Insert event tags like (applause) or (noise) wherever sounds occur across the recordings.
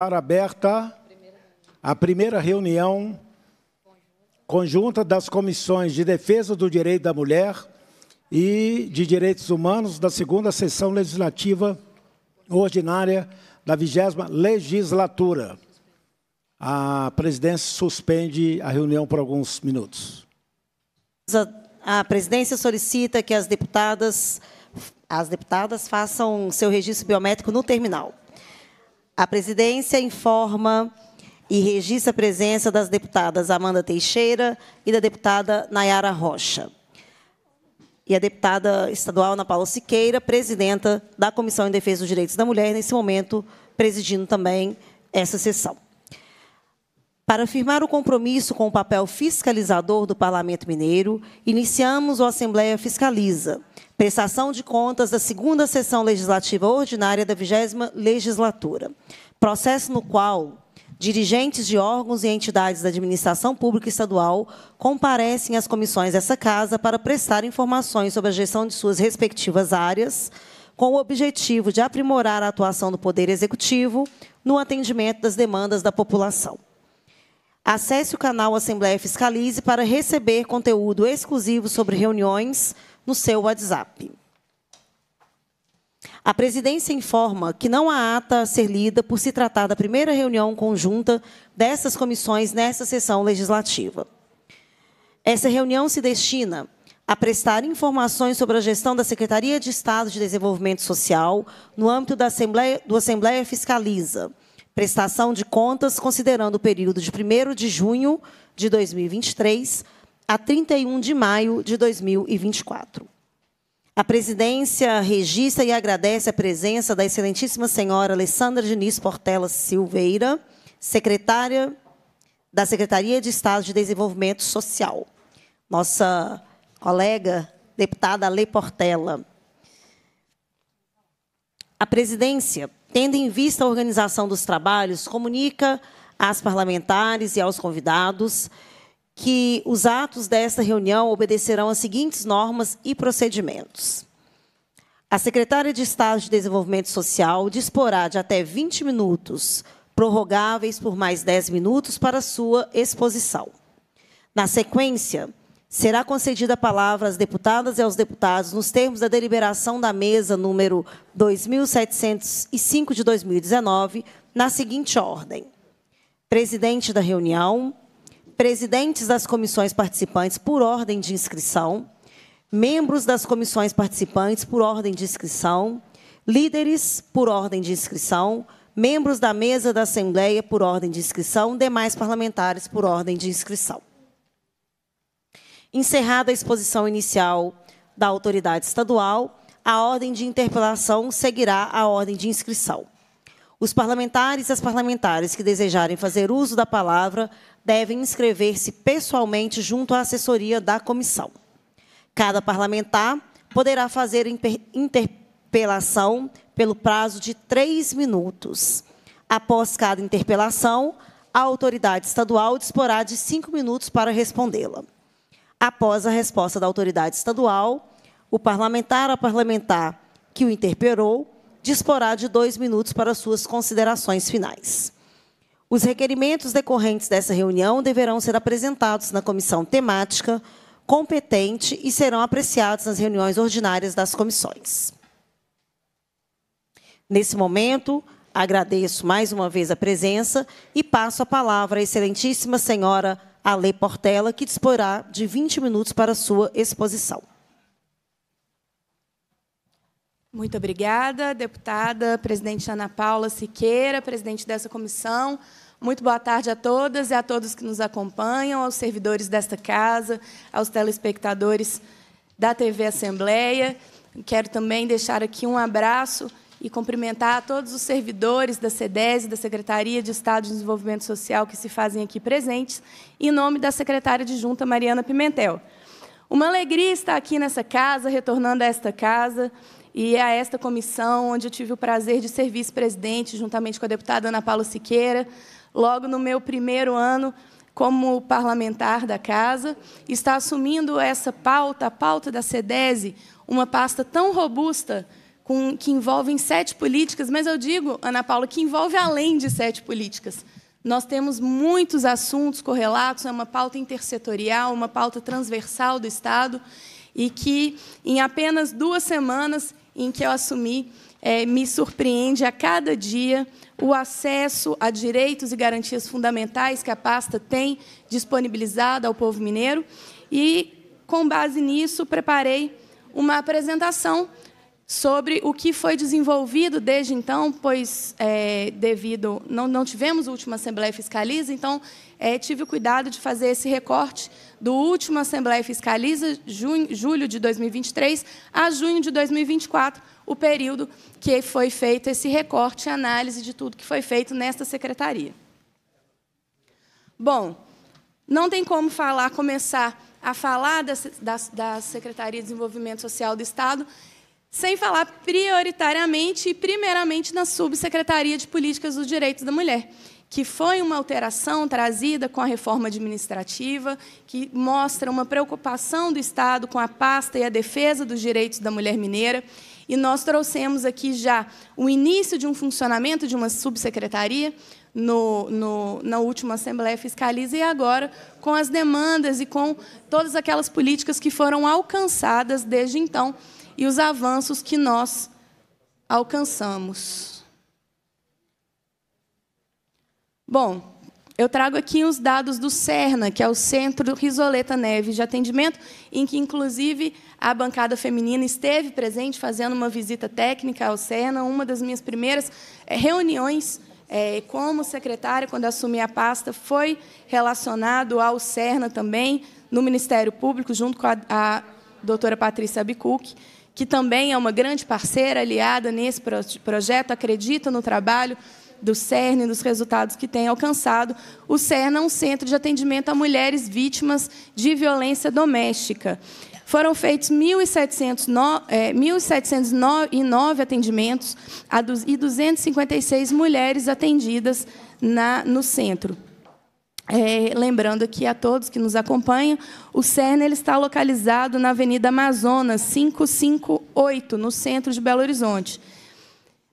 aberta a primeira reunião conjunta das comissões de defesa do direito da mulher e de direitos humanos da segunda sessão legislativa ordinária da vigésima legislatura. A presidência suspende a reunião por alguns minutos. A presidência solicita que as deputadas, as deputadas façam seu registro biométrico no terminal. A presidência informa e registra a presença das deputadas Amanda Teixeira e da deputada Nayara Rocha. E a deputada estadual Ana Paula Siqueira, presidenta da Comissão em Defesa dos Direitos da Mulher, nesse momento presidindo também essa sessão. Para firmar o compromisso com o papel fiscalizador do Parlamento Mineiro, iniciamos o Assembleia Fiscaliza, prestação de contas da segunda sessão legislativa ordinária da 20 legislatura, processo no qual dirigentes de órgãos e entidades da administração pública estadual comparecem às comissões dessa casa para prestar informações sobre a gestão de suas respectivas áreas, com o objetivo de aprimorar a atuação do Poder Executivo no atendimento das demandas da população. Acesse o canal Assembleia Fiscalize para receber conteúdo exclusivo sobre reuniões no seu WhatsApp. A presidência informa que não há ata a ser lida por se tratar da primeira reunião conjunta dessas comissões nesta sessão legislativa. Essa reunião se destina a prestar informações sobre a gestão da Secretaria de Estado de Desenvolvimento Social no âmbito da Assembleia, do Assembleia Fiscaliza, prestação de contas considerando o período de 1 de junho de 2023 a 31 de maio de 2024. A presidência registra e agradece a presença da excelentíssima senhora Alessandra Diniz Portela Silveira, secretária da Secretaria de Estado de Desenvolvimento Social. Nossa colega deputada Lei Portela. A presidência tendo em vista a organização dos trabalhos, comunica às parlamentares e aos convidados que os atos desta reunião obedecerão às seguintes normas e procedimentos. A secretária de Estado de Desenvolvimento Social disporá de até 20 minutos, prorrogáveis por mais 10 minutos, para sua exposição. Na sequência, será concedida a palavra às deputadas e aos deputados nos termos da deliberação da mesa número 2705 de 2019, na seguinte ordem: presidente da reunião, presidentes das comissões participantes por ordem de inscrição, membros das comissões participantes por ordem de inscrição, líderes por ordem de inscrição, membros da mesa da Assembleia por ordem de inscrição, demais parlamentares por ordem de inscrição. Encerrada a exposição inicial da autoridade estadual, a ordem de interpelação seguirá a ordem de inscrição. Os parlamentares e as parlamentares que desejarem fazer uso da palavra devem inscrever-se pessoalmente junto à assessoria da comissão. Cada parlamentar poderá fazer interpelação pelo prazo de três minutos. Após cada interpelação, a autoridade estadual disporá de cinco minutos para respondê-la. Após a resposta da autoridade estadual, o parlamentar ou a parlamentar que o interpelou disporá de dois minutos para suas considerações finais. Os requerimentos decorrentes dessa reunião deverão ser apresentados na comissão temática competente e serão apreciados nas reuniões ordinárias das comissões. Nesse momento, agradeço mais uma vez a presença e passo a palavra à excelentíssima senhora a Lei Portela, que disporá de 20 minutos para sua exposição. Muito obrigada, deputada, presidente Ana Paula Siqueira, presidente dessa comissão. Muito boa tarde a todas e a todos que nos acompanham, aos servidores desta casa, aos telespectadores da TV Assembleia. Quero também deixar aqui um abraço e cumprimentar todos os servidores da SEDES, da Secretaria de Estado de Desenvolvimento Social que se fazem aqui presentes, em nome da secretária de Junta, Mariana Pimentel. Uma alegria estar aqui nessa casa, retornando a esta casa e a esta comissão, onde eu tive o prazer de ser vice-presidente, juntamente com a deputada Ana Paula Siqueira, logo no meu primeiro ano como parlamentar da casa, está assumindo essa pauta, a pauta da SEDESE, uma pasta tão robusta com, que envolvem sete políticas, mas eu digo, Ana Paula, que envolve além de sete políticas. Nós temos muitos assuntos correlatos, é uma pauta intersetorial, uma pauta transversal do Estado, e que, em apenas duas semanas em que eu assumi, é, me surpreende a cada dia o acesso a direitos e garantias fundamentais que a pasta tem disponibilizado ao povo mineiro. E, com base nisso, preparei uma apresentação sobre o que foi desenvolvido desde então, pois é, devido não, não tivemos a última Assembleia Fiscaliza, então é, tive o cuidado de fazer esse recorte do último Assembleia Fiscaliza, junho, julho de 2023 a junho de 2024, o período que foi feito esse recorte e análise de tudo que foi feito nesta secretaria. Bom, não tem como falar, começar a falar da, da, da Secretaria de Desenvolvimento Social do Estado sem falar prioritariamente e primeiramente na Subsecretaria de Políticas dos Direitos da Mulher, que foi uma alteração trazida com a reforma administrativa, que mostra uma preocupação do Estado com a pasta e a defesa dos direitos da mulher mineira. E nós trouxemos aqui já o início de um funcionamento de uma subsecretaria no, no, na última Assembleia Fiscaliza e agora com as demandas e com todas aquelas políticas que foram alcançadas desde então e os avanços que nós alcançamos. Bom, eu trago aqui os dados do CERNA, que é o Centro Risoleta Neves de Atendimento, em que, inclusive, a bancada feminina esteve presente fazendo uma visita técnica ao CERNA, uma das minhas primeiras eh, reuniões é, como secretária, quando assumi a pasta, foi relacionado ao CERNA também, no Ministério Público, junto com a, a doutora Patrícia Bicuc que também é uma grande parceira aliada nesse projeto, acredita no trabalho do CERN, e nos resultados que tem alcançado. O CERN é um centro de atendimento a mulheres vítimas de violência doméstica. Foram feitos 1.709 é, atendimentos e 256 mulheres atendidas no centro. É, lembrando aqui a todos que nos acompanham, o CERN ele está localizado na Avenida Amazonas 558, no centro de Belo Horizonte.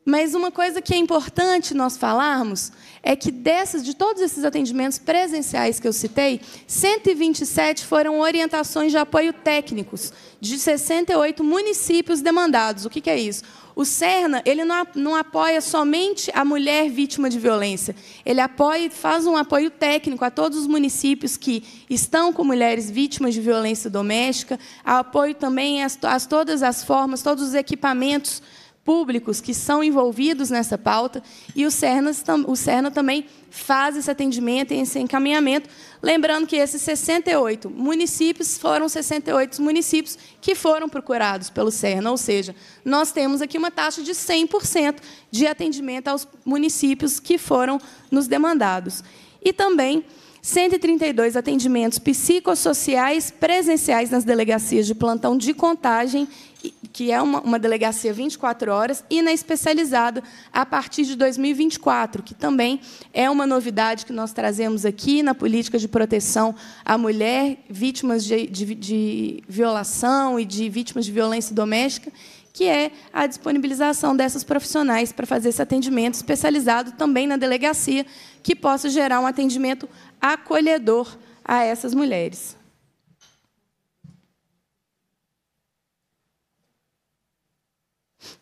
Mas uma coisa que é importante nós falarmos é que dessas, de todos esses atendimentos presenciais que eu citei, 127 foram orientações de apoio técnicos de 68 municípios demandados. O que, que é isso? O Cerna ele não, não apoia somente a mulher vítima de violência, ele apoia, faz um apoio técnico a todos os municípios que estão com mulheres vítimas de violência doméstica, apoio também a todas as formas, todos os equipamentos públicos que são envolvidos nessa pauta e o Cerna, o Cerna também faz esse atendimento e esse encaminhamento. Lembrando que esses 68 municípios foram 68 municípios que foram procurados pelo Cerna, ou seja, nós temos aqui uma taxa de 100% de atendimento aos municípios que foram nos demandados. E também 132 atendimentos psicossociais presenciais nas delegacias de plantão de contagem que é uma, uma delegacia 24 horas, e na especializada a partir de 2024, que também é uma novidade que nós trazemos aqui na política de proteção à mulher, vítimas de, de, de violação e de vítimas de violência doméstica, que é a disponibilização dessas profissionais para fazer esse atendimento especializado também na delegacia, que possa gerar um atendimento acolhedor a essas mulheres.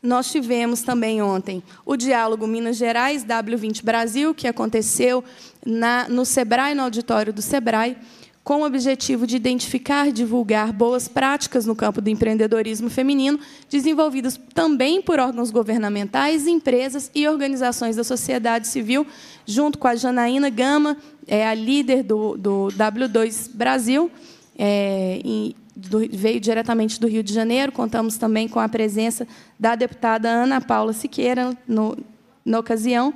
Nós tivemos também ontem o diálogo Minas Gerais W20 Brasil, que aconteceu na, no Sebrae, no auditório do Sebrae, com o objetivo de identificar e divulgar boas práticas no campo do empreendedorismo feminino, desenvolvidas também por órgãos governamentais, empresas e organizações da sociedade civil, junto com a Janaína Gama, é a líder do, do W2 Brasil, é, do, veio diretamente do Rio de Janeiro. Contamos também com a presença da deputada Ana Paula Siqueira, no, na ocasião,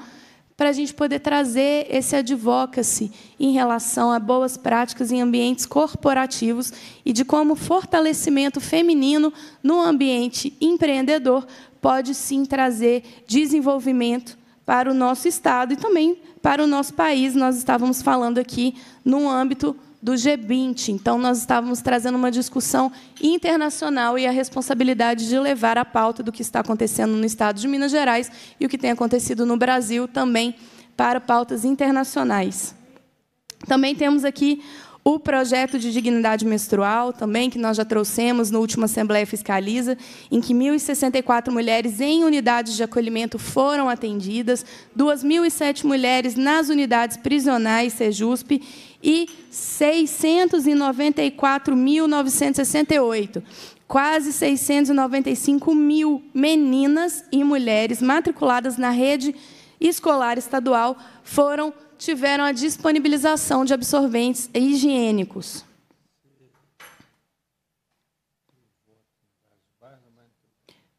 para a gente poder trazer esse advocacy em relação a boas práticas em ambientes corporativos e de como fortalecimento feminino no ambiente empreendedor pode sim trazer desenvolvimento para o nosso Estado e também para o nosso país. Nós estávamos falando aqui no âmbito do G20. Então, nós estávamos trazendo uma discussão internacional e a responsabilidade de levar a pauta do que está acontecendo no estado de Minas Gerais e o que tem acontecido no Brasil também para pautas internacionais. Também temos aqui o projeto de dignidade menstrual, também, que nós já trouxemos no último Assembleia Fiscaliza, em que 1.064 mulheres em unidades de acolhimento foram atendidas, 2.007 mulheres nas unidades prisionais, SEJUSP, e 694.968. Quase 695 mil meninas e mulheres matriculadas na rede escolar estadual foram tiveram a disponibilização de absorventes higiênicos.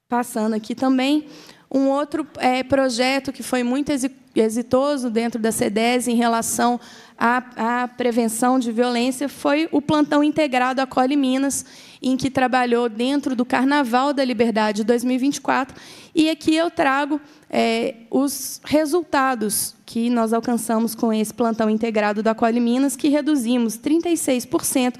Passando aqui também, um outro é, projeto que foi muito exitoso dentro da CEDES em relação à, à prevenção de violência foi o plantão integrado Acolhe Minas, em que trabalhou dentro do Carnaval da Liberdade 2024. E aqui eu trago é, os resultados que nós alcançamos com esse plantão integrado da Acolhe Minas, que reduzimos 36%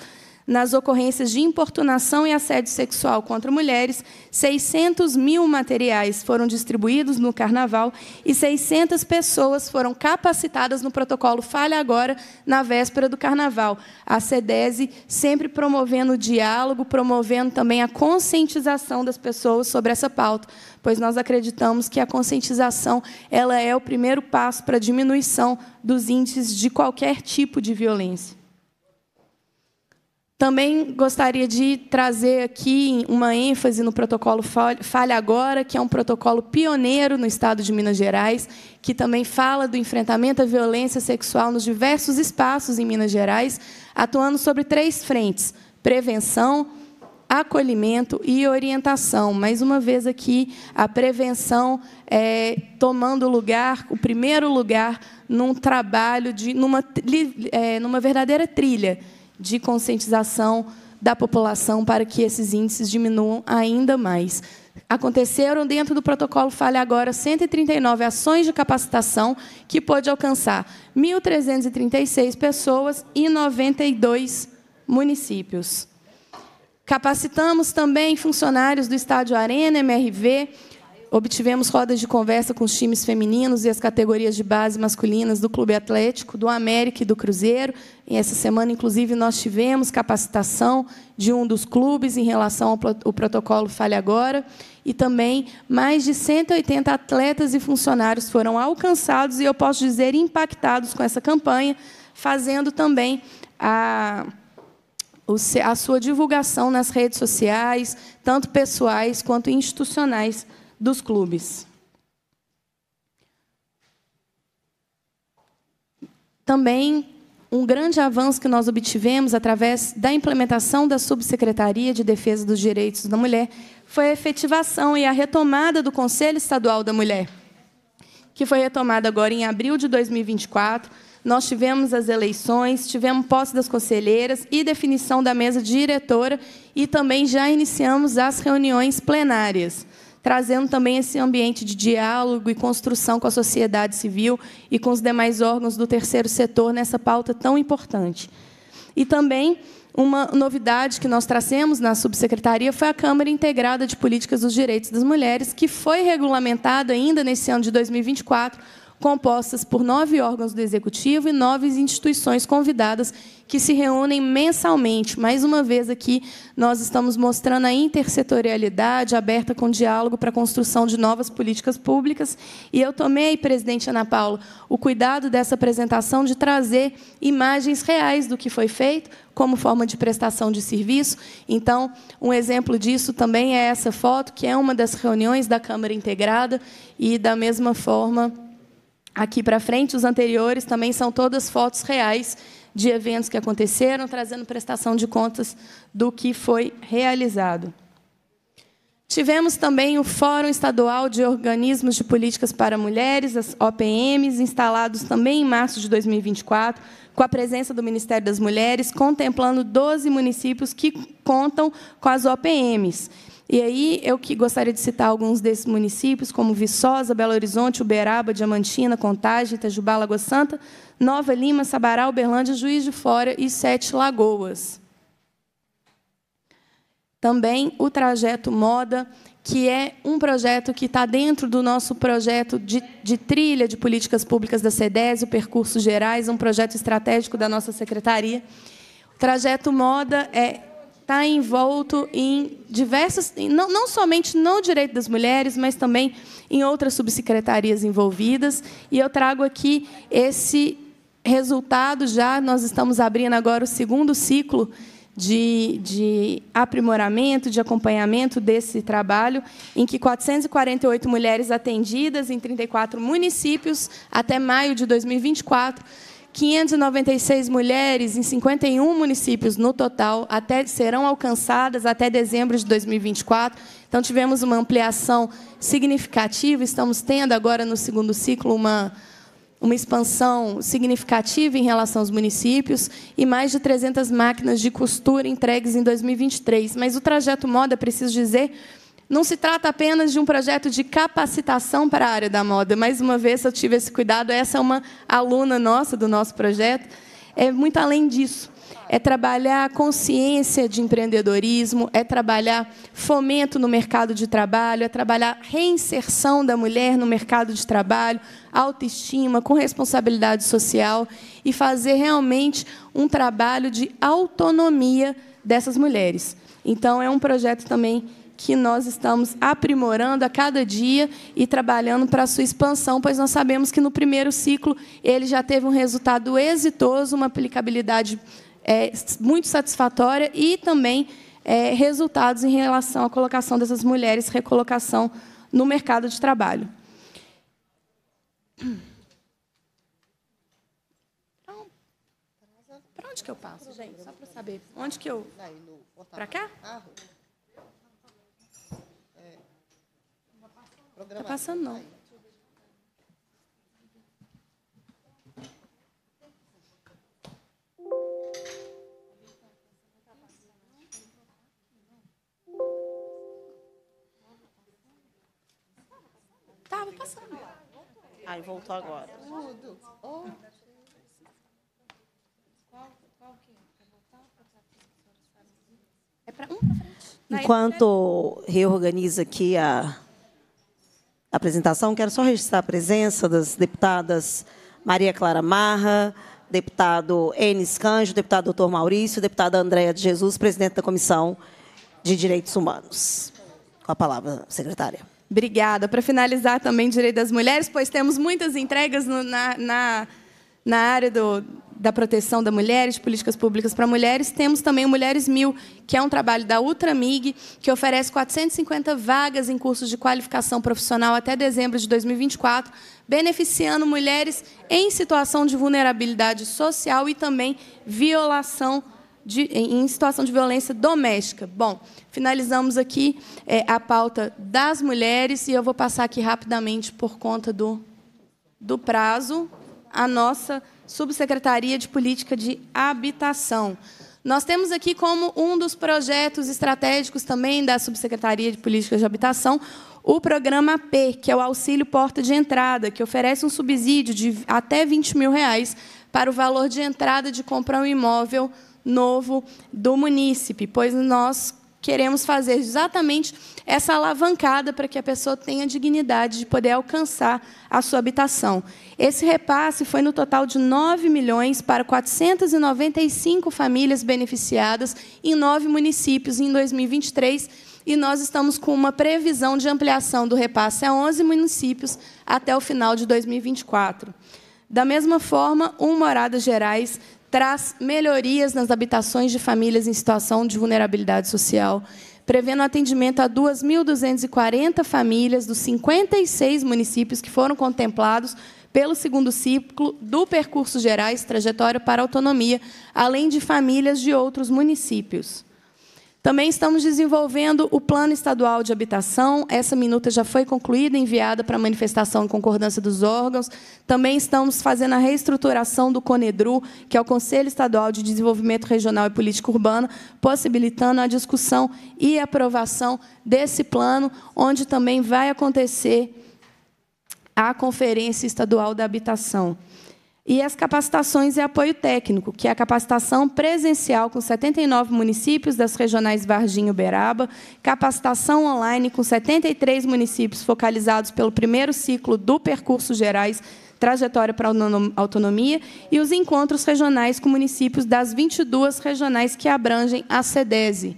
nas ocorrências de importunação e assédio sexual contra mulheres, 600 mil materiais foram distribuídos no Carnaval e 600 pessoas foram capacitadas no protocolo Falha Agora na véspera do Carnaval. A SEDESI sempre promovendo o diálogo, promovendo também a conscientização das pessoas sobre essa pauta, pois nós acreditamos que a conscientização ela é o primeiro passo para a diminuição dos índices de qualquer tipo de violência. Também gostaria de trazer aqui uma ênfase no protocolo Falha Agora, que é um protocolo pioneiro no estado de Minas Gerais, que também fala do enfrentamento à violência sexual nos diversos espaços em Minas Gerais, atuando sobre três frentes: prevenção, acolhimento e orientação. Mais uma vez aqui, a prevenção é, tomando lugar, o primeiro lugar, num trabalho, de, numa, é, numa verdadeira trilha de conscientização da população para que esses índices diminuam ainda mais. Aconteceram dentro do protocolo Falha Agora 139 ações de capacitação que pôde alcançar 1.336 pessoas e 92 municípios. Capacitamos também funcionários do Estádio Arena, MRV, obtivemos rodas de conversa com os times femininos e as categorias de base masculinas do Clube Atlético, do América e do Cruzeiro. E essa semana, inclusive, nós tivemos capacitação de um dos clubes em relação ao protocolo Fale Agora. E também mais de 180 atletas e funcionários foram alcançados e, eu posso dizer, impactados com essa campanha, fazendo também a a sua divulgação nas redes sociais, tanto pessoais quanto institucionais dos clubes. Também um grande avanço que nós obtivemos através da implementação da Subsecretaria de Defesa dos Direitos da Mulher foi a efetivação e a retomada do Conselho Estadual da Mulher, que foi retomada agora em abril de 2024. Nós tivemos as eleições, tivemos posse das conselheiras e definição da mesa diretora e também já iniciamos as reuniões plenárias trazendo também esse ambiente de diálogo e construção com a sociedade civil e com os demais órgãos do terceiro setor nessa pauta tão importante. E também uma novidade que nós tracemos na subsecretaria foi a Câmara Integrada de Políticas dos Direitos das Mulheres, que foi regulamentada ainda nesse ano de 2024 compostas por nove órgãos do Executivo e nove instituições convidadas que se reúnem mensalmente. Mais uma vez aqui, nós estamos mostrando a intersetorialidade aberta com diálogo para a construção de novas políticas públicas. E eu tomei, presidente Ana Paula, o cuidado dessa apresentação de trazer imagens reais do que foi feito como forma de prestação de serviço. Então, um exemplo disso também é essa foto, que é uma das reuniões da Câmara Integrada, e, da mesma forma, aqui para frente. Os anteriores também são todas fotos reais de eventos que aconteceram, trazendo prestação de contas do que foi realizado. Tivemos também o Fórum Estadual de Organismos de Políticas para Mulheres, as OPMs, instalados também em março de 2024, com a presença do Ministério das Mulheres, contemplando 12 municípios que contam com as OPMs. E aí eu que gostaria de citar alguns desses municípios, como Viçosa, Belo Horizonte, Uberaba, Diamantina, Contagem, Itajubá, Lagoa Santa, Nova Lima, Sabará, Uberlândia, Juiz de Fora e Sete Lagoas. Também o trajeto Moda, que é um projeto que está dentro do nosso projeto de, de, trilha de políticas públicas da CEDES, o Percursos Gerais, um projeto estratégico da nossa secretaria. O trajeto Moda é está envolto em diversas, não, não somente no direito das mulheres, mas também em outras subsecretarias envolvidas. E eu trago aqui esse resultado já. Nós estamos abrindo agora o segundo ciclo de, de, aprimoramento, de acompanhamento desse trabalho, em que 448 mulheres atendidas em 34 municípios até maio de 2024 596 mulheres em 51 municípios no total até, serão alcançadas até dezembro de 2024. Então, tivemos uma ampliação significativa. Estamos tendo agora, no segundo ciclo, uma, uma expansão significativa em relação aos municípios e mais de 300 máquinas de costura entregues em 2023. Mas o trajeto moda, preciso dizer, não se trata apenas de um projeto de capacitação para a área da moda. Mais uma vez, eu tive esse cuidado. Essa é uma aluna nossa do nosso projeto. É muito além disso. É trabalhar a consciência de empreendedorismo, é trabalhar fomento no mercado de trabalho, é trabalhar reinserção da mulher no mercado de trabalho, autoestima, com responsabilidade social e fazer realmente um trabalho de autonomia dessas mulheres. Então, é um projeto também que nós estamos aprimorando a cada dia e trabalhando para a sua expansão, pois nós sabemos que no primeiro ciclo ele já teve um resultado exitoso, uma aplicabilidade é, muito satisfatória e também é, resultados em relação à colocação dessas mulheres, recolocação no mercado de trabalho. Para onde que eu passo, gente? Só para saber. Onde que eu... Para cá? Tá passando, não. Tava passando. Aí voltou agora. Tudo. Oh. Enquanto reorganiza aqui a apresentação, quero só registrar a presença das deputadas Maria Clara Marra, deputado Enes Canjo, deputado doutor Maurício, deputada Andréa de Jesus, presidente da Comissão de Direitos Humanos. Com a palavra, secretária. Obrigada. Para finalizar também Direito das Mulheres, pois temos muitas entregas no, na, na na área do, da proteção da mulher, de políticas públicas para mulheres, temos também o Mulheres Mil, que é um trabalho da Ultramig, que oferece 450 vagas em cursos de qualificação profissional até dezembro de 2024, beneficiando mulheres em situação de vulnerabilidade social e também violação de, em situação de violência doméstica. Bom, finalizamos aqui é, a pauta das mulheres e eu vou passar aqui rapidamente por conta do, do prazo a nossa Subsecretaria de Política de Habitação. Nós temos aqui como um dos projetos estratégicos também da Subsecretaria de Política de Habitação o programa P, que é o Auxílio Porta de Entrada, que oferece um subsídio de até 20 mil reais para o valor de entrada de comprar um imóvel novo do munícipe, pois nós queremos fazer exatamente essa alavancada para que a pessoa tenha dignidade de poder alcançar a sua habitação. Esse repasse foi no total de 9 milhões para 495 famílias beneficiadas em nove municípios em 2023 e nós estamos com uma previsão de ampliação do repasse a 11 municípios até o final de 2024. Da mesma forma, o Moradas Gerais traz melhorias nas habitações de famílias em situação de vulnerabilidade social, prevendo atendimento a 2.240 famílias dos 56 municípios que foram contemplados pelo segundo ciclo do Percurso Gerais Trajetória para Autonomia, além de famílias de outros municípios. Também estamos desenvolvendo o Plano Estadual de Habitação. Essa minuta já foi concluída, enviada para manifestação e concordância dos órgãos. Também estamos fazendo a reestruturação do CONEDRU, que é o Conselho Estadual de Desenvolvimento Regional e Política Urbana, possibilitando a discussão e aprovação desse plano, onde também vai acontecer a Conferência Estadual da Habitação. E as capacitações e é apoio técnico, que é a capacitação presencial com 79 municípios das regionais Varginha e Uberaba, capacitação online com 73 municípios focalizados pelo primeiro ciclo do Percurso Gerais Trajetória para a Autonomia e os encontros regionais com municípios das 22 regionais que abrangem a CEDESI.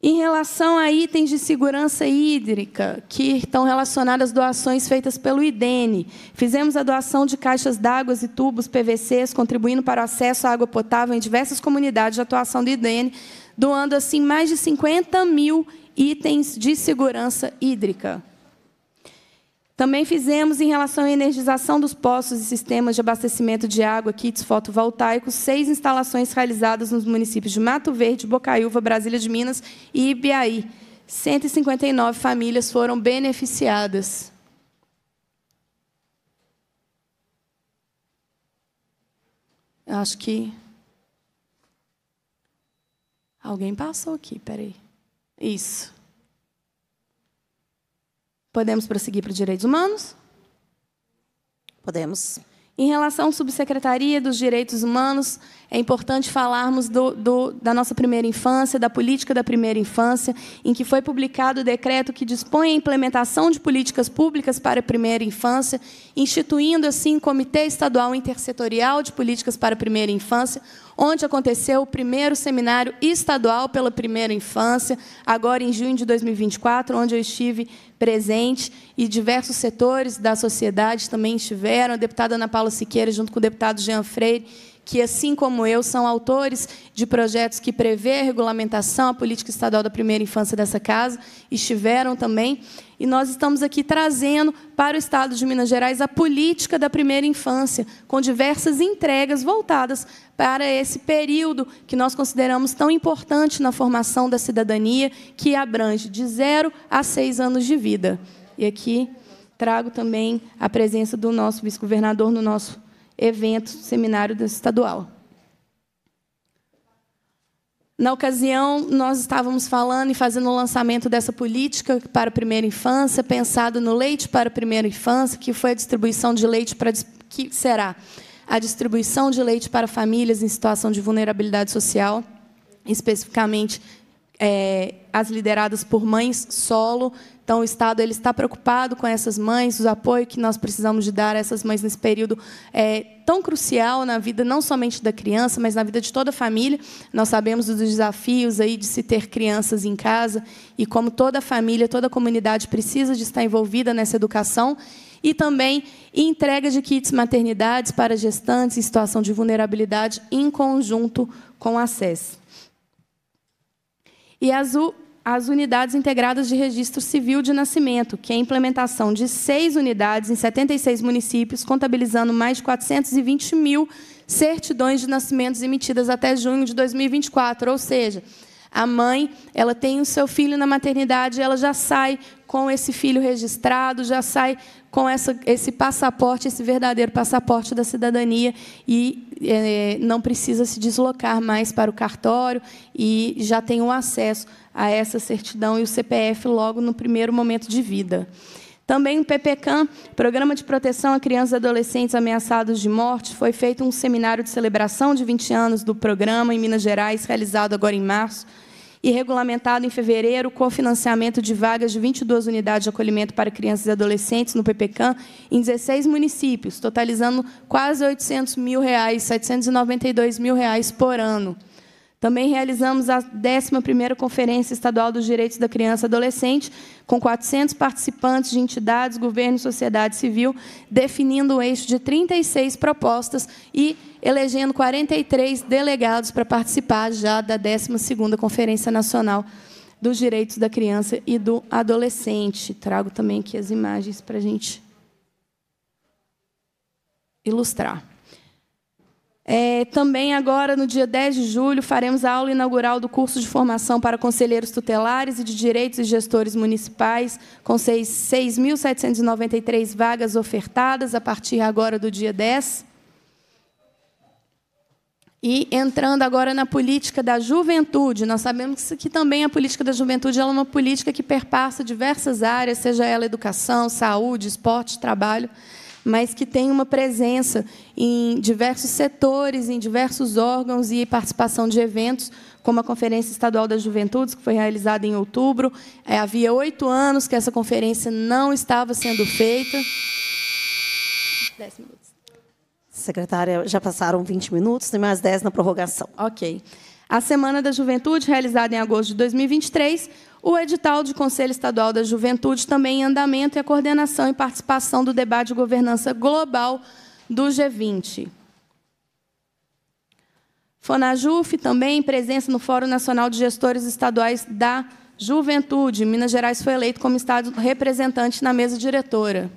Em relação a itens de segurança hídrica, que estão relacionadas a doações feitas pelo IDENE, fizemos a doação de caixas d'água e tubos PVCs, contribuindo para o acesso à água potável em diversas comunidades de atuação do IDENE, doando, assim, mais de 50 mil itens de segurança hídrica. Também fizemos, em relação à energização dos postos e sistemas de abastecimento de água, kits fotovoltaicos, seis instalações realizadas nos municípios de Mato Verde, Bocaiúva, Brasília de Minas e Ibiaí. 159 famílias foram beneficiadas. Acho que. Alguém passou aqui, peraí. Isso. Podemos prosseguir para os direitos humanos? Podemos. Em relação à subsecretaria dos direitos humanos, é importante falarmos do, do, da nossa primeira infância, da política da primeira infância, em que foi publicado o decreto que dispõe a implementação de políticas públicas para a primeira infância, instituindo, assim, Comitê Estadual Intersetorial de Políticas para a Primeira Infância, onde aconteceu o primeiro seminário estadual pela primeira infância, agora em junho de 2024, onde eu estive presente e diversos setores da sociedade também estiveram. A deputada Ana Paula Siqueira, junto com o deputado Jean Freire, que, assim como eu, são autores de projetos que prevê a regulamentação, a política estadual da primeira infância dessa casa, estiveram também. E nós estamos aqui trazendo para o Estado de Minas Gerais a política da primeira infância, com diversas entregas voltadas para esse período que nós consideramos tão importante na formação da cidadania, que abrange de zero a seis anos de vida. E aqui trago também a presença do nosso vice-governador no nosso evento, seminário estadual. Na ocasião, nós estávamos falando e fazendo o lançamento dessa política para a primeira infância, pensado no leite para a primeira infância, que foi a distribuição de leite para que será a distribuição de leite para famílias em situação de vulnerabilidade social, especificamente é, as lideradas por mães solo. Então, o Estado ele está preocupado com essas mães, o apoio que nós precisamos de dar a essas mães nesse período é, tão crucial na vida não somente da criança, mas na vida de toda a família. Nós sabemos dos desafios aí de se ter crianças em casa e como toda a família, toda a comunidade precisa de estar envolvida nessa educação e também entrega de kits maternidades para gestantes em situação de vulnerabilidade em conjunto com a SES. E as, as unidades integradas de registro civil de nascimento, que é a implementação de seis unidades em 76 municípios, contabilizando mais de 420 mil certidões de nascimentos emitidas até junho de 2024, ou seja, a mãe, ela tem o seu filho na maternidade, ela já sai com esse filho registrado, já sai com essa, esse passaporte, esse verdadeiro passaporte da cidadania e é, não precisa se deslocar mais para o cartório e já tem o acesso a essa certidão e o CPF logo no primeiro momento de vida. Também o PPCAM, Programa de Proteção a Crianças e Adolescentes Ameaçados de Morte, foi feito um seminário de celebração de 20 anos do programa em Minas Gerais, realizado agora em março e regulamentado em fevereiro o cofinanciamento de vagas de 22 unidades de acolhimento para crianças e adolescentes no PPCAM em 16 municípios, totalizando quase 800 mil reais, 792 mil reais por ano. Também realizamos a 11ª Conferência Estadual dos Direitos da Criança e Adolescente, com 400 participantes de entidades, governo e sociedade civil, definindo um eixo de 36 propostas e elegendo 43 delegados para participar já da 12ª Conferência Nacional dos Direitos da Criança e do Adolescente. Trago também aqui as imagens para a gente ilustrar. É, também agora, no dia 10 de julho, faremos a aula inaugural do curso de formação para conselheiros tutelares e de direitos e gestores municipais, com 6.793 vagas ofertadas a partir agora do dia 10. E entrando agora na política da juventude, nós sabemos que também a política da juventude é uma política que perpassa diversas áreas, seja ela educação, saúde, esporte, trabalho mas que tem uma presença em diversos setores, em diversos órgãos e participação de eventos, como a Conferência Estadual da Juventude, que foi realizada em outubro. É, havia oito anos que essa conferência não estava sendo feita. Dez minutos. Secretária, já passaram 20 minutos, tem mais 10 na prorrogação. Ok. Ok. A Semana da Juventude, realizada em agosto de 2023, o edital de Conselho Estadual da Juventude também em andamento e a coordenação e participação do debate de governança global do G20. Fonajuf também presença no Fórum Nacional de Gestores Estaduais da Juventude. Minas Gerais foi eleito como estado representante na mesa diretora.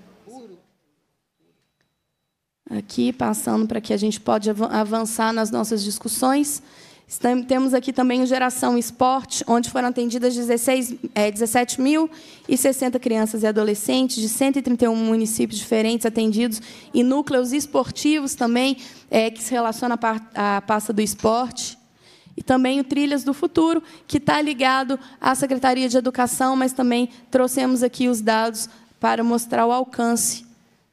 Aqui, passando para que a gente pode avançar nas nossas discussões. Temos aqui também o Geração Esporte, onde foram atendidas 16, é, 17.060 crianças e adolescentes de 131 municípios diferentes atendidos e núcleos esportivos também, é, que se relaciona à pasta do esporte. E também o Trilhas do Futuro, que está ligado à Secretaria de Educação, mas também trouxemos aqui os dados para mostrar o alcance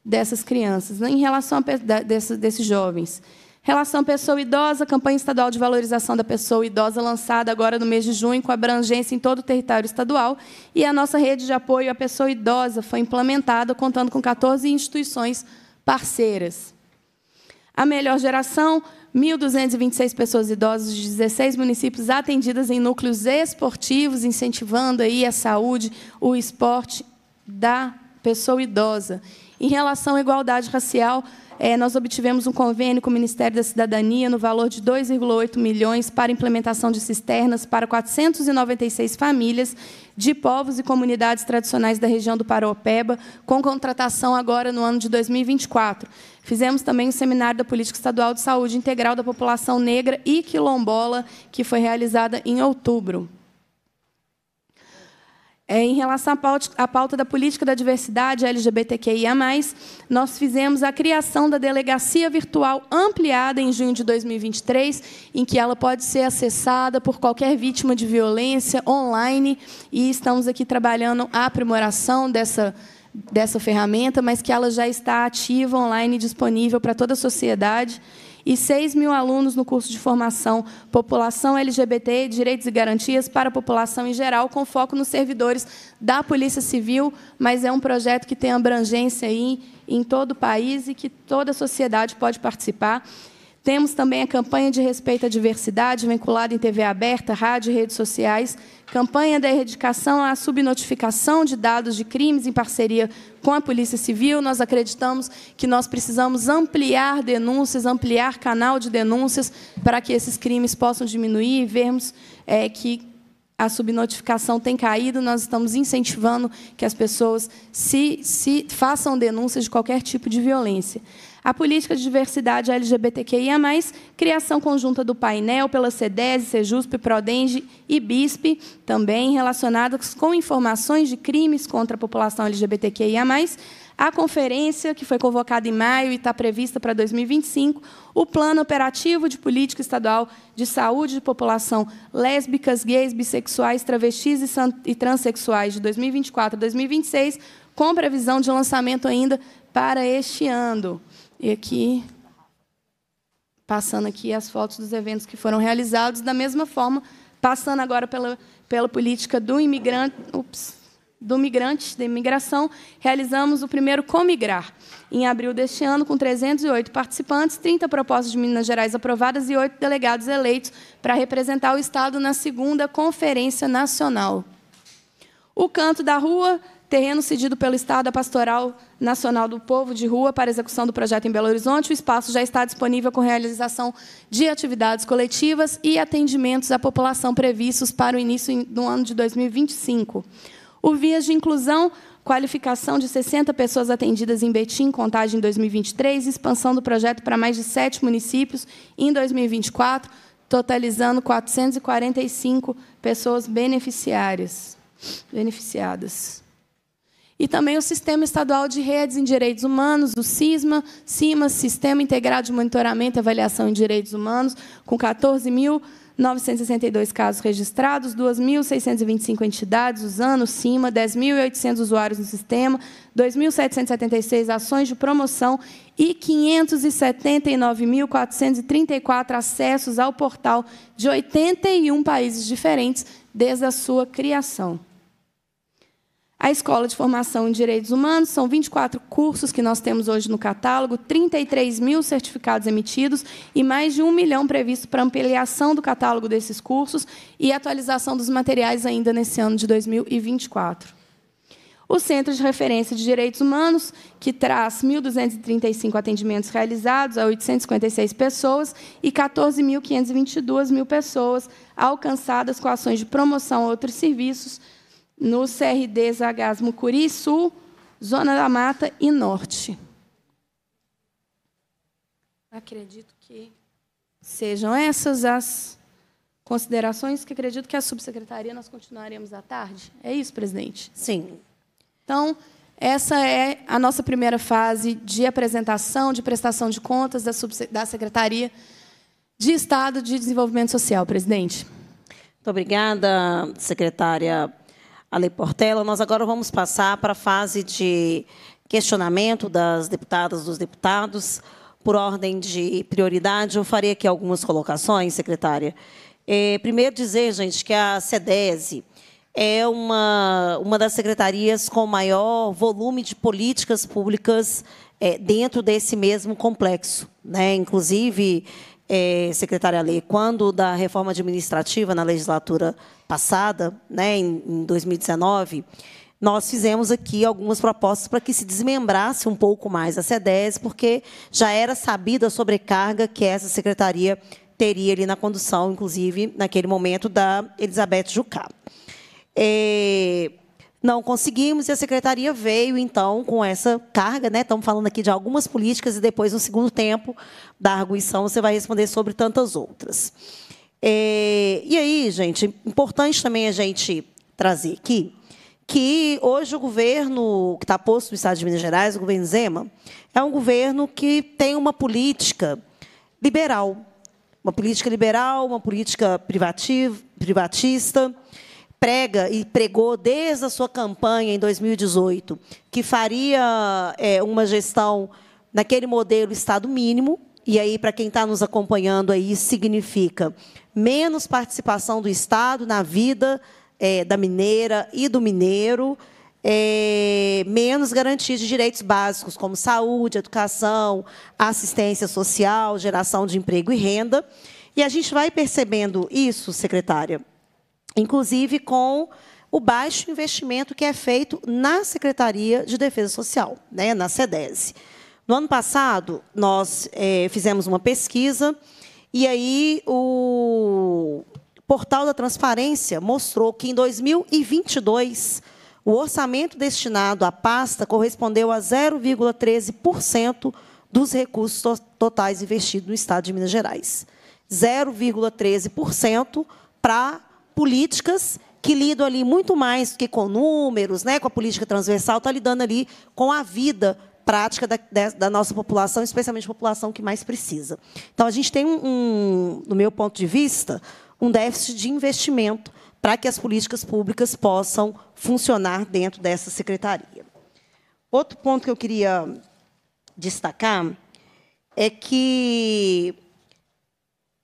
dessas crianças, né, em relação a, desses, desses jovens. Relação pessoa idosa, campanha estadual de valorização da pessoa idosa lançada agora no mês de junho com abrangência em todo o território estadual e a nossa rede de apoio à pessoa idosa foi implementada contando com 14 instituições parceiras. A melhor geração, 1.226 pessoas idosas de 16 municípios atendidas em núcleos esportivos, incentivando aí a saúde, o esporte da pessoa idosa. Em relação à igualdade racial, é, nós obtivemos um convênio com o Ministério da Cidadania no valor de 2,8 milhões para implementação de cisternas para 496 famílias de povos e comunidades tradicionais da região do Paropeba, com contratação agora no ano de 2024. Fizemos também o um seminário da Política Estadual de Saúde Integral da População Negra e Quilombola, que foi realizada em outubro. É, em relação à pauta, à pauta, da política da diversidade LGBTQIA, nós fizemos a criação da delegacia virtual ampliada em junho de 2023, em que ela pode ser acessada por qualquer vítima de violência online. E estamos aqui trabalhando a aprimoração dessa dessa ferramenta, mas que ela já está ativa online disponível para toda a sociedade e 6 mil alunos no curso de formação População LGBT, Direitos e Garantias para a População em Geral, com foco nos servidores da Polícia Civil, mas é um projeto que tem abrangência aí em todo o país e que toda a sociedade pode participar. Temos também a campanha de respeito à diversidade, vinculada em TV aberta, rádio e redes sociais, campanha da erradicação à subnotificação de dados de crimes em parceria com a Polícia Civil. Nós acreditamos que nós precisamos ampliar denúncias, ampliar canal de denúncias para que esses crimes possam diminuir e vermos é, que a subnotificação tem caído, nós estamos incentivando que as pessoas se, se façam denúncias de qualquer tipo de violência a política de diversidade LGBTQIA+, criação conjunta do painel pela CEDES, CEJUSP, PRODENGE e BISP, também relacionadas com informações de crimes contra a população LGBTQIA+, a conferência, que foi convocada em maio e está prevista para 2025, o Plano Operativo de Política Estadual de Saúde de População Lésbicas, Gays, Bissexuais, Travestis e Transsexuais de 2024 a 2026, com previsão de lançamento ainda para este ano. E aqui, passando aqui as fotos dos eventos que foram realizados, da mesma forma, passando agora pela, pela política do imigrante, ups, do migrante, da imigração, realizamos o primeiro Comigrar, em abril deste ano, com 308 participantes, 30 propostas de Minas Gerais aprovadas e 8 delegados eleitos para representar o Estado na segunda Conferência Nacional. O Canto da Rua terreno cedido pelo Estado à Pastoral Nacional do Povo de Rua para execução do projeto em Belo Horizonte, o espaço já está disponível com realização de atividades coletivas e atendimentos à população previstos para o início do ano de 2025. O Vias de Inclusão, qualificação de 60 pessoas atendidas em Betim, contagem em 2023, expansão do projeto para mais de sete municípios em 2024, totalizando 445 pessoas beneficiárias, beneficiadas. E também o Sistema Estadual de Redes em Direitos Humanos, o SISMA, CIMA, Sistema Integrado de Monitoramento e Avaliação em Direitos Humanos, com 14.962 casos registrados, 2.625 entidades usando o CIMA, 10.800 usuários no sistema, 2.776 ações de promoção e 579.434 acessos ao portal de 81 países diferentes desde a sua criação. A Escola de Formação em Direitos Humanos são 24 cursos que nós temos hoje no catálogo, 33 mil certificados emitidos e mais de um milhão previsto para ampliação do catálogo desses cursos e atualização dos materiais ainda nesse ano de 2024. O Centro de Referência de Direitos Humanos, que traz 1.235 atendimentos realizados a 856 pessoas e 14.522 mil pessoas alcançadas com ações de promoção a outros serviços, no CRD Zagás Mucuri Sul, Zona da Mata e Norte. Acredito que sejam essas as considerações que acredito que a subsecretaria nós continuaremos à tarde. É isso, presidente? Sim. Então, essa é a nossa primeira fase de apresentação, de prestação de contas da, da Secretaria de Estado de Desenvolvimento Social, presidente. Muito obrigada, secretária a Lei Portela. Nós agora vamos passar para a fase de questionamento das deputadas dos deputados. Por ordem de prioridade, eu farei aqui algumas colocações, secretária. É, primeiro dizer, gente, que a SEDESE é uma, uma das secretarias com maior volume de políticas públicas é, dentro desse mesmo complexo. Né? Inclusive, é, secretária Lê, quando da reforma administrativa na legislatura passada, né, em, em 2019, nós fizemos aqui algumas propostas para que se desmembrasse um pouco mais a CEDES, porque já era sabida a sobrecarga que essa secretaria teria ali na condução, inclusive, naquele momento, da Elizabeth Jucá. É, não conseguimos e a secretaria veio, então, com essa carga. Né? Estamos falando aqui de algumas políticas e depois, no segundo tempo da arguição, você vai responder sobre tantas outras. É, e aí, gente, importante também a gente trazer aqui que hoje o governo que está posto no Estado de Minas Gerais, o governo Zema, é um governo que tem uma política liberal, uma política liberal, uma política privativa, privatista, prega e pregou desde a sua campanha em 2018 que faria é, uma gestão naquele modelo Estado mínimo, e aí, para quem está nos acompanhando aí, significa menos participação do Estado na vida é, da mineira e do mineiro, é, menos garantia de direitos básicos, como saúde, educação, assistência social, geração de emprego e renda. E a gente vai percebendo isso, secretária, inclusive com o baixo investimento que é feito na Secretaria de Defesa Social, né, na SEDESE. No ano passado, nós é, fizemos uma pesquisa e aí o portal da transparência mostrou que, em 2022, o orçamento destinado à pasta correspondeu a 0,13% dos recursos to totais investidos no Estado de Minas Gerais. 0,13% para políticas que lidam ali muito mais do que com números, né, com a política transversal, está lidando ali com a vida prática da, da, nossa população, especialmente a população que mais precisa. Então, a gente tem, um, um, do meu ponto de vista, um déficit de investimento para que as políticas públicas possam funcionar dentro dessa secretaria. Outro ponto que eu queria destacar é que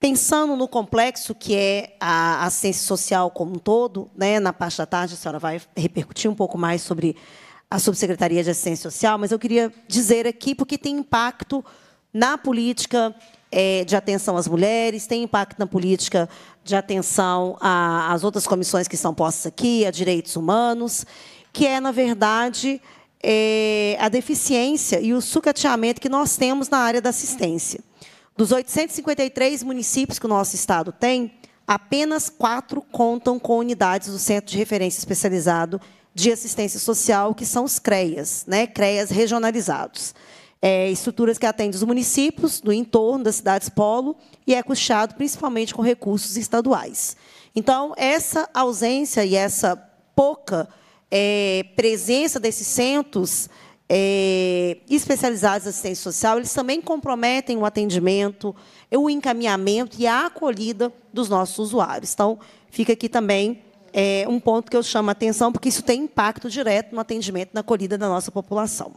Pensando no complexo que é a, a ciência social como um todo, né, na parte da tarde a senhora vai repercutir um pouco mais sobre a Subsecretaria de Assistência Social, mas eu queria dizer aqui porque tem impacto na política é, de atenção às mulheres, tem impacto na política de atenção às outras comissões que estão postas aqui, a direitos humanos, que é, na verdade, é, a deficiência e o sucateamento que nós temos na área da assistência. Dos 853 municípios que o nosso estado tem, apenas quatro contam com unidades do Centro de Referência Especializado de Assistência Social, que são os CREAS, né? CREAS regionalizados. É, estruturas que atendem os municípios do entorno das cidades polo e é custeado principalmente com recursos estaduais. Então, essa ausência e essa pouca é, presença desses centros é, especializados em assistência social, eles também comprometem o atendimento, o encaminhamento e a acolhida dos nossos usuários. Então, fica aqui também é, um ponto que eu chamo a atenção, porque isso tem impacto direto no atendimento e na acolhida da nossa população.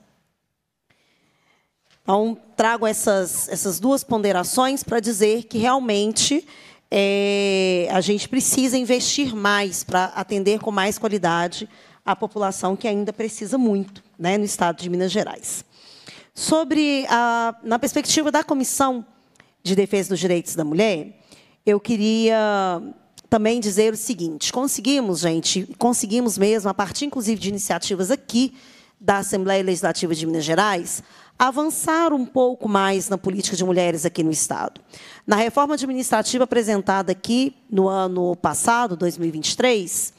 Então, trago essas, essas duas ponderações para dizer que, realmente, é, a gente precisa investir mais para atender com mais qualidade a população que ainda precisa muito né, no estado de Minas Gerais. Sobre a, na perspectiva da Comissão de Defesa dos Direitos da Mulher, eu queria também dizer o seguinte: conseguimos, gente, conseguimos mesmo, a partir inclusive de iniciativas aqui da Assembleia Legislativa de Minas Gerais, avançar um pouco mais na política de mulheres aqui no Estado. Na reforma administrativa apresentada aqui no ano passado, 2023,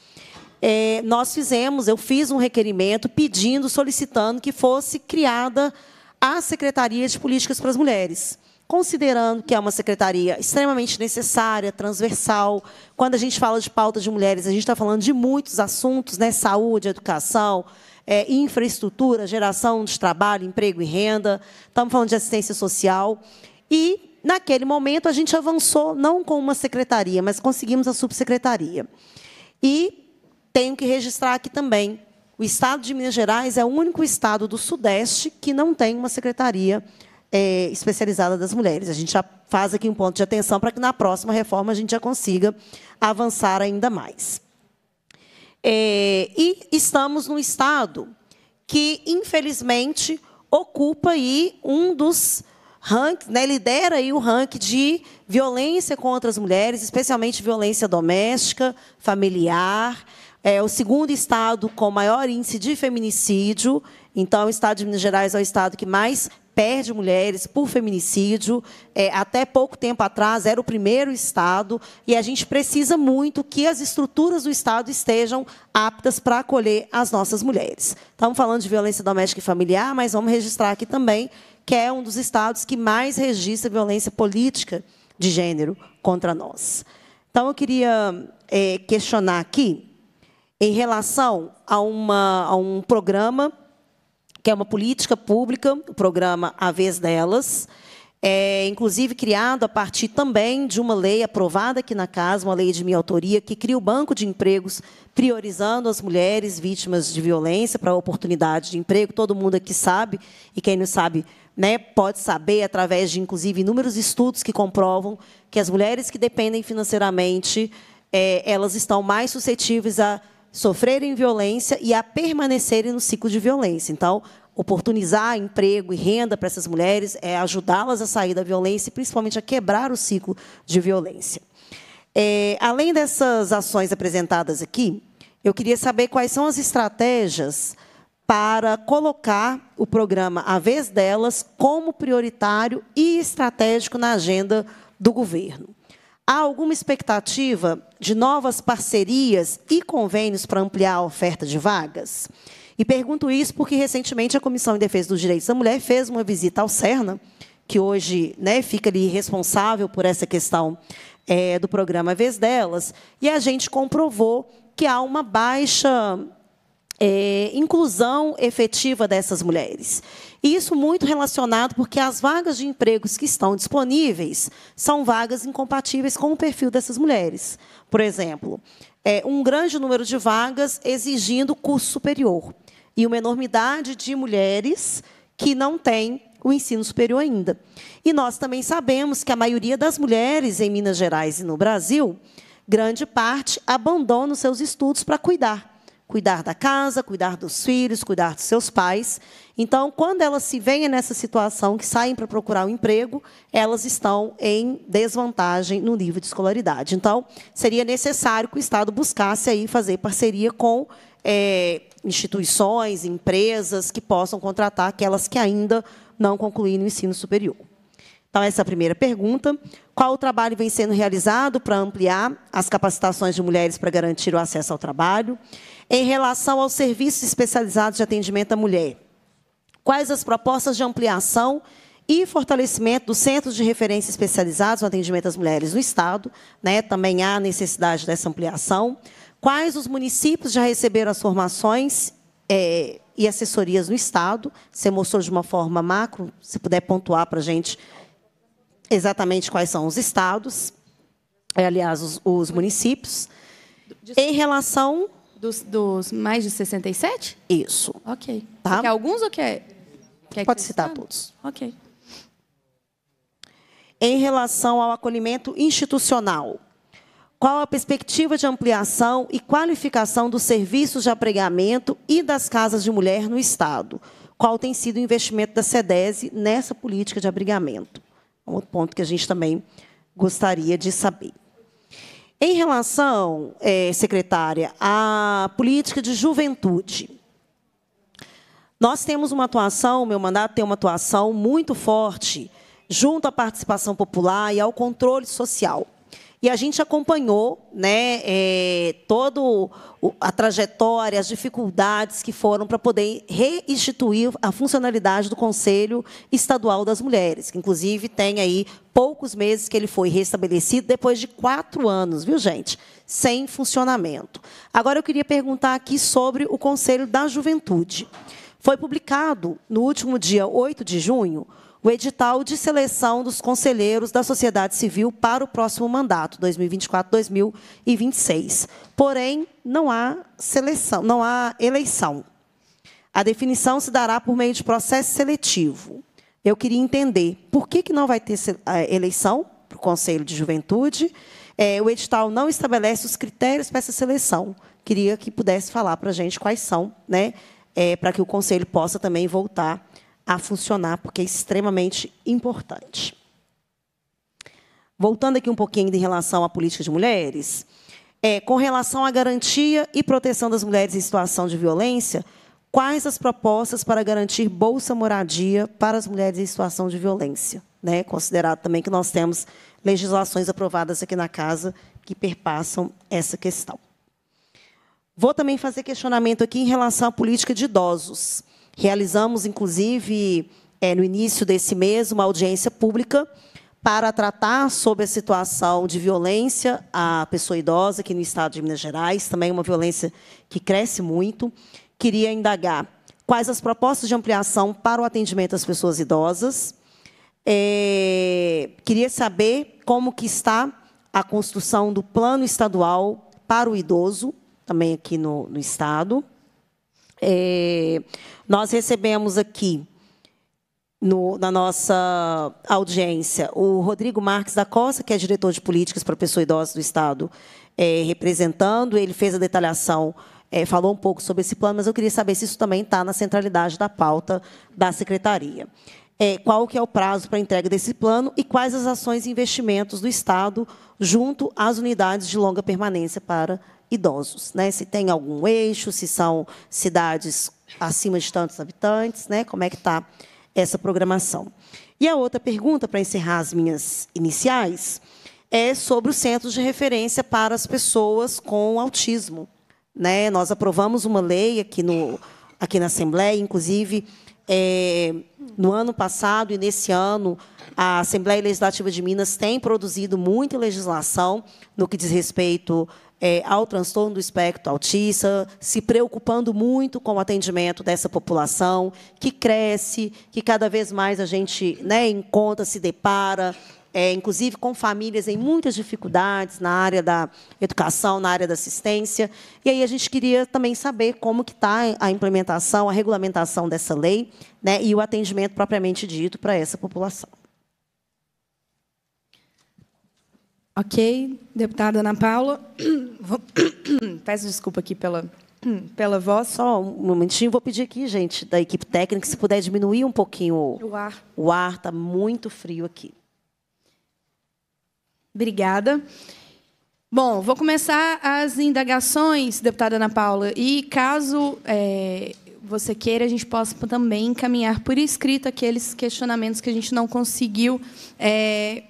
é, nós fizemos, eu fiz um requerimento pedindo, solicitando que fosse criada a Secretaria de Políticas para as Mulheres, considerando que é uma secretaria extremamente necessária, transversal. Quando a gente fala de pauta de mulheres, a gente está falando de muitos assuntos, né? saúde, educação, é, infraestrutura, geração de trabalho, emprego e renda, estamos falando de assistência social. E, naquele momento, a gente avançou, não com uma secretaria, mas conseguimos a subsecretaria. E tenho que registrar aqui também. O Estado de Minas Gerais é o único Estado do Sudeste que não tem uma secretaria é, especializada das mulheres. A gente já faz aqui um ponto de atenção para que na próxima reforma a gente já consiga avançar ainda mais. É, e estamos num Estado que, infelizmente, ocupa aí um dos rankings, né, lidera aí o ranking de violência contra as mulheres, especialmente violência doméstica, familiar. É o segundo estado com maior índice de feminicídio. Então, o estado de Minas Gerais é o estado que mais perde mulheres por feminicídio. É, até pouco tempo atrás era o primeiro estado e a gente precisa muito que as estruturas do estado estejam aptas para acolher as nossas mulheres. Estamos falando de violência doméstica e familiar, mas vamos registrar aqui também que é um dos estados que mais registra violência política de gênero contra nós. Então eu queria é, questionar aqui em relação a, uma, a um programa, que é uma política pública, o programa A Vez Delas, é, inclusive criado a partir também de uma lei aprovada aqui na casa, uma lei de minha autoria, que cria o banco de empregos, priorizando as mulheres vítimas de violência para a oportunidade de emprego. Todo mundo aqui sabe, e quem não sabe né, pode saber através de, inclusive, inúmeros estudos que comprovam que as mulheres que dependem financeiramente, é, elas estão mais suscetíveis a sofrerem violência e a permanecerem no ciclo de violência. Então, oportunizar emprego e renda para essas mulheres é ajudá-las a sair da violência e, principalmente, a quebrar o ciclo de violência. É, além dessas ações apresentadas aqui, eu queria saber quais são as estratégias para colocar o programa A Vez Delas como prioritário e estratégico na agenda do governo. Há alguma expectativa de novas parcerias e convênios para ampliar a oferta de vagas? E pergunto isso porque recentemente a Comissão em Defesa dos Direitos da Mulher fez uma visita ao CERNA, que hoje né, fica ali responsável por essa questão é, do programa Vez Delas, e a gente comprovou que há uma baixa é, inclusão efetiva dessas mulheres. E isso muito relacionado porque as vagas de empregos que estão disponíveis são vagas incompatíveis com o perfil dessas mulheres. Por exemplo, é, um grande número de vagas exigindo curso superior e uma enormidade de mulheres que não têm o ensino superior ainda. E nós também sabemos que a maioria das mulheres em Minas Gerais e no Brasil, grande parte, abandona os seus estudos para cuidar cuidar da casa, cuidar dos filhos, cuidar dos seus pais. Então, quando elas se veem nessa situação, que saem para procurar um emprego, elas estão em desvantagem no nível de escolaridade. Então, seria necessário que o Estado buscasse aí fazer parceria com é, instituições, empresas que possam contratar aquelas que ainda não concluíram o ensino superior. Então, essa é a primeira pergunta. Qual o trabalho vem sendo realizado para ampliar as capacitações de mulheres para garantir o acesso ao trabalho? em relação aos serviços especializados de atendimento à mulher. Quais as propostas de ampliação e fortalecimento dos centros de referência especializados no atendimento às mulheres no Estado? Né? Também há necessidade dessa ampliação. Quais os municípios já receberam as formações é, e assessorias no Estado? Você mostrou de uma forma macro, se puder pontuar para a gente exatamente quais são os estados, eh, aliás, os, os municípios. Em relação dos, dos mais de 67? Isso. Ok. Tá? quer alguns ou quer. quer Pode citar sabe? todos. Ok. Em relação ao acolhimento institucional, qual a perspectiva de ampliação e qualificação dos serviços de apregamento e das casas de mulher no Estado? Qual tem sido o investimento da sedese nessa política de abrigamento? É um outro ponto que a gente também gostaria de saber. Em relação, é, secretária, à política de juventude, nós temos uma atuação, meu mandato tem uma atuação muito forte junto à participação popular e ao controle social. E a gente acompanhou né, é, toda a trajetória, as dificuldades que foram para poder reinstituir a funcionalidade do Conselho Estadual das Mulheres, que, inclusive, tem aí poucos meses que ele foi restabelecido, depois de quatro anos, viu, gente? Sem funcionamento. Agora, eu queria perguntar aqui sobre o Conselho da Juventude. Foi publicado, no último dia 8 de junho, o edital de seleção dos conselheiros da sociedade civil para o próximo mandato, 2024-2026. Porém, não há seleção, não há eleição. A definição se dará por meio de processo seletivo. Eu queria entender por que, que não vai ter eh, eleição para o Conselho de Juventude. É, o edital não estabelece os critérios para essa seleção. Queria que pudesse falar para a gente quais são, né, eh, para que o Conselho possa também voltar a funcionar, porque é extremamente importante. Voltando aqui um pouquinho em relação à política de mulheres, é, com relação à garantia e proteção das mulheres em situação de violência, quais as propostas para garantir bolsa moradia para as mulheres em situação de violência? Né? Considerado também que nós temos legislações aprovadas aqui na casa que perpassam essa questão. Vou também fazer questionamento aqui em relação à política de idosos. Realizamos, inclusive, é, no início desse mês, uma audiência pública para tratar sobre a situação de violência à pessoa idosa aqui no estado de Minas Gerais, também uma violência que cresce muito. Queria indagar quais as propostas de ampliação para o atendimento às pessoas idosas. É, queria saber como que está a construção do plano estadual para o idoso, também aqui no, no estado. É, nós recebemos aqui, no, na nossa audiência, o Rodrigo Marques da Costa, que é diretor de políticas para a pessoa idosa do Estado, é, representando. Ele fez a detalhação, é, falou um pouco sobre esse plano, mas eu queria saber se isso também está na centralidade da pauta da secretaria. É, qual que é o prazo para a entrega desse plano e quais as ações e investimentos do Estado junto às unidades de longa permanência para idosos, né? Se tem algum eixo, se são cidades acima de tantos habitantes, né? Como é que está essa programação? E a outra pergunta para encerrar as minhas iniciais é sobre os centros de referência para as pessoas com autismo, né? Nós aprovamos uma lei aqui no aqui na Assembleia, inclusive é, no ano passado e nesse ano, a Assembleia Legislativa de Minas tem produzido muita legislação no que diz respeito é, ao transtorno do espectro autista, se preocupando muito com o atendimento dessa população, que cresce, que cada vez mais a gente né, encontra, se depara, é, inclusive com famílias em muitas dificuldades na área da educação, na área da assistência. E aí a gente queria também saber como que está a implementação, a regulamentação dessa lei né, e o atendimento propriamente dito para essa população. Ok, deputada Ana Paula. (clears throat) (clears throat) Peço desculpa aqui pela, (clears throat) pela voz. Só um momentinho. Vou pedir aqui, gente, da equipe técnica, se puder diminuir um pouquinho o ar. O ar está muito frio aqui. Obrigada. Bom, vou começar as indagações, deputada Ana Paula, e caso é, você queira, a gente possa também encaminhar por escrito aqueles questionamentos que a gente não conseguiu é,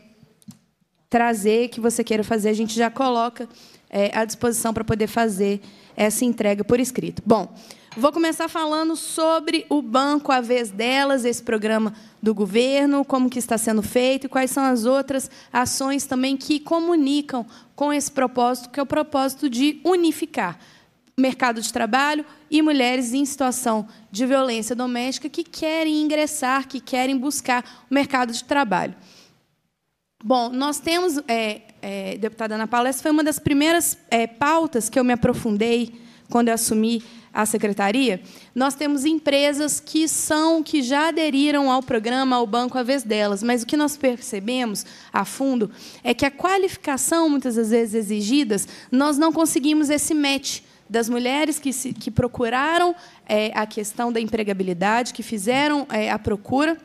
trazer, que você queira fazer, a gente já coloca é, à disposição para poder fazer essa entrega por escrito. Bom, vou começar falando sobre o banco a vez delas, esse programa do governo, como que está sendo feito e quais são as outras ações também que comunicam com esse propósito, que é o propósito de unificar mercado de trabalho e mulheres em situação de violência doméstica que querem ingressar, que querem buscar o mercado de trabalho. Bom, nós temos, é, é, deputada Ana Paula, essa foi uma das primeiras é, pautas que eu me aprofundei quando eu assumi a secretaria. Nós temos empresas que são, que já aderiram ao programa, ao banco, à vez delas, mas o que nós percebemos a fundo é que a qualificação, muitas das vezes exigidas, nós não conseguimos esse match das mulheres que, se, que procuraram é, a questão da empregabilidade, que fizeram é, a procura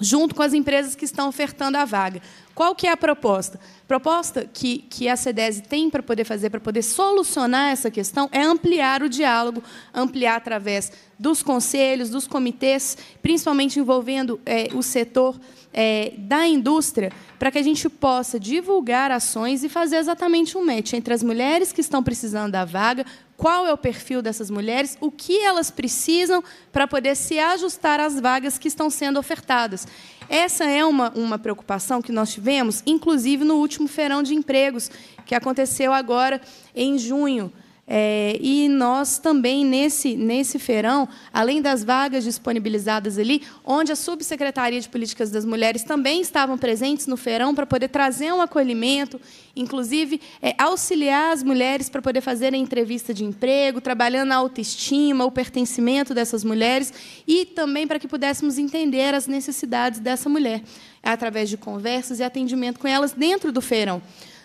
junto com as empresas que estão ofertando a vaga. Qual que é a proposta? A proposta que, que a CEDES tem para poder fazer, para poder solucionar essa questão, é ampliar o diálogo, ampliar através dos conselhos, dos comitês, principalmente envolvendo é, o setor é, da indústria, para que a gente possa divulgar ações e fazer exatamente um match entre as mulheres que estão precisando da vaga qual é o perfil dessas mulheres, o que elas precisam para poder se ajustar às vagas que estão sendo ofertadas. Essa é uma, uma preocupação que nós tivemos, inclusive no último ferão de empregos, que aconteceu agora em junho. É, e nós também, nesse, nesse feirão, além das vagas disponibilizadas ali, onde a Subsecretaria de Políticas das Mulheres também estavam presentes no feirão para poder trazer um acolhimento, inclusive é, auxiliar as mulheres para poder fazer a entrevista de emprego, trabalhando a autoestima, o pertencimento dessas mulheres e também para que pudéssemos entender as necessidades dessa mulher através de conversas e atendimento com elas dentro do feirão.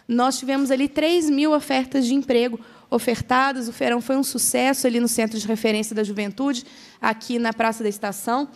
Nós tivemos ali 3 mil ofertas de emprego ofertadas. O feirão foi um sucesso ali no Centro de Referência da Juventude, aqui na Praça da Estação.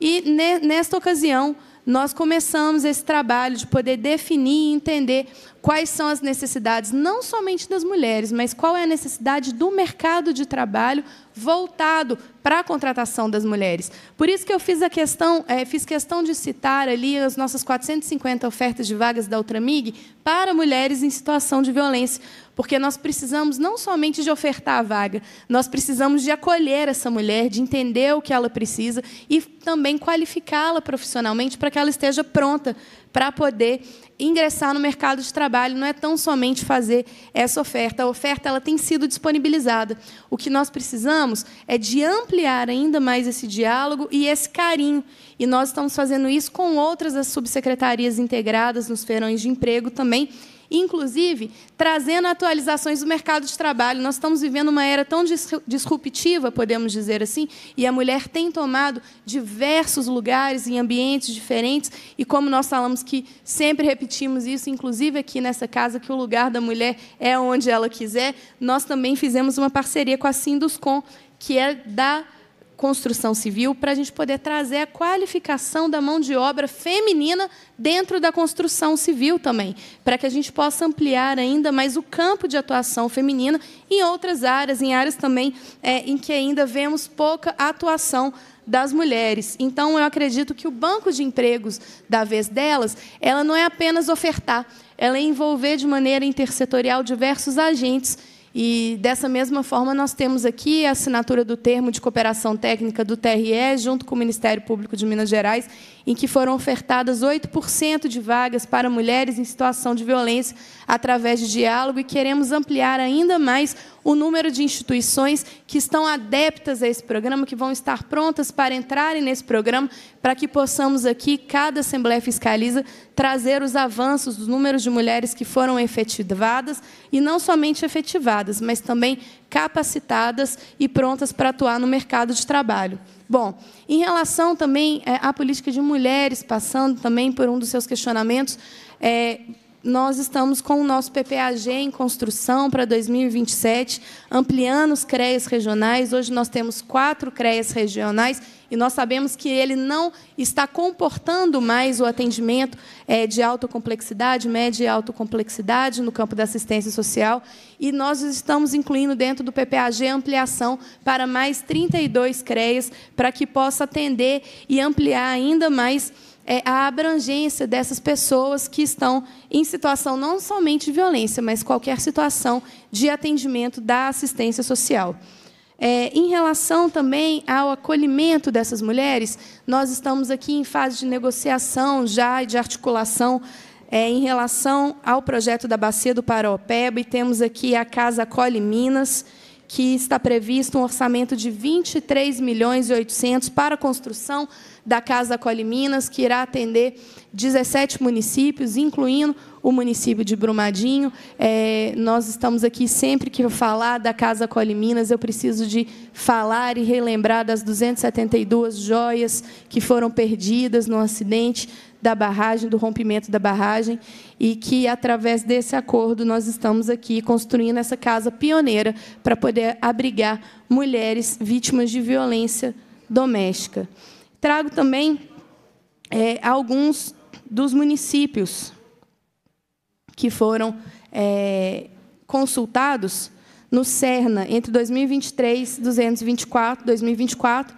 E nesta ocasião, nós começamos esse trabalho de poder definir e entender quais são as necessidades, não somente das mulheres, mas qual é a necessidade do mercado de trabalho voltado para a contratação das mulheres. Por isso que eu fiz a questão, é, fiz questão de citar ali as nossas 450 ofertas de vagas da Ultramig para mulheres em situação de violência, porque nós precisamos não somente de ofertar a vaga, nós precisamos de acolher essa mulher, de entender o que ela precisa e também qualificá-la profissionalmente para que ela esteja pronta para poder ingressar no mercado de trabalho não é tão somente fazer essa oferta. A oferta ela tem sido disponibilizada. O que nós precisamos é de ampliar ainda mais esse diálogo e esse carinho. E nós estamos fazendo isso com outras as subsecretarias integradas nos feirões de emprego também inclusive trazendo atualizações do mercado de trabalho. Nós estamos vivendo uma era tão disruptiva, podemos dizer assim, e a mulher tem tomado diversos lugares em ambientes diferentes, e como nós falamos que sempre repetimos isso, inclusive aqui nessa casa, que o lugar da mulher é onde ela quiser, nós também fizemos uma parceria com a Sinduscom, que é da construção civil para a gente poder trazer a qualificação da mão de obra feminina dentro da construção civil também, para que a gente possa ampliar ainda mais o campo de atuação feminina em outras áreas, em áreas também é, em que ainda vemos pouca atuação das mulheres. Então, eu acredito que o banco de empregos da vez delas, ela não é apenas ofertar, ela é envolver de maneira intersetorial diversos agentes e, dessa mesma forma, nós temos aqui a assinatura do termo de cooperação técnica do TRE, junto com o Ministério Público de Minas Gerais, em que foram ofertadas 8% de vagas para mulheres em situação de violência através de diálogo e queremos ampliar ainda mais o número de instituições que estão adeptas a esse programa, que vão estar prontas para entrarem nesse programa, para que possamos aqui, cada Assembleia Fiscaliza, trazer os avanços dos números de mulheres que foram efetivadas, e não somente efetivadas, mas também capacitadas e prontas para atuar no mercado de trabalho. Bom, em relação também eh, à política de mulheres, passando também por um dos seus questionamentos, é, nós estamos com o nosso PPAG em construção para 2027, ampliando os CREAs regionais. Hoje nós temos quatro CREAs regionais e nós sabemos que ele não está comportando mais o atendimento eh, de alta complexidade, média e alta complexidade no campo da assistência social. E nós estamos incluindo dentro do PPAG ampliação para mais 32 CREAs, para que possa atender e ampliar ainda mais é, a abrangência dessas pessoas que estão em situação não somente de violência, mas qualquer situação de atendimento da assistência social. É, em relação também ao acolhimento dessas mulheres, nós estamos aqui em fase de negociação já e de articulação é, em relação ao projeto da Bacia do Paraopeba, e temos aqui a Casa Acolhe Minas, que está previsto um orçamento de 23 milhões e 800 para a construção da Casa Acolhe Minas, que irá atender 17 municípios, incluindo o município de Brumadinho. É, nós estamos aqui sempre que eu falar da Casa Acolhe Minas, eu preciso de falar e relembrar das 272 joias que foram perdidas no acidente da barragem, do rompimento da barragem, e que, através desse acordo, nós estamos aqui construindo essa casa pioneira para poder abrigar mulheres vítimas de violência doméstica. Trago também é, alguns dos municípios que foram é, consultados no CERNA entre 2023 2024 2024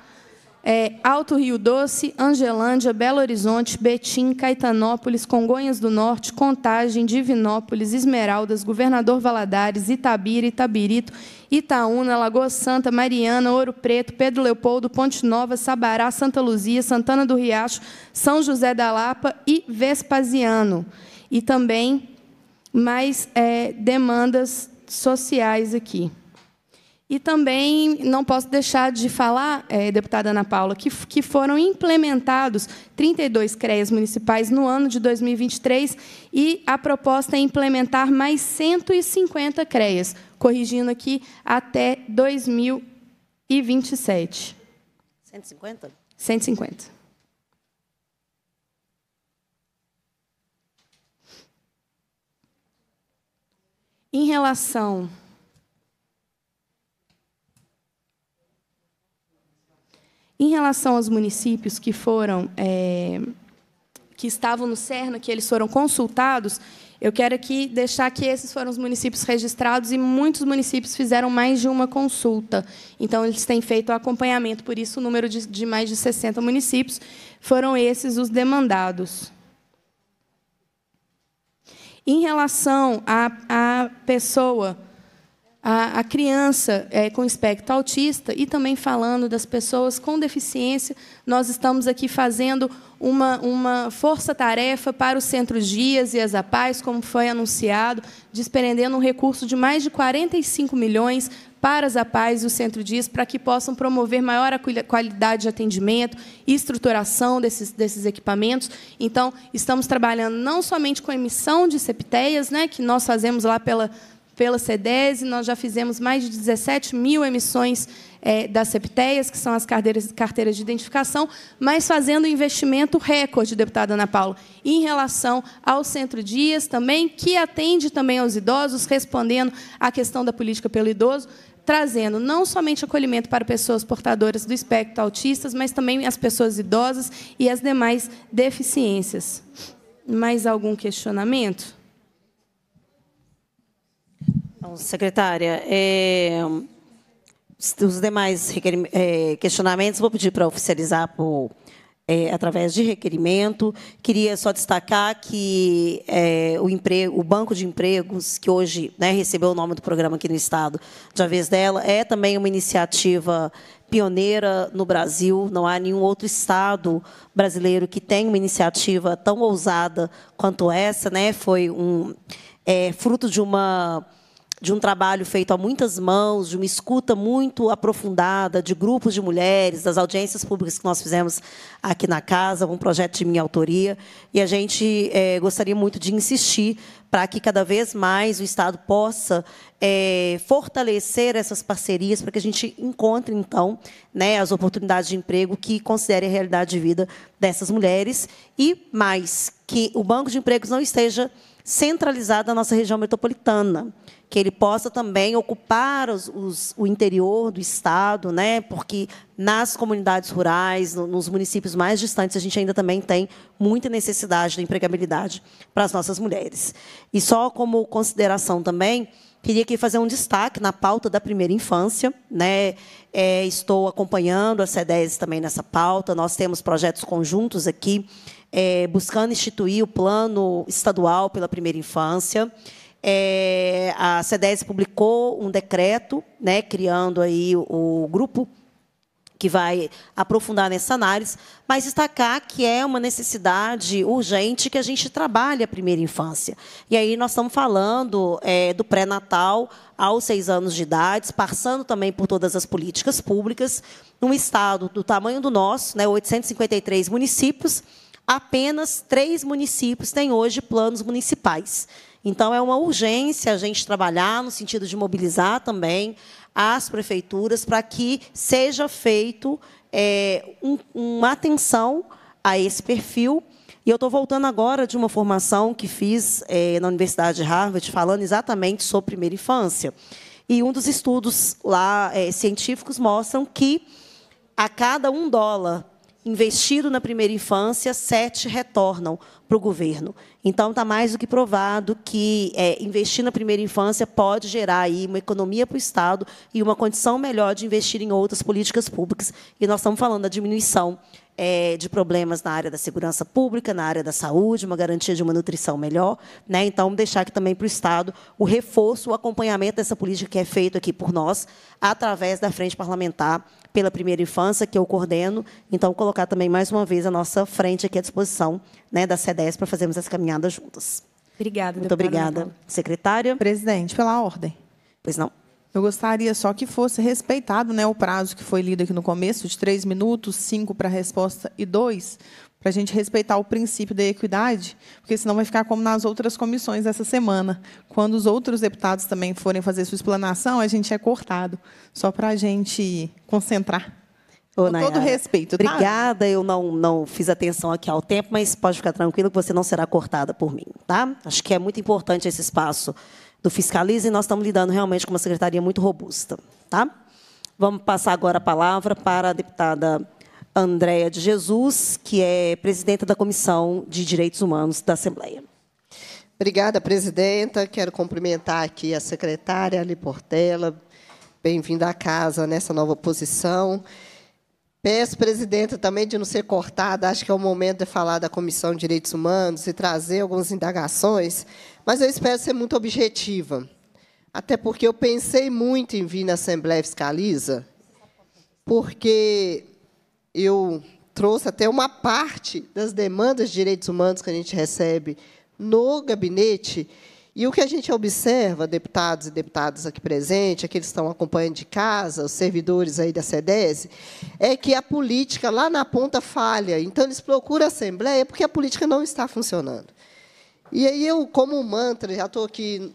é, Alto Rio Doce, Angelândia, Belo Horizonte, Betim, Caetanópolis, Congonhas do Norte, Contagem, Divinópolis, Esmeraldas, Governador Valadares, Itabira, Itabirito, Itaúna, Lagoa Santa, Mariana, Ouro Preto, Pedro Leopoldo, Ponte Nova, Sabará, Santa Luzia, Santana do Riacho, São José da Lapa e Vespasiano. E também mais é, demandas sociais aqui. E também não posso deixar de falar, é, deputada Ana Paula, que, que foram implementados 32 CREAs municipais no ano de 2023 e a proposta é implementar mais 150 CREAs, corrigindo aqui até 2027. 150? 150. Em relação Em relação aos municípios que foram é, que estavam no CERN, que eles foram consultados, eu quero aqui deixar que esses foram os municípios registrados e muitos municípios fizeram mais de uma consulta. Então, eles têm feito o acompanhamento, por isso o número de, de mais de 60 municípios foram esses os demandados. Em relação à pessoa a, a criança é, com espectro autista e também falando das pessoas com deficiência. Nós estamos aqui fazendo uma, uma força-tarefa para os centros Dias e as apais como foi anunciado, desprendendo um recurso de mais de 45 milhões para as APAES e o Centro Dias, para que possam promover maior qualidade de atendimento e estruturação desses, desses equipamentos. Então, estamos trabalhando não somente com a emissão de septeias, né, que nós fazemos lá pela pela CEDES, nós já fizemos mais de 17 mil emissões é, das CEPTEIAS, que são as carteiras, carteiras de identificação, mas fazendo um investimento recorde, deputada Ana Paula, em relação ao Centro Dias também, que atende também aos idosos, respondendo à questão da política pelo idoso, trazendo não somente acolhimento para pessoas portadoras do espectro autistas, mas também as pessoas idosas e as demais deficiências. Mais algum questionamento? Então, secretária, é, os demais é, questionamentos vou pedir para oficializar por, é, através de requerimento. Queria só destacar que é, o, emprego, o Banco de Empregos, que hoje né, recebeu o nome do programa aqui no Estado, de vez dela, é também uma iniciativa pioneira no Brasil. Não há nenhum outro estado brasileiro que tenha uma iniciativa tão ousada quanto essa. Né? Foi um é, fruto de uma de um trabalho feito a muitas mãos, de uma escuta muito aprofundada de grupos de mulheres, das audiências públicas que nós fizemos aqui na casa, um projeto de minha autoria. E a gente é, gostaria muito de insistir para que cada vez mais o Estado possa é, fortalecer essas parcerias, para que a gente encontre, então, né, as oportunidades de emprego que considerem a realidade de vida dessas mulheres e, mais, que o Banco de Empregos não esteja centralizado na nossa região metropolitana que ele possa também ocupar os, os, o interior do Estado, né? porque nas comunidades rurais, no, nos municípios mais distantes, a gente ainda também tem muita necessidade de empregabilidade para as nossas mulheres. E só como consideração também, queria aqui fazer um destaque na pauta da primeira infância. Né? É, estou acompanhando a CEDES também nessa pauta, nós temos projetos conjuntos aqui, é, buscando instituir o plano estadual pela primeira infância. É, a CDES publicou um decreto, né, criando aí o, o grupo que vai aprofundar nessa análise, mas destacar que é uma necessidade urgente que a gente trabalhe a primeira infância. E aí nós estamos falando é, do pré-natal aos seis anos de idade, passando também por todas as políticas públicas, num estado do tamanho do nosso, né, 853 municípios, apenas três municípios têm hoje planos municipais. Então, é uma urgência a gente trabalhar no sentido de mobilizar também as prefeituras para que seja feito é, um, uma atenção a esse perfil. E eu estou voltando agora de uma formação que fiz é, na Universidade de Harvard, falando exatamente sobre primeira infância. E um dos estudos lá é, científicos mostram que a cada um dólar investido na primeira infância, sete retornam para o governo. Então, está mais do que provado que é, investir na primeira infância pode gerar aí uma economia para o Estado e uma condição melhor de investir em outras políticas públicas. E nós estamos falando da diminuição é, de problemas na área da segurança pública, na área da saúde, uma garantia de uma nutrição melhor. Né? Então, deixar aqui também para o Estado o reforço, o acompanhamento dessa política que é feito aqui por nós, através da Frente Parlamentar pela Primeira Infância, que eu coordeno. Então, colocar também, mais uma vez, a nossa frente aqui à disposição né, da CEDES para fazermos essa caminhada juntas. Obrigada, Muito obrigada, secretária. Presidente, pela ordem. Pois não. Eu gostaria só que fosse respeitado né, o prazo que foi lido aqui no começo, de três minutos, cinco para a resposta e dois, para a gente respeitar o princípio da equidade, porque senão vai ficar como nas outras comissões essa semana. Quando os outros deputados também forem fazer sua explanação, a gente é cortado, só para a gente concentrar. Ô, Com Nayara, todo respeito. Tá? Obrigada, eu não, não fiz atenção aqui ao tempo, mas pode ficar tranquilo que você não será cortada por mim. tá? Acho que é muito importante esse espaço do e nós estamos lidando realmente com uma secretaria muito robusta. Tá? Vamos passar agora a palavra para a deputada Andréa de Jesus, que é presidenta da Comissão de Direitos Humanos da Assembleia. Obrigada, presidenta. Quero cumprimentar aqui a secretária Ali Portela. Bem-vinda à casa nessa nova posição. Peço, presidenta, também de não ser cortada, acho que é o momento de falar da Comissão de Direitos Humanos e trazer algumas indagações mas eu espero ser muito objetiva. Até porque eu pensei muito em vir na Assembleia Fiscaliza, porque eu trouxe até uma parte das demandas de direitos humanos que a gente recebe no gabinete. E o que a gente observa, deputados e deputadas aqui presentes, aqueles que estão acompanhando de casa, os servidores aí da CEDES, é que a política lá na ponta falha. Então, eles procuram a Assembleia porque a política não está funcionando. E aí eu, como mantra, já estou aqui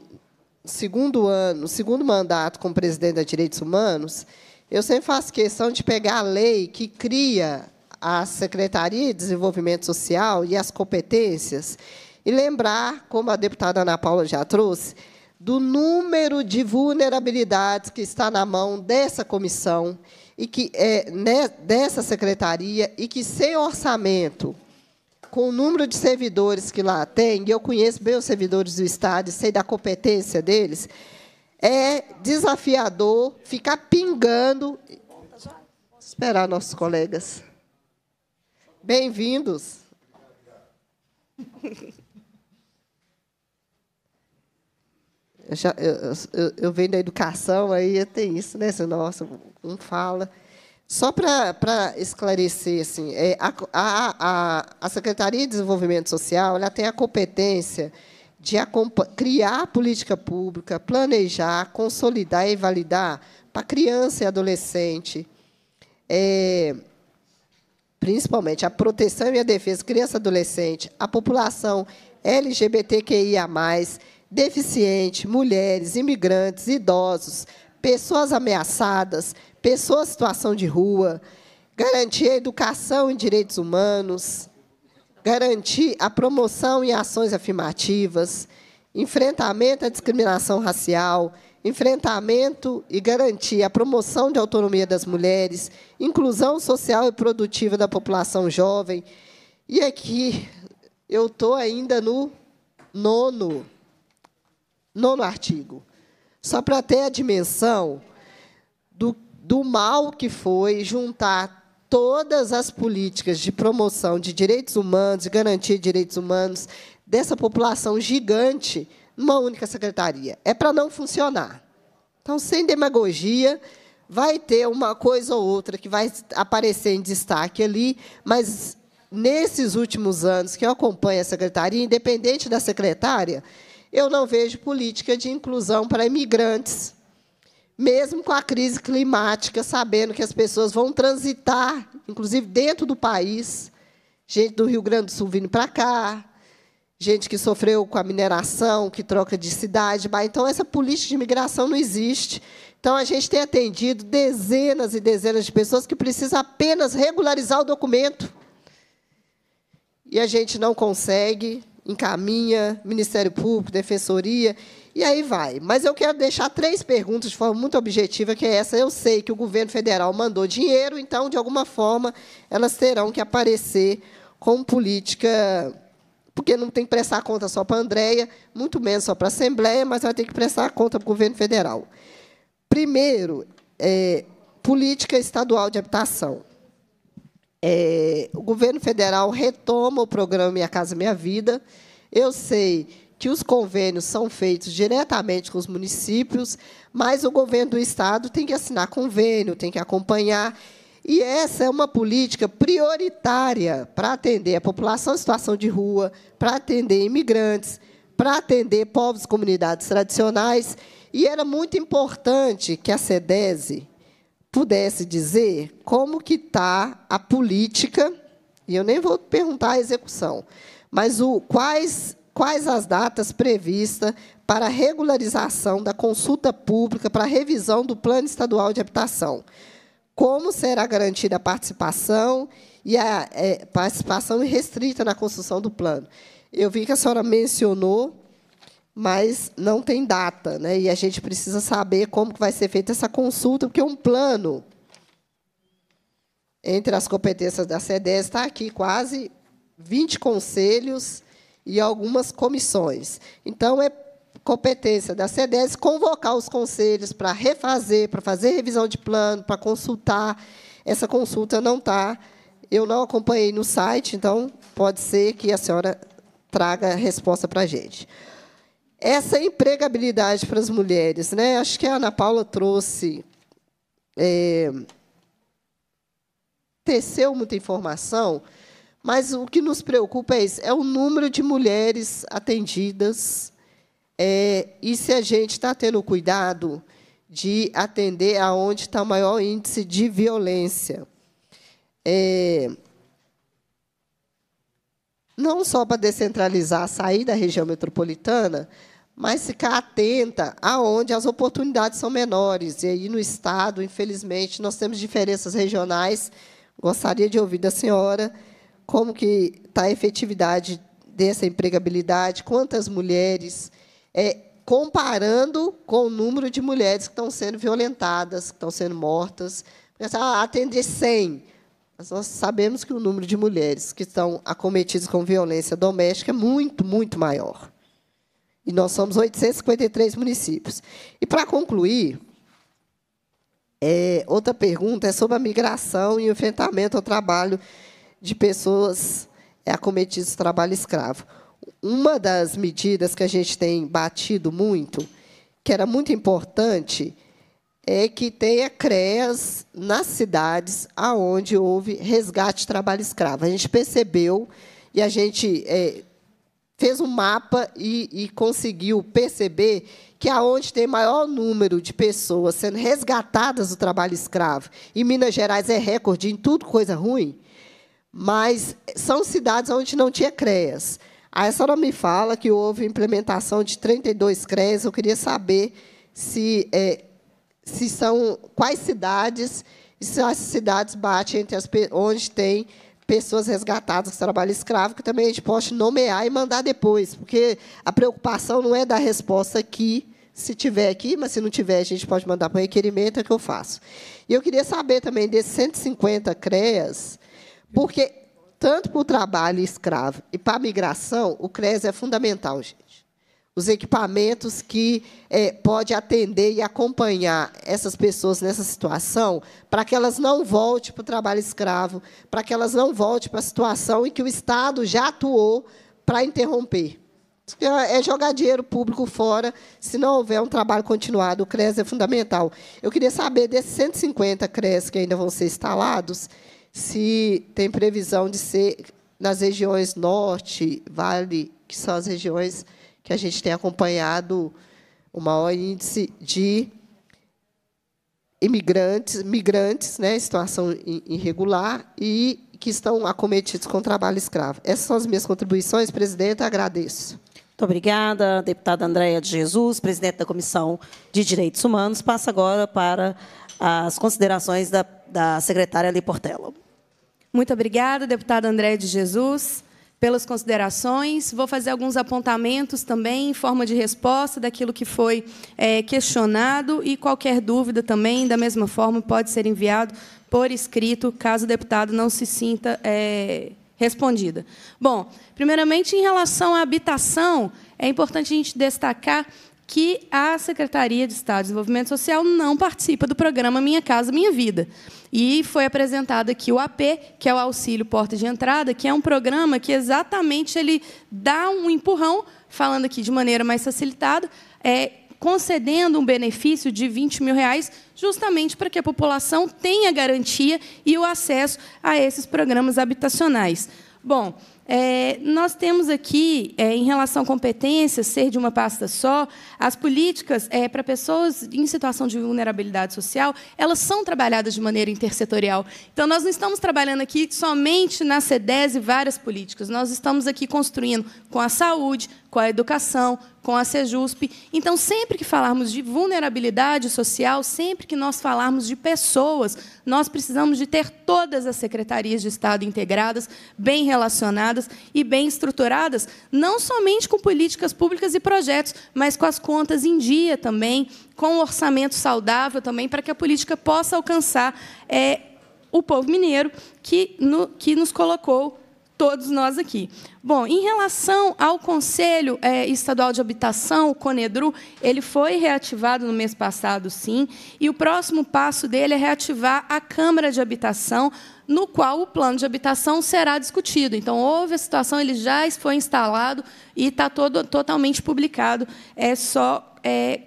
segundo ano, segundo mandato como presidente da Direitos Humanos, eu sempre faço questão de pegar a lei que cria a Secretaria de Desenvolvimento Social e as competências e lembrar, como a deputada Ana Paula já trouxe, do número de vulnerabilidades que está na mão dessa comissão e que é né, dessa secretaria e que sem orçamento com o número de servidores que lá tem, e eu conheço bem os servidores do Estado, sei da competência deles, é desafiador ficar pingando. Vamos esperar nossos colegas. Bem-vindos. Eu, eu, eu, eu venho da educação, aí tem isso, né? Nossa, um fala. Só para esclarecer, assim, é, a, a, a, Secretaria de Desenvolvimento Social ela tem a competência de criar política pública, planejar, consolidar e validar para criança e adolescente, é, principalmente a proteção e a defesa criança e adolescente, a população LGBTQIA+, deficiente, mulheres, imigrantes, idosos, pessoas ameaçadas, pessoas em situação de rua, garantir a educação em direitos humanos, garantir a promoção em ações afirmativas, enfrentamento à discriminação racial, enfrentamento e garantir a promoção de autonomia das mulheres, inclusão social e produtiva da população jovem. E aqui eu estou ainda no nono, nono artigo. Só para ter a dimensão do do mal que foi juntar todas as políticas de promoção de direitos humanos, de garantia de direitos humanos dessa população gigante numa única secretaria. É para não funcionar. Então, sem demagogia, vai ter uma coisa ou outra que vai aparecer em destaque ali, mas nesses últimos anos que eu acompanho a secretaria, independente da secretária, eu não vejo política de inclusão para imigrantes mesmo com a crise climática, sabendo que as pessoas vão transitar, inclusive dentro do país, gente do Rio Grande do Sul vindo para cá, gente que sofreu com a mineração, que troca de cidade. Então, essa política de imigração não existe. Então, a gente tem atendido dezenas e dezenas de pessoas que precisam apenas regularizar o documento. E a gente não consegue, encaminha, Ministério Público, Defensoria. E aí vai. Mas eu quero deixar três perguntas de forma muito objetiva, que é essa. Eu sei que o governo federal mandou dinheiro, então, de alguma forma, elas terão que aparecer com política. Porque não tem que prestar conta só para a Andréia, muito menos só para a Assembleia, mas vai ter que prestar conta para o governo federal. Primeiro, é, política estadual de habitação. É, o governo federal retoma o programa Minha Casa Minha Vida. Eu sei que os convênios são feitos diretamente com os municípios, mas o governo do Estado tem que assinar convênio, tem que acompanhar. E essa é uma política prioritária para atender a população em situação de rua, para atender imigrantes, para atender povos e comunidades tradicionais. E era muito importante que a SEDESE pudesse dizer como que está a política, e eu nem vou perguntar a execução, mas o, quais quais as datas previstas para a regularização da consulta pública para a revisão do Plano Estadual de Habitação. Como será garantida a participação e a é, participação restrita na construção do plano? Eu vi que a senhora mencionou, mas não tem data, né? E a gente precisa saber como que vai ser feita essa consulta, porque um plano entre as competências da CEDES está aqui quase 20 conselhos e algumas comissões. Então, é competência da CEDES convocar os conselhos para refazer, para fazer revisão de plano, para consultar. Essa consulta não está. Eu não acompanhei no site, então pode ser que a senhora traga a resposta para a gente. Essa empregabilidade para as mulheres, né? Acho que a Ana Paula trouxe. É, teceu muita informação. Mas o que nos preocupa é, isso, é o número de mulheres atendidas é, e se a gente está tendo cuidado de atender aonde está o maior índice de violência. É, não só para descentralizar, sair da região metropolitana, mas ficar atenta aonde as oportunidades são menores. E aí, no Estado, infelizmente, nós temos diferenças regionais. Gostaria de ouvir da senhora como que está a efetividade dessa empregabilidade, quantas mulheres, é, comparando com o número de mulheres que estão sendo violentadas, que estão sendo mortas. pensar assim, ah, atender 100, mas nós sabemos que o número de mulheres que estão acometidas com violência doméstica é muito, muito maior. E nós somos 853 municípios. E, para concluir, é, outra pergunta é sobre a migração e o enfrentamento ao trabalho de pessoas é acometidas de trabalho escravo. Uma das medidas que a gente tem batido muito, que era muito importante, é que tenha CREAS nas cidades aonde houve resgate de trabalho escravo. A gente percebeu e a gente é, fez um mapa e, e, conseguiu perceber que aonde tem maior número de pessoas sendo resgatadas do trabalho escravo, e Minas Gerais é recorde em tudo coisa ruim, mas são cidades onde não tinha CREAS. a senhora me fala que houve implementação de 32 CREAS. Eu queria saber se, é, se são quais cidades e se as cidades batem entre as onde tem pessoas resgatadas que trabalham escravo, que também a gente pode nomear e mandar depois, porque a preocupação não é dar resposta aqui, se tiver aqui, mas se não tiver, a gente pode mandar para o requerimento, é que eu faço. E eu queria saber também, desses 150 CREAS, porque, tanto para o trabalho escravo e para a migração, o CRES é fundamental, gente. Os equipamentos que é, pode atender e acompanhar essas pessoas nessa situação, para que elas não voltem para o trabalho escravo, para que elas não voltem para a situação em que o Estado já atuou para interromper. É jogar dinheiro público fora se não houver um trabalho continuado. O CRES é fundamental. Eu queria saber desses 150 CRES que ainda vão ser instalados, se tem previsão de ser nas regiões norte, vale, que são as regiões que a gente tem acompanhado o maior índice de imigrantes, migrantes, né, situação irregular e que estão acometidos com trabalho escravo. Essas são as minhas contribuições, presidenta, agradeço. Muito obrigada, deputada Andréia de Jesus, presidente da Comissão de Direitos Humanos. Passa agora para as considerações da, da secretária Ali Portela. Muito obrigada, deputada André de Jesus, pelas considerações. Vou fazer alguns apontamentos também em forma de resposta daquilo que foi é, questionado e qualquer dúvida também, da mesma forma, pode ser enviado por escrito, caso o deputado não se sinta é, respondida. Bom, primeiramente, em relação à habitação, é importante a gente destacar que a Secretaria de Estado de Desenvolvimento Social não participa do programa Minha Casa Minha Vida. E foi apresentado aqui o AP, que é o Auxílio Porta de Entrada, que é um programa que exatamente ele dá um empurrão, falando aqui de maneira mais facilitada, é, concedendo um benefício de 20 mil reais, justamente para que a população tenha garantia e o acesso a esses programas habitacionais. Bom, é, nós temos aqui, é, em relação à competência, ser de uma pasta só, as políticas é, para pessoas em situação de vulnerabilidade social, elas são trabalhadas de maneira intersetorial. Então, nós não estamos trabalhando aqui somente na CEDES e várias políticas, nós estamos aqui construindo com a saúde, com a educação, com a CEJUSP. Então, sempre que falarmos de vulnerabilidade social, sempre que nós falarmos de pessoas, nós precisamos de ter todas as secretarias de Estado integradas, bem relacionadas, coordenadas e bem estruturadas, não somente com políticas públicas e projetos, mas com as contas em dia também, com o um orçamento saudável também, para que a política possa alcançar é, o povo mineiro que, no, que nos colocou todos nós aqui. Bom, em relação ao Conselho é, Estadual de Habitação, o CONEDRU, ele foi reativado no mês passado, sim, e o próximo passo dele é reativar a Câmara de Habitação no qual o plano de habitação será discutido. Então, houve a situação, ele já foi instalado e está todo, totalmente publicado. É só é,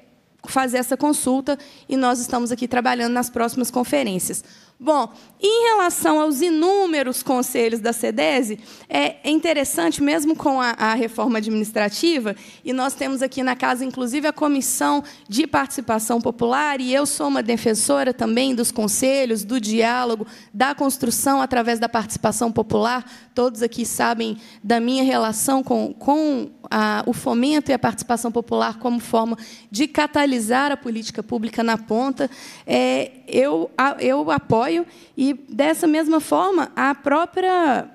fazer essa consulta e nós estamos aqui trabalhando nas próximas conferências. Bom, em relação aos inúmeros conselhos da SEDESI, é interessante, mesmo com a, a, reforma administrativa, e nós temos aqui na casa, inclusive, a Comissão de Participação Popular, e eu sou uma defensora também dos conselhos, do diálogo, da construção através da participação popular. Todos aqui sabem da minha relação com, com a, o fomento e a participação popular como forma de catalisar a política pública na ponta. É, eu, a, eu apoio apoio. E, dessa mesma forma, a própria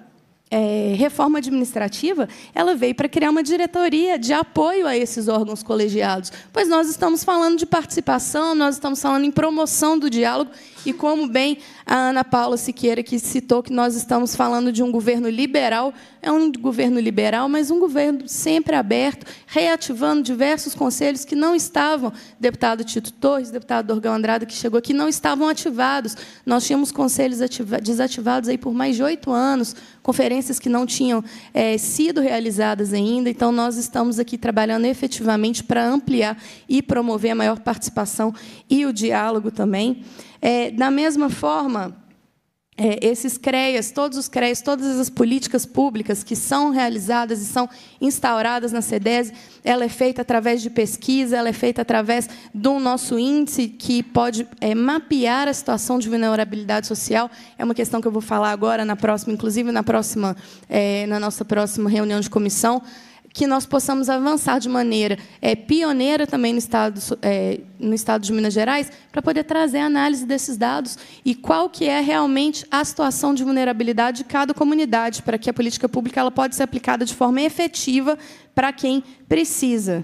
é, reforma administrativa, ela veio para criar uma diretoria de apoio a esses órgãos colegiados, pois nós estamos falando de participação, nós estamos falando em promoção do diálogo e como bem a Ana Paula Siqueira que citou que nós estamos falando de um governo liberal, é um governo liberal, mas um governo sempre aberto, reativando diversos conselhos que não estavam, deputado Tito Torres, deputado Dorgão Andrade que chegou aqui, não estavam ativados. Nós tínhamos conselhos desativados aí por mais de oito anos, conferências que não tinham é, sido realizadas ainda. Então, nós estamos aqui trabalhando efetivamente para ampliar e promover a maior participação e o diálogo também. É, da mesma forma, é, esses CREAS, todos os CREAS, todas as políticas públicas que são realizadas e são instauradas na CEDES, ela é feita através de pesquisa, ela é feita através do nosso índice, que pode é, mapear a situação de vulnerabilidade social. É uma questão que eu vou falar agora, na próxima, inclusive na próxima, é, na nossa próxima reunião de comissão que nós possamos avançar de maneira é, pioneira também no estado, é, no estado de Minas Gerais, para poder trazer a análise desses dados e qual que é realmente a situação de vulnerabilidade de cada comunidade, para que a política pública ela pode ser aplicada de forma efetiva para quem precisa.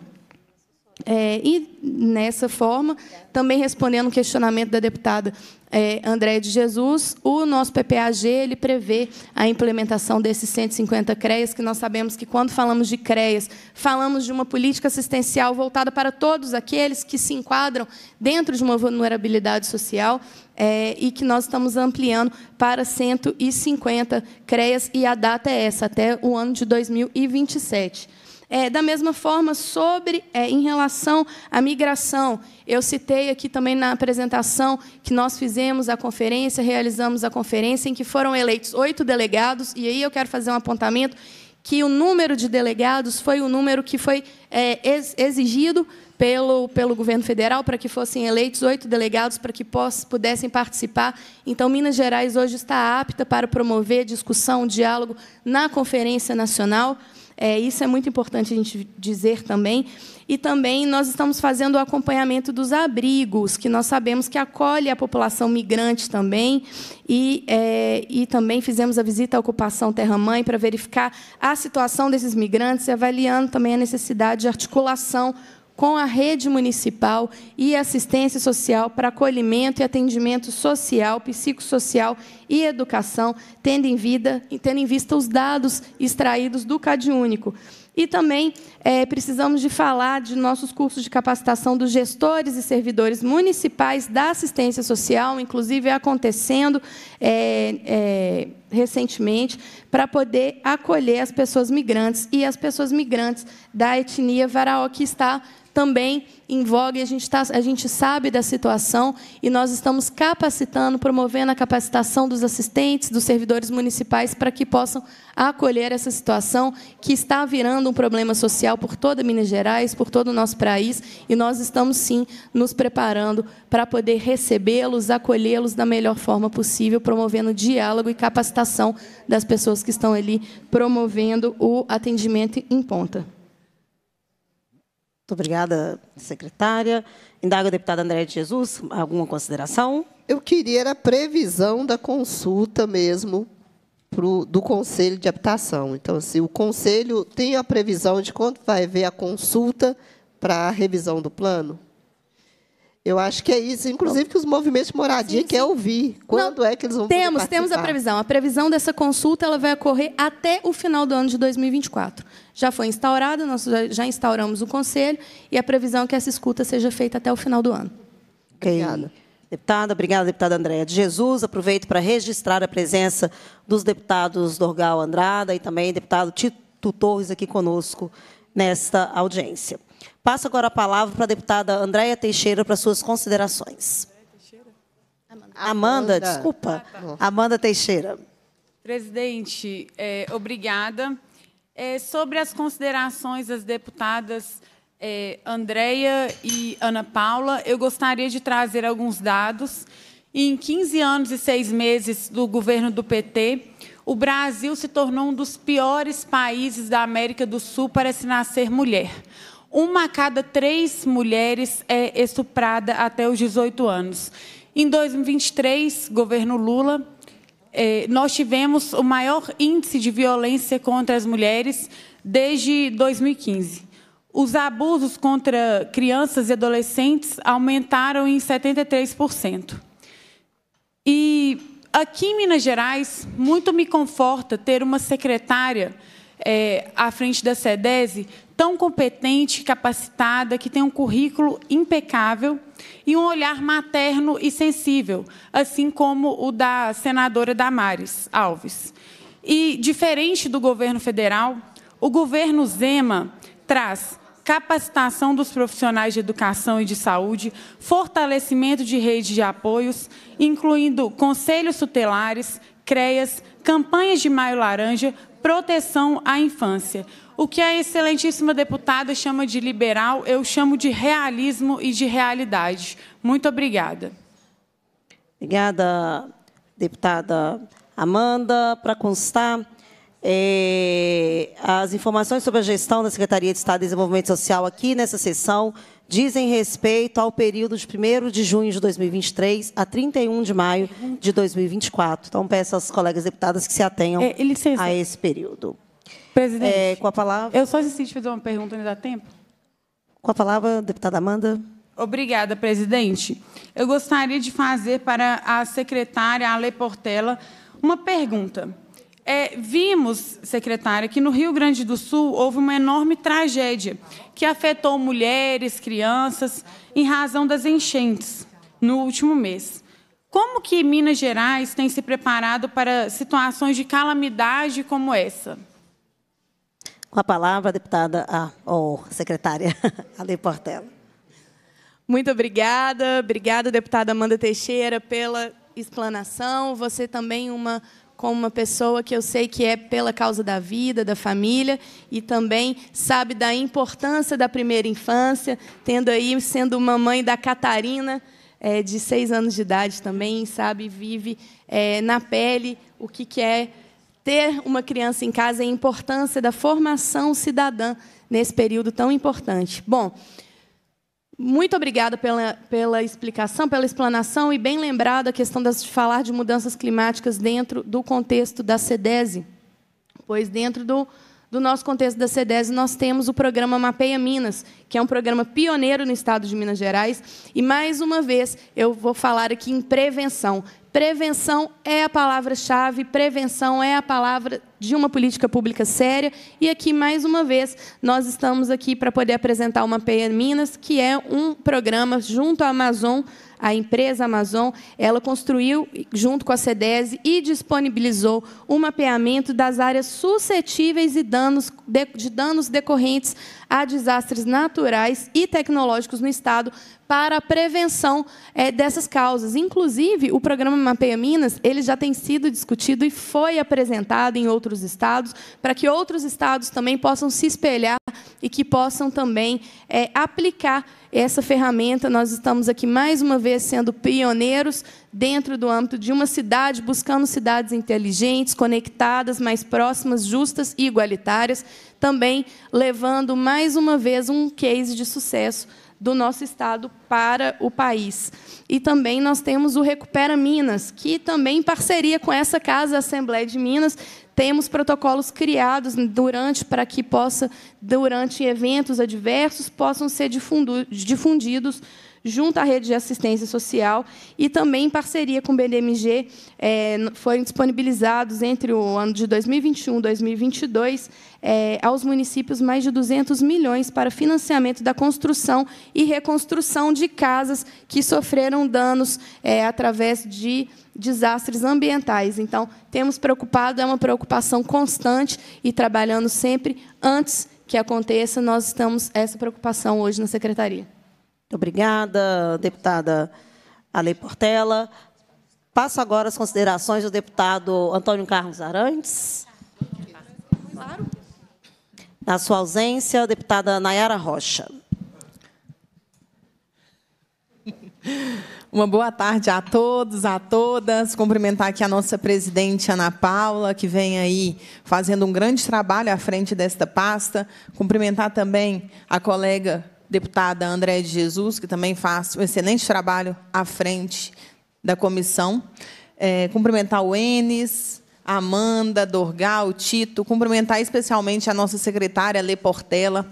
É, e, nessa forma, também respondendo o questionamento da deputada é, André de Jesus, o nosso PPAG ele prevê a implementação desses 150 CREAs, que nós sabemos que, quando falamos de CREAs, falamos de uma política assistencial voltada para todos aqueles que se enquadram dentro de uma vulnerabilidade social é, e que nós estamos ampliando para 150 CREAs, e a data é essa, até o ano de 2027. É, da mesma forma, sobre é, em relação à migração, eu citei aqui também na apresentação que nós fizemos a conferência, realizamos a conferência em que foram eleitos oito delegados, e aí eu quero fazer um apontamento que o número de delegados foi o número que foi é, exigido pelo, pelo governo federal para que fossem eleitos oito delegados para que pudessem participar. Então, Minas Gerais hoje está apta para promover discussão, diálogo na Conferência Nacional. É, isso é muito importante a gente dizer também. E também nós estamos fazendo o acompanhamento dos abrigos, que nós sabemos que acolhe a população migrante também. E, é, e também fizemos a visita à ocupação Terra-mãe para verificar a situação desses migrantes e avaliando também a necessidade de articulação com a rede municipal e assistência social para acolhimento e atendimento social, psicossocial e educação, tendo em, vida, tendo em vista os dados extraídos do CadÚnico. E também é, precisamos de falar de nossos cursos de capacitação dos gestores e servidores municipais da assistência social, inclusive acontecendo é, é, recentemente, para poder acolher as pessoas migrantes e as pessoas migrantes da etnia Varaó, que está também em voga e a gente, tá, a gente sabe da situação e nós estamos capacitando, promovendo a capacitação dos assistentes, dos servidores municipais para que possam acolher essa situação que está virando um problema social por toda Minas Gerais, por todo o nosso país e nós estamos, sim, nos preparando para poder recebê-los, acolhê-los da melhor forma possível, promovendo diálogo e capacitação das pessoas que estão ali promovendo o atendimento em ponta. Muito obrigada, secretária. Indaga a deputada André de Jesus, alguma consideração? Eu queria a previsão da consulta mesmo pro, do Conselho de Habitação. Então, se assim, o Conselho tem a previsão de quando vai haver a consulta para a revisão do plano? Eu acho que é isso. Inclusive que os movimentos de moradia querem ouvir. Quando Não, é que eles vão Temos, participar? temos a previsão. A previsão dessa consulta ela vai ocorrer até o final do ano de 2024. Já foi instaurada, nós já instauramos o conselho e a previsão é que essa escuta seja feita até o final do ano. Obrigada. Deputada, obrigada, deputada Andréa de Jesus. Aproveito para registrar a presença dos deputados Dorgal Andrada e também deputado Tito Torres aqui conosco nesta audiência. Passo agora a palavra para a deputada Andréia Teixeira para suas considerações. Amanda, Amanda desculpa. Ah, tá Amanda Teixeira. Presidente, é, obrigada. É, sobre as considerações das deputadas é, Andréia e Ana Paula, eu gostaria de trazer alguns dados. Em 15 anos e seis meses do governo do PT, o Brasil se tornou um dos piores países da América do Sul para se nascer mulher uma a cada três mulheres é estuprada até os 18 anos. Em 2023, governo Lula, eh, nós tivemos o maior índice de violência contra as mulheres desde 2015. Os abusos contra crianças e adolescentes aumentaram em 73%. E aqui em Minas Gerais, muito me conforta ter uma secretária é, à frente da SEDESI tão competente, capacitada, que tem um currículo impecável e um olhar materno e sensível, assim como o da senadora Damares Alves. E, diferente do governo federal, o governo Zema traz capacitação dos profissionais de educação e de saúde, fortalecimento de rede de apoios, incluindo conselhos tutelares, CREAS, campanhas de Maio Laranja, proteção à infância. O que a excelentíssima deputada chama de liberal, eu chamo de realismo e de realidade. Muito obrigada. Obrigada, deputada Amanda. Para constar, é, as informações sobre a gestão da Secretaria de Estado de Desenvolvimento Social aqui nessa sessão dizem respeito ao período de 1 de junho de 2023 a 31 de maio de 2024. Então, peço às colegas deputadas que se atenham é, a esse período. Presidente, é, com a palavra. Eu só se de fazer uma pergunta, ainda dá tempo? Com a palavra, deputada Amanda. Obrigada, presidente. Eu gostaria de fazer para a secretária Ale Portela uma pergunta. É, vimos, secretária, que no Rio Grande do Sul houve uma enorme tragédia que afetou mulheres, crianças, em razão das enchentes no último mês. Como que Minas Gerais tem se preparado para situações de calamidade como essa? Com a palavra, a deputada, a, ou secretária (laughs) Ale Portela. Muito obrigada. Obrigada, deputada Amanda Teixeira, pela explanação. Você também uma com uma pessoa que eu sei que é pela causa da vida, da família e também sabe da importância da primeira infância, tendo aí sendo uma mãe da Catarina é, de seis anos de idade também, sabe vive é, na pele o que, que é ter uma criança em casa e é a importância da formação cidadã nesse período tão importante. Bom, muito obrigada pela, pela explicação, pela explanação e bem lembrado a questão das, de falar de mudanças climáticas dentro do contexto da CEDESI, pois dentro do, do nosso contexto da CEDESI nós temos o programa Mapeia Minas, que é um programa pioneiro no estado de Minas Gerais, e mais uma vez eu vou falar aqui em prevenção. Prevenção é a palavra-chave, prevenção é a palavra de uma política pública séria. E aqui, mais uma vez, nós estamos aqui para poder apresentar uma PEA Minas, que é um programa junto à Amazon a empresa Amazon, ela construiu, junto com a CEDESI, e disponibilizou um mapeamento das áreas suscetíveis de danos, de, de danos decorrentes a desastres naturais e tecnológicos no Estado para a prevenção é, dessas causas. Inclusive, o programa Mapeia Minas ele já tem sido discutido e foi apresentado em outros estados, para que outros estados também possam se espelhar e que possam também é, aplicar essa ferramenta, nós estamos aqui mais uma vez sendo pioneiros dentro do âmbito de uma cidade, buscando cidades inteligentes, conectadas, mais próximas, justas e igualitárias, também levando mais uma vez um case de sucesso do nosso estado para o país. E também nós temos o Recupera Minas, que também em parceria com essa casa, a Assembleia de Minas, temos protocolos criados durante para que possa, durante eventos adversos, possam ser difundidos junto à rede de assistência social e também em parceria com o BDMG, é, foram disponibilizados entre o ano de 2021 e 2022 é, aos municípios mais de 200 milhões para financiamento da construção e reconstrução de casas que sofreram danos é, através de desastres ambientais. Então, temos preocupado, é uma preocupação constante e trabalhando sempre antes que aconteça, nós estamos essa preocupação hoje na secretaria. Muito obrigada, deputada Ale Portela. Passo agora as considerações do deputado Antônio Carlos Arantes. Na sua ausência, a deputada Nayara Rocha. Uma boa tarde a todos, a todas. Cumprimentar aqui a nossa presidente Ana Paula, que vem aí fazendo um grande trabalho à frente desta pasta. Cumprimentar também a colega deputada Andréa de Jesus, que também faz um excelente trabalho à frente da comissão. É, cumprimentar o Enes, a Amanda, Dorgal, Tito, cumprimentar especialmente a nossa secretária Lê Portela,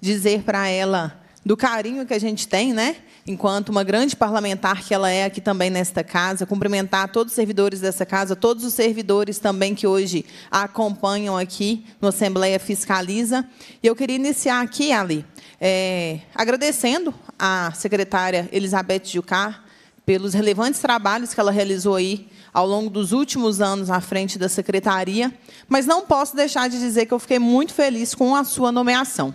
dizer para ela do carinho que a gente tem, né? Enquanto uma grande parlamentar que ela é aqui também nesta casa, cumprimentar todos os servidores dessa casa, todos os servidores também que hoje a acompanham aqui no Assembleia Fiscaliza. E eu queria iniciar aqui, Ali, é, agradecendo à secretária Elizabeth Gilcar pelos relevantes trabalhos que ela realizou aí ao longo dos últimos anos à frente da secretaria, mas não posso deixar de dizer que eu fiquei muito feliz com a sua nomeação.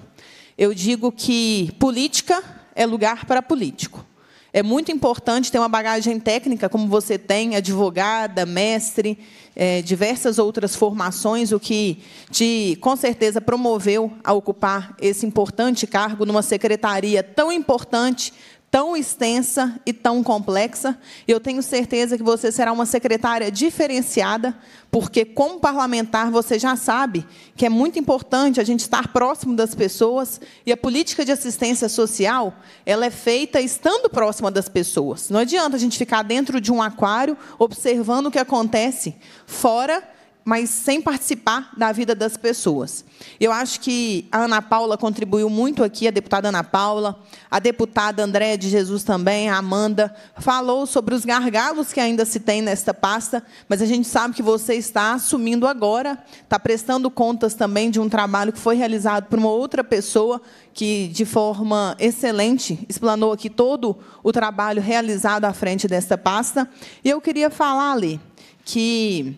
Eu digo que política é lugar para político. É muito importante ter uma bagagem técnica como você tem, advogada, mestre, é, diversas outras formações, o que te, com certeza, promoveu a ocupar esse importante cargo numa secretaria tão importante tão extensa e tão complexa. Eu tenho certeza que você será uma secretária diferenciada, porque, como parlamentar, você já sabe que é muito importante a gente estar próximo das pessoas e a política de assistência social ela é feita estando próxima das pessoas. Não adianta a gente ficar dentro de um aquário observando o que acontece fora mas sem participar da vida das pessoas. Eu acho que a Ana Paula contribuiu muito aqui, a deputada Ana Paula, a deputada Andréa de Jesus também, a Amanda, falou sobre os gargalos que ainda se tem nesta pasta, mas a gente sabe que você está assumindo agora, está prestando contas também de um trabalho que foi realizado por uma outra pessoa que, de forma excelente, explanou aqui todo o trabalho realizado à frente desta pasta. E eu queria falar ali que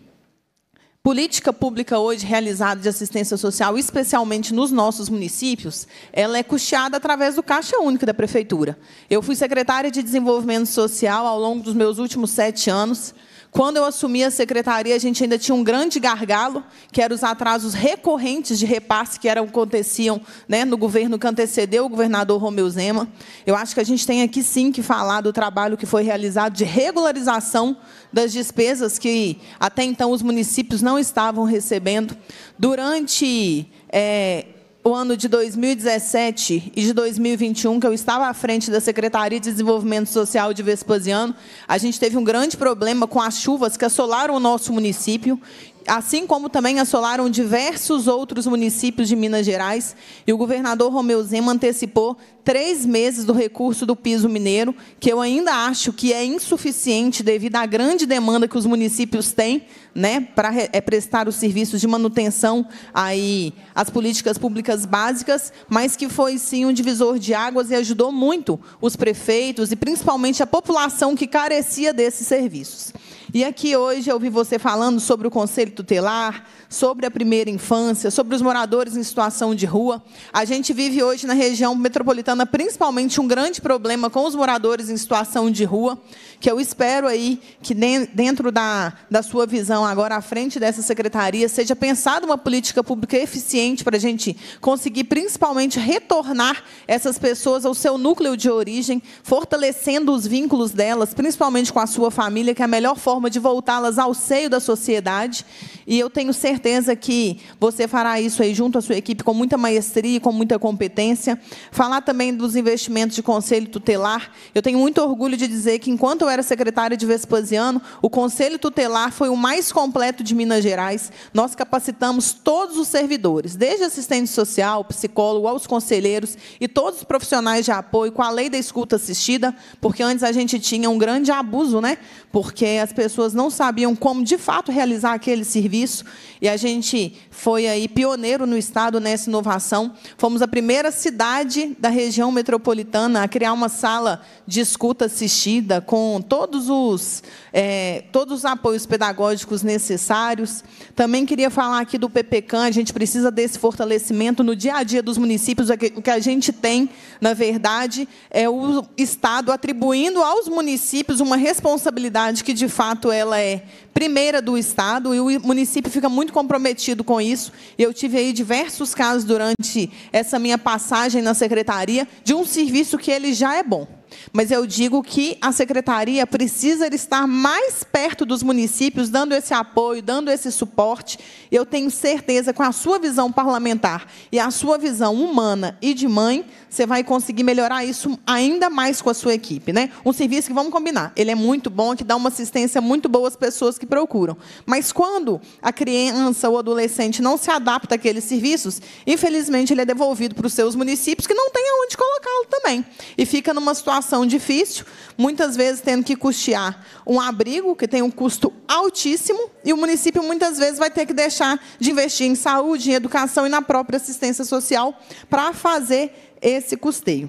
política pública hoje realizada de assistência social, especialmente nos nossos municípios, ela é custeada através do Caixa Único da Prefeitura. Eu fui secretária de Desenvolvimento Social ao longo dos meus últimos sete anos. Quando eu assumi a secretaria, a gente ainda tinha um grande gargalo, que eram os atrasos recorrentes de repasse que eram, aconteciam né, no governo que antecedeu o governador Romeu Zema. Eu acho que a gente tem aqui sim que falar do trabalho que foi realizado de regularização das despesas que até então os municípios não estavam recebendo. Durante é, o ano de 2017 e de 2021, que eu estava à frente da Secretaria de Desenvolvimento Social de Vespasiano, a gente teve um grande problema com as chuvas que assolaram o nosso município assim como também assolaram diversos outros municípios de Minas Gerais, e o governador Romeu Zema antecipou três meses do recurso do piso mineiro, que eu ainda acho que é insuficiente devido à grande demanda que os municípios têm né, para é, prestar os serviços de manutenção aí, às políticas públicas básicas, mas que foi, sim, um divisor de águas e ajudou muito os prefeitos e, principalmente, a população que carecia desses serviços. E aqui hoje eu ouvi você falando sobre o conselho tutelar, sobre a primeira infância, sobre os moradores em situação de rua. A gente vive hoje na região metropolitana principalmente um grande problema com os moradores em situação de rua, que eu espero aí que dentro da, da sua visão agora à frente dessa secretaria seja pensada uma política pública eficiente para a gente conseguir principalmente retornar essas pessoas ao seu núcleo de origem, fortalecendo os vínculos delas, principalmente com a sua família, que é a melhor forma de voltá-las ao seio da sociedade. E eu tenho certeza certeza que você fará isso aí junto à sua equipe com muita maestria e com muita competência. Falar também dos investimentos de conselho tutelar. Eu tenho muito orgulho de dizer que, enquanto eu era secretária de Vespasiano, o conselho tutelar foi o mais completo de Minas Gerais. Nós capacitamos todos os servidores, desde assistente social, psicólogo, aos conselheiros e todos os profissionais de apoio com a lei da escuta assistida, porque antes a gente tinha um grande abuso, né? Porque as pessoas não sabiam como de fato realizar aquele serviço e a a gente foi aí pioneiro no estado nessa né, inovação. Fomos a primeira cidade da região metropolitana a criar uma sala de escuta assistida com todos os, é, todos os apoios pedagógicos necessários. Também queria falar aqui do PPCAM. A gente precisa desse fortalecimento no dia a dia dos municípios. O que a gente tem, na verdade, é o Estado atribuindo aos municípios uma responsabilidade que, de fato, ela é primeira do Estado, e o município fica muito comprometido com isso. Eu tive aí diversos casos durante essa minha passagem na secretaria de um serviço que ele já é bom. Mas eu digo que a secretaria precisa estar mais perto dos municípios, dando esse apoio, dando esse suporte. Eu tenho certeza, com a sua visão parlamentar e a sua visão humana e de mãe, você vai conseguir melhorar isso ainda mais com a sua equipe. Né? Um serviço que, vamos combinar, ele é muito bom, que dá uma assistência muito boa às pessoas que procuram. Mas quando a criança ou adolescente não se adapta àqueles serviços, infelizmente ele é devolvido para os seus municípios, que não tem aonde colocá-lo também. E fica numa situação situação difícil, muitas vezes tendo que custear um abrigo, que tem um custo altíssimo, e o município muitas vezes vai ter que deixar de investir em saúde, em educação e na própria assistência social para fazer esse custeio.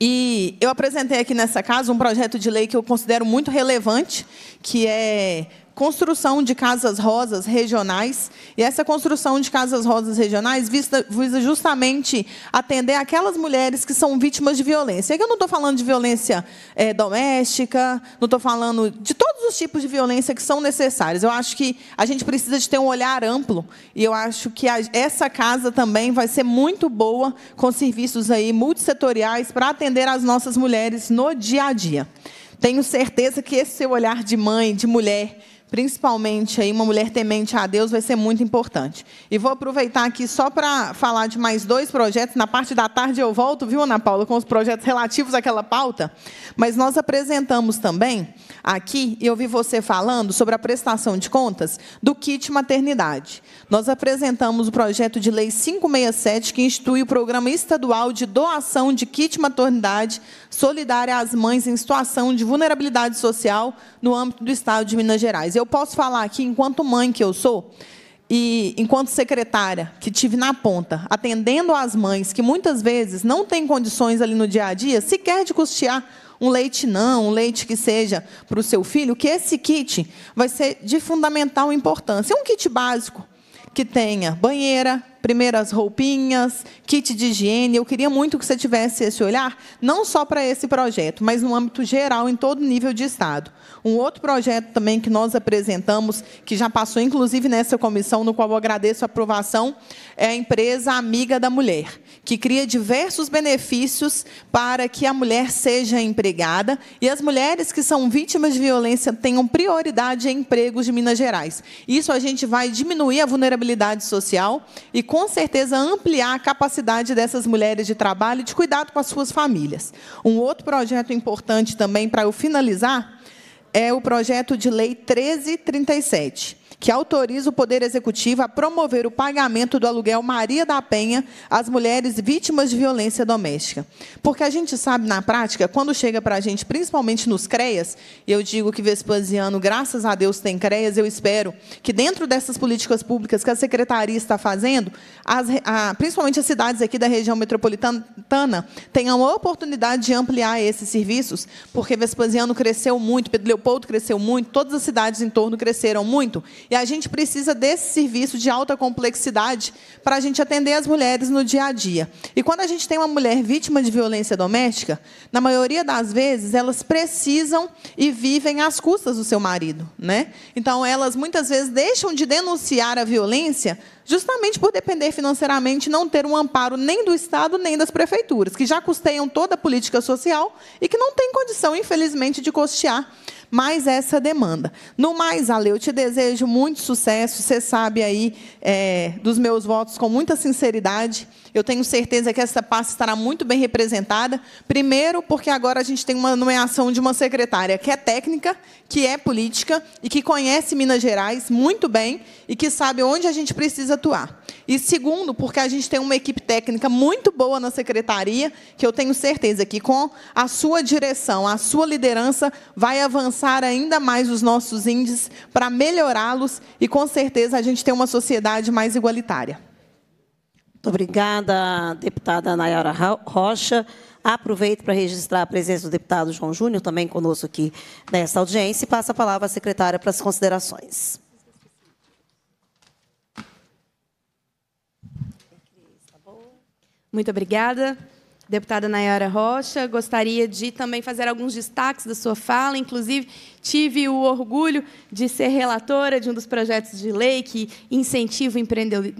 E eu apresentei aqui nessa casa um projeto de lei que eu considero muito relevante, que é construção de casas rosas regionais. E essa construção de casas rosas regionais visa, visa justamente atender aquelas mulheres que são vítimas de violência. E eu não estou falando de violência é, doméstica, não estou falando de todos os tipos de violência que são necessários. Eu acho que a gente precisa de ter um olhar amplo. E eu acho que a, essa casa também vai ser muito boa com serviços aí multissetoriais para atender as nossas mulheres no dia a dia. Tenho certeza que esse seu olhar de mãe, de mulher, principalmente aí uma mulher temente a Deus vai ser muito importante. E vou aproveitar aqui só para falar de mais dois projetos. Na parte da tarde eu volto, viu, Ana Paula, com os projetos relativos àquela pauta. Mas nós apresentamos também aqui, e eu vi você falando sobre a prestação de contas do kit maternidade. Nós apresentamos o projeto de lei 567 que institui o programa estadual de doação de kit maternidade solidária às mães em situação de vulnerabilidade social no âmbito do Estado de Minas Gerais. Eu posso falar aqui, enquanto mãe que eu sou, e enquanto secretária que tive na ponta, atendendo às mães que muitas vezes não têm condições ali no dia a dia sequer de custear um leite não, um leite que seja para o seu filho, que esse kit vai ser de fundamental importância. É um kit básico que tenha banheira, primeiras roupinhas, kit de higiene. Eu queria muito que você tivesse esse olhar, não só para esse projeto, mas no âmbito geral, em todo nível de Estado. Um outro projeto também que nós apresentamos, que já passou inclusive nessa comissão, no qual eu agradeço a aprovação, é a empresa Amiga da Mulher que cria diversos benefícios para que a mulher seja empregada e as mulheres que são vítimas de violência tenham prioridade em empregos de Minas Gerais. Isso a gente vai diminuir a vulnerabilidade social e, com certeza, ampliar a capacidade dessas mulheres de trabalho e de cuidado com as suas famílias. Um outro projeto importante também, para eu finalizar, é o projeto de lei 1337 que autoriza o Poder Executivo a promover o pagamento do aluguel Maria da Penha às mulheres vítimas de violência doméstica. Porque a gente sabe, na prática, quando chega para a gente, principalmente nos CREAS, e eu digo que Vespasiano, graças a Deus, tem CREAS, eu espero que dentro dessas políticas públicas que a Secretaria está fazendo, as, a, principalmente as cidades aqui da região metropolitana tenham a oportunidade de ampliar esses serviços, porque Vespasiano cresceu muito, Pedro Leopoldo cresceu muito, todas as cidades em torno cresceram muito, e a gente precisa desse serviço de alta complexidade para a gente atender as mulheres no dia a dia. E quando a gente tem uma mulher vítima de violência doméstica, na maioria das vezes elas precisam e vivem às custas do seu marido, né? Então elas muitas vezes deixam de denunciar a violência justamente por depender financeiramente, não ter um amparo nem do Estado nem das prefeituras, que já custeiam toda a política social e que não tem condição, infelizmente, de custear mais essa demanda. No mais, Ale, eu te desejo muito sucesso. Você sabe aí é, dos meus votos com muita sinceridade. Eu tenho certeza que essa pasta estará muito bem representada. Primeiro, porque agora a gente tem uma nomeação de uma secretária que é técnica, que é política e que conhece Minas Gerais muito bem e que sabe onde a gente precisa atuar. E segundo, porque a gente tem uma equipe técnica muito boa na secretaria, que eu tenho certeza que com a sua direção, a sua liderança, vai avançar ainda mais os nossos índices para melhorá-los e com certeza a gente tem uma sociedade mais igualitária. Muito obrigada, deputada Nayara Rocha. Aproveito para registrar a presença do deputado João Júnior, também conosco aqui nesta audiência, e passo a palavra à secretária para as considerações. Muito obrigada. Deputada Nayara Rocha, gostaria de também fazer alguns destaques da sua fala. Inclusive, tive o orgulho de ser relatora de um dos projetos de lei que incentiva o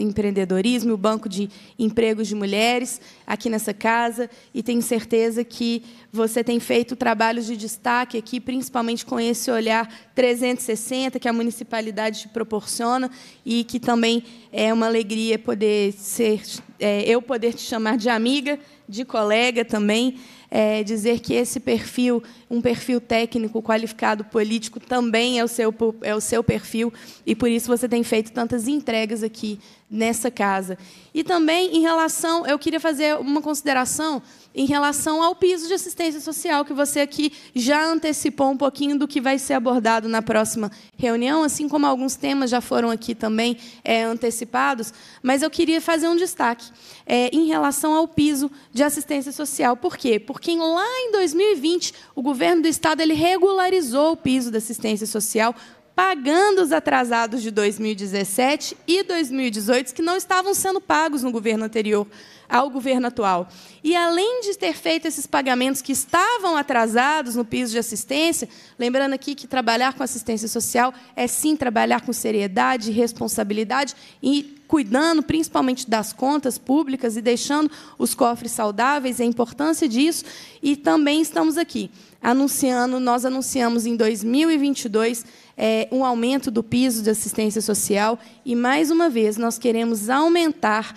empreendedorismo o Banco de Empregos de Mulheres aqui nessa casa. E tenho certeza que você tem feito trabalhos de destaque aqui, principalmente com esse olhar 360 que a municipalidade te proporciona e que também é uma alegria poder ser, é, eu poder te chamar de amiga de colega também, é, dizer que esse perfil um perfil técnico, qualificado, político também é o seu, é o seu perfil, e por isso você tem feito tantas entregas aqui nessa casa. E também em relação, eu queria fazer uma consideração em relação ao piso de assistência social, que você aqui já antecipou um pouquinho do que vai ser abordado na próxima reunião, assim como alguns temas já foram aqui também é, antecipados, mas eu queria fazer um destaque é, em relação ao piso de assistência social. Por quê? Porque lá em 2020, o governo governo do estado ele regularizou o piso da assistência social, pagando os atrasados de 2017 e 2018 que não estavam sendo pagos no governo anterior ao governo atual. E além de ter feito esses pagamentos que estavam atrasados no piso de assistência, lembrando aqui que trabalhar com assistência social é sim trabalhar com seriedade, responsabilidade e cuidando principalmente das contas públicas e deixando os cofres saudáveis, é a importância disso. E também estamos aqui anunciando, nós anunciamos em 2022 é, um aumento do piso de assistência social. E, mais uma vez, nós queremos aumentar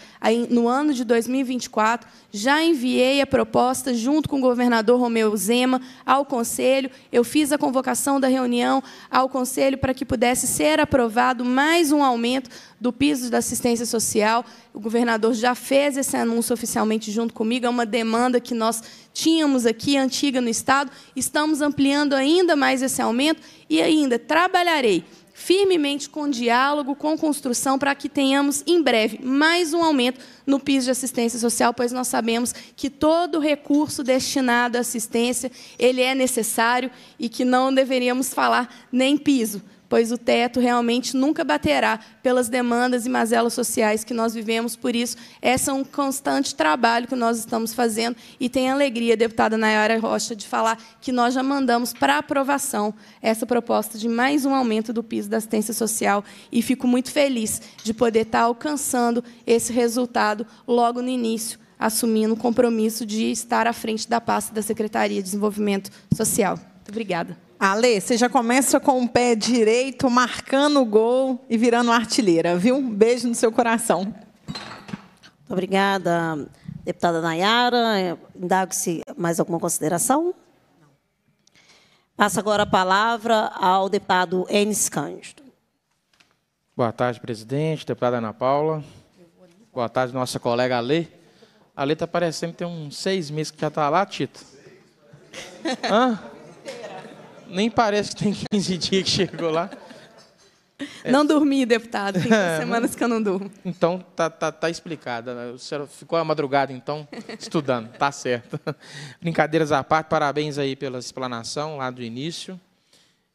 no ano de 2024. Já enviei a proposta junto com o governador Romeu Zema ao Conselho. Eu fiz a convocação da reunião ao Conselho para que pudesse ser aprovado mais um aumento do piso da assistência social. O governador já fez esse anúncio oficialmente junto comigo, é uma demanda que nós tínhamos aqui, antiga no Estado. Estamos ampliando ainda mais esse aumento e ainda trabalharei firmemente com diálogo, com construção, para que tenhamos em breve mais um aumento no piso de assistência social, pois nós sabemos que todo recurso destinado à assistência ele é necessário e que não deveríamos falar nem piso, pois o teto realmente nunca baterá pelas demandas e mazelas sociais que nós vivemos. Por isso, esse é um constante trabalho que nós estamos fazendo e tem alegria, deputada Nayara Rocha, de falar que nós já mandamos para aprovação essa proposta de mais um aumento do piso da assistência social e fico muito feliz de poder estar alcançando esse resultado logo no início, assumindo o compromisso de estar à frente da pasta da Secretaria de Desenvolvimento Social. Muito obrigada. Ale, você já começa com o pé direito, marcando o gol e virando artilheira, viu? Um beijo no seu coração. Muito obrigada, deputada Nayara. Indago-se mais alguma consideração? Passo agora a palavra ao deputado Enes Cândido. Boa tarde, presidente, deputada Ana Paula. Boa tarde, nossa colega Ale. Ale está parecendo ter uns seis meses que já está lá, Tito. (laughs) Hã? Nem parece que tem 15 (laughs) dias que chegou lá. É. (laughs) Não dormi, deputado. Tem é, semanas que eu não durmo. Então, tá, tá, tá explicada. Né? O senhor ficou a madrugada, então, (laughs) estudando. tá certo. Brincadeiras à parte, parabéns aí pela explanação lá do início.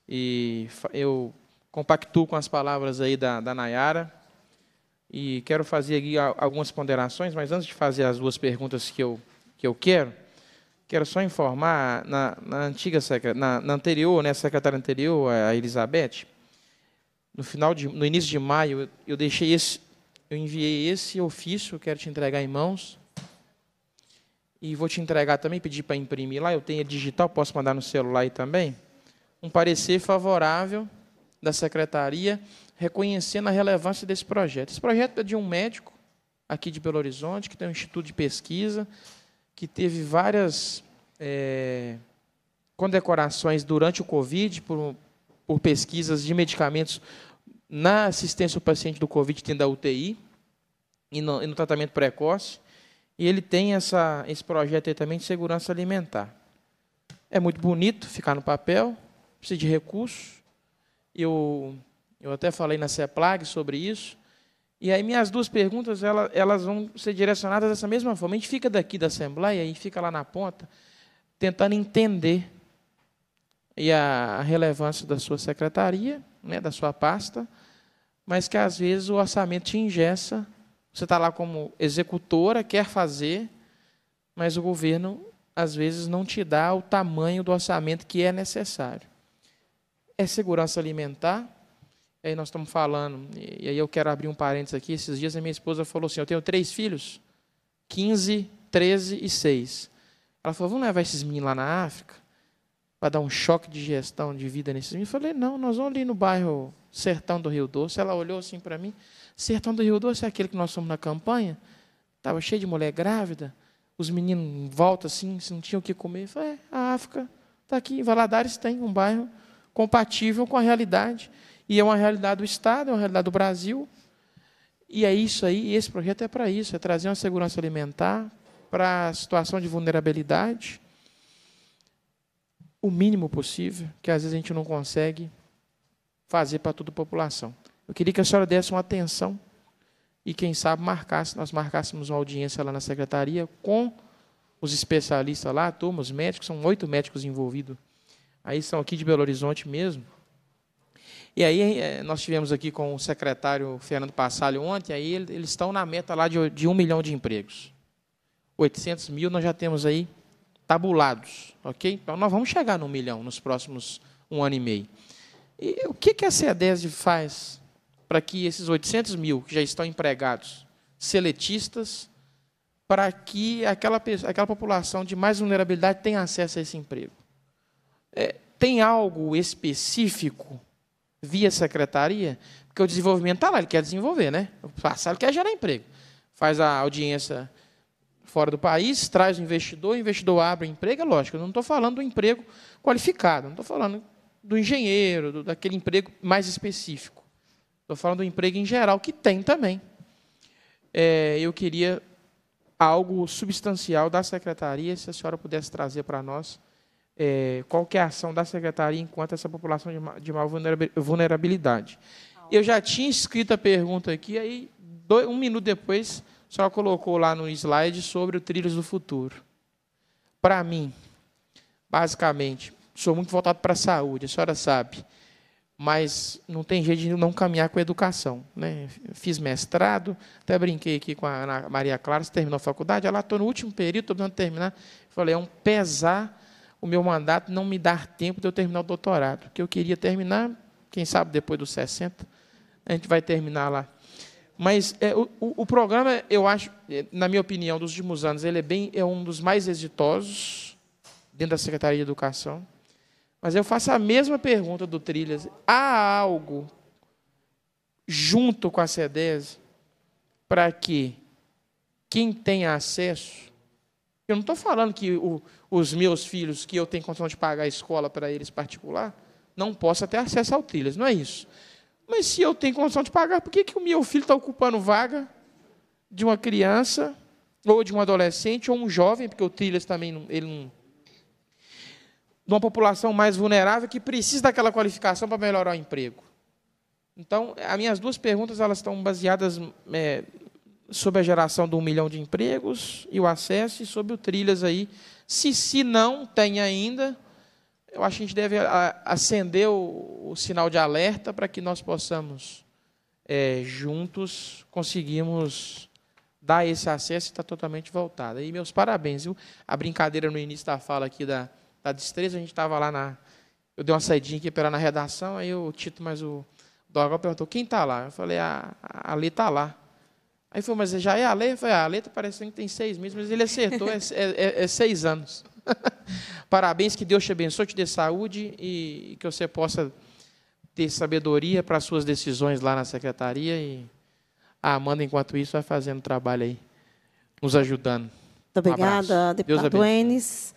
E eu compactuo com as palavras aí da, da Nayara. E quero fazer aqui algumas ponderações, mas antes de fazer as duas perguntas que eu, que eu quero, Quero só informar, na, na antiga na, na anterior, né, secretária anterior, a Elizabeth, no final de, no início de maio, eu, eu deixei esse, eu enviei esse ofício, quero te entregar em mãos. E vou te entregar também, pedir para imprimir lá, eu tenho digital, posso mandar no celular aí também. Um parecer favorável da secretaria reconhecendo a relevância desse projeto. Esse projeto é de um médico aqui de Belo Horizonte, que tem um instituto de pesquisa, que teve várias é, condecorações durante o Covid por, por pesquisas de medicamentos na assistência ao paciente do Covid, tendo a UTI e no, e no tratamento precoce. E ele tem essa, esse projeto aí também de segurança alimentar. É muito bonito ficar no papel, precisa de recursos. Eu, eu até falei na CEPLAG sobre isso. E aí minhas duas perguntas elas, elas vão ser direcionadas dessa mesma forma. A gente fica daqui da Assembleia e fica lá na ponta tentando entender e a, a relevância da sua secretaria, né, da sua pasta, mas que às vezes o orçamento te ingessa. Você está lá como executora, quer fazer, mas o governo às vezes não te dá o tamanho do orçamento que é necessário. É segurança alimentar, e aí nós estamos falando, e aí eu quero abrir um parênteses aqui. Esses dias a minha esposa falou assim: Eu tenho três filhos, 15, 13 e 6. Ela falou: Vamos levar esses meninos lá na África para dar um choque de gestão de vida nesses meninos? Eu falei: Não, nós vamos ali no bairro Sertão do Rio Doce. Ela olhou assim para mim: Sertão do Rio Doce é aquele que nós fomos na campanha? Estava cheio de mulher grávida, os meninos em volta assim, não tinham o que comer. Eu falei: é, A África está aqui, em Valadares tem um bairro compatível com a realidade. E é uma realidade do Estado, é uma realidade do Brasil. E é isso aí, esse projeto é para isso, é trazer uma segurança alimentar para a situação de vulnerabilidade, o mínimo possível, que às vezes a gente não consegue fazer para toda a população. Eu queria que a senhora desse uma atenção e, quem sabe, marcasse, nós marcássemos uma audiência lá na secretaria com os especialistas lá, a turma, os médicos, são oito médicos envolvidos. Aí são aqui de Belo Horizonte mesmo, e aí eh, nós tivemos aqui com o secretário Fernando Passalho ontem, aí eles estão na meta lá de, de um milhão de empregos. 800 mil nós já temos aí tabulados, ok? Então nós vamos chegar no milhão nos próximos um ano e meio. E o que, que a CEDESD faz para que esses 800 mil que já estão empregados, seletistas, para que aquela, aquela população de mais vulnerabilidade tenha acesso a esse emprego? É, tem algo específico via secretaria, porque o desenvolvimento está lá, ele quer desenvolver, né? Ah, o passado quer é gerar emprego. Faz a audiência fora do país, traz o investidor, o investidor abre o emprego, é lógico, eu não estou falando do emprego qualificado, não estou falando do engenheiro, do, daquele emprego mais específico. Estou falando do emprego em geral, que tem também. É, eu queria algo substancial da secretaria, se a senhora pudesse trazer para nós é, qual que é a ação da secretaria enquanto essa população de, de maior vulnerabilidade. Eu já tinha escrito a pergunta aqui, aí dois, um minuto depois, só colocou lá no slide sobre o Trilhos do Futuro. Para mim, basicamente, sou muito voltado para a saúde, a senhora sabe, mas não tem jeito de não caminhar com a educação. Né? Fiz mestrado, até brinquei aqui com a Ana Maria Clara, terminou a faculdade, ela estou ah, no último período, estou precisando terminar. Falei, é um pesar o meu mandato não me dar tempo de eu terminar o doutorado, que eu queria terminar, quem sabe depois dos 60, a gente vai terminar lá. Mas é, o, o, programa, eu acho, é, na minha opinião, dos últimos anos, ele é, bem, é um dos mais exitosos dentro da Secretaria de Educação. Mas eu faço a mesma pergunta do Trilhas. Há algo junto com a CEDES para que quem tem acesso eu não estou falando que o, os meus filhos, que eu tenho condição de pagar a escola para eles particular, não possa ter acesso ao trilhas, não é isso. Mas se eu tenho condição de pagar, por que, que o meu filho está ocupando vaga de uma criança, ou de um adolescente, ou um jovem, porque o trilhas também não, ele não. De uma população mais vulnerável que precisa daquela qualificação para melhorar o emprego. Então, as minhas duas perguntas elas estão baseadas é, sobre a geração de um milhão de empregos e o acesso e sobre o Trilhas aí. Se, se não tem ainda, eu acho que a gente deve acender o, o sinal de alerta para que nós possamos, é, juntos, conseguirmos dar esse acesso e está totalmente voltado. E meus parabéns, viu? A brincadeira no início da fala aqui da, da destreza, a gente estava lá na... Eu dei uma saidinha aqui para na redação, aí o Tito, mas o Dogão perguntou, quem está lá? Eu falei, a, a Lê está lá. Aí falou, mas já é a letra falei, ah, a letra tá parece que tem seis meses, mas ele acertou, é, é, é, é seis anos. (laughs) Parabéns, que Deus te abençoe, te dê saúde e, e que você possa ter sabedoria para as suas decisões lá na secretaria. E a Amanda, enquanto isso, vai fazendo trabalho aí, nos ajudando. Muito obrigada, um deputado Enes.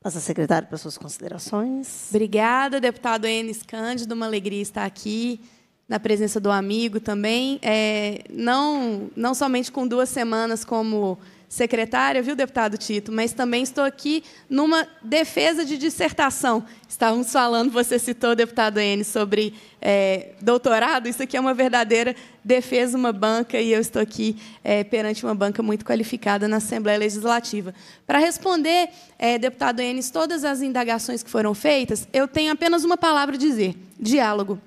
Passa a secretária para suas considerações. Obrigada, deputado Enes Cândido. Uma alegria estar aqui na presença do amigo também, é, não, não somente com duas semanas como secretária, viu, deputado Tito, mas também estou aqui numa defesa de dissertação. Estávamos falando, você citou, deputado N, sobre é, doutorado, isso aqui é uma verdadeira defesa, uma banca, e eu estou aqui é, perante uma banca muito qualificada na Assembleia Legislativa. Para responder, é, deputado Enes, todas as indagações que foram feitas, eu tenho apenas uma palavra a dizer, diálogo.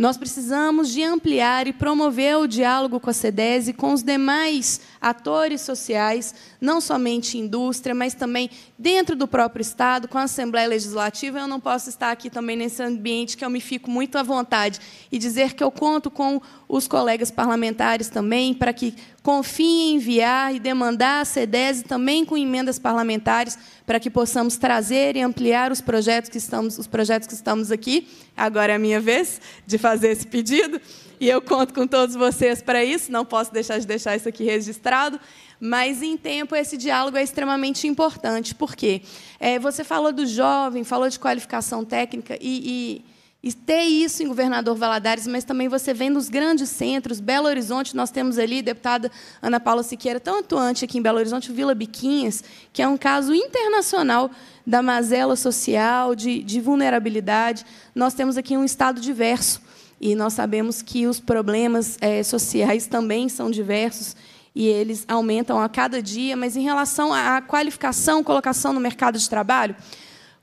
Nós precisamos de ampliar e promover o diálogo com a CEDES e com os demais atores sociais, não somente indústria, mas também dentro do próprio Estado, com a Assembleia Legislativa. Eu não posso estar aqui também nesse ambiente que eu me fico muito à vontade e dizer que eu conto com os colegas parlamentares também para que confiem em enviar e demandar a CEDES também com emendas parlamentares para que possamos trazer e ampliar os projetos que estamos, os projetos que estamos aqui. Agora é a minha vez de fazer esse pedido e eu conto com todos vocês para isso, não posso deixar de deixar isso aqui registrado. Mas em tempo esse diálogo é extremamente importante, porque é, você falou do jovem, falou de qualificação técnica e, e, e ter isso em Governador Valadares, mas também você vê nos grandes centros, Belo Horizonte, nós temos ali deputada Ana Paula Siqueira, tão atuante aqui em Belo Horizonte, Vila Biquinhas, que é um caso internacional da mazela social, de, de vulnerabilidade. Nós temos aqui um estado diverso e nós sabemos que os problemas é, sociais também são diversos e eles aumentam a cada dia, mas em relação à qualificação, colocação no mercado de trabalho,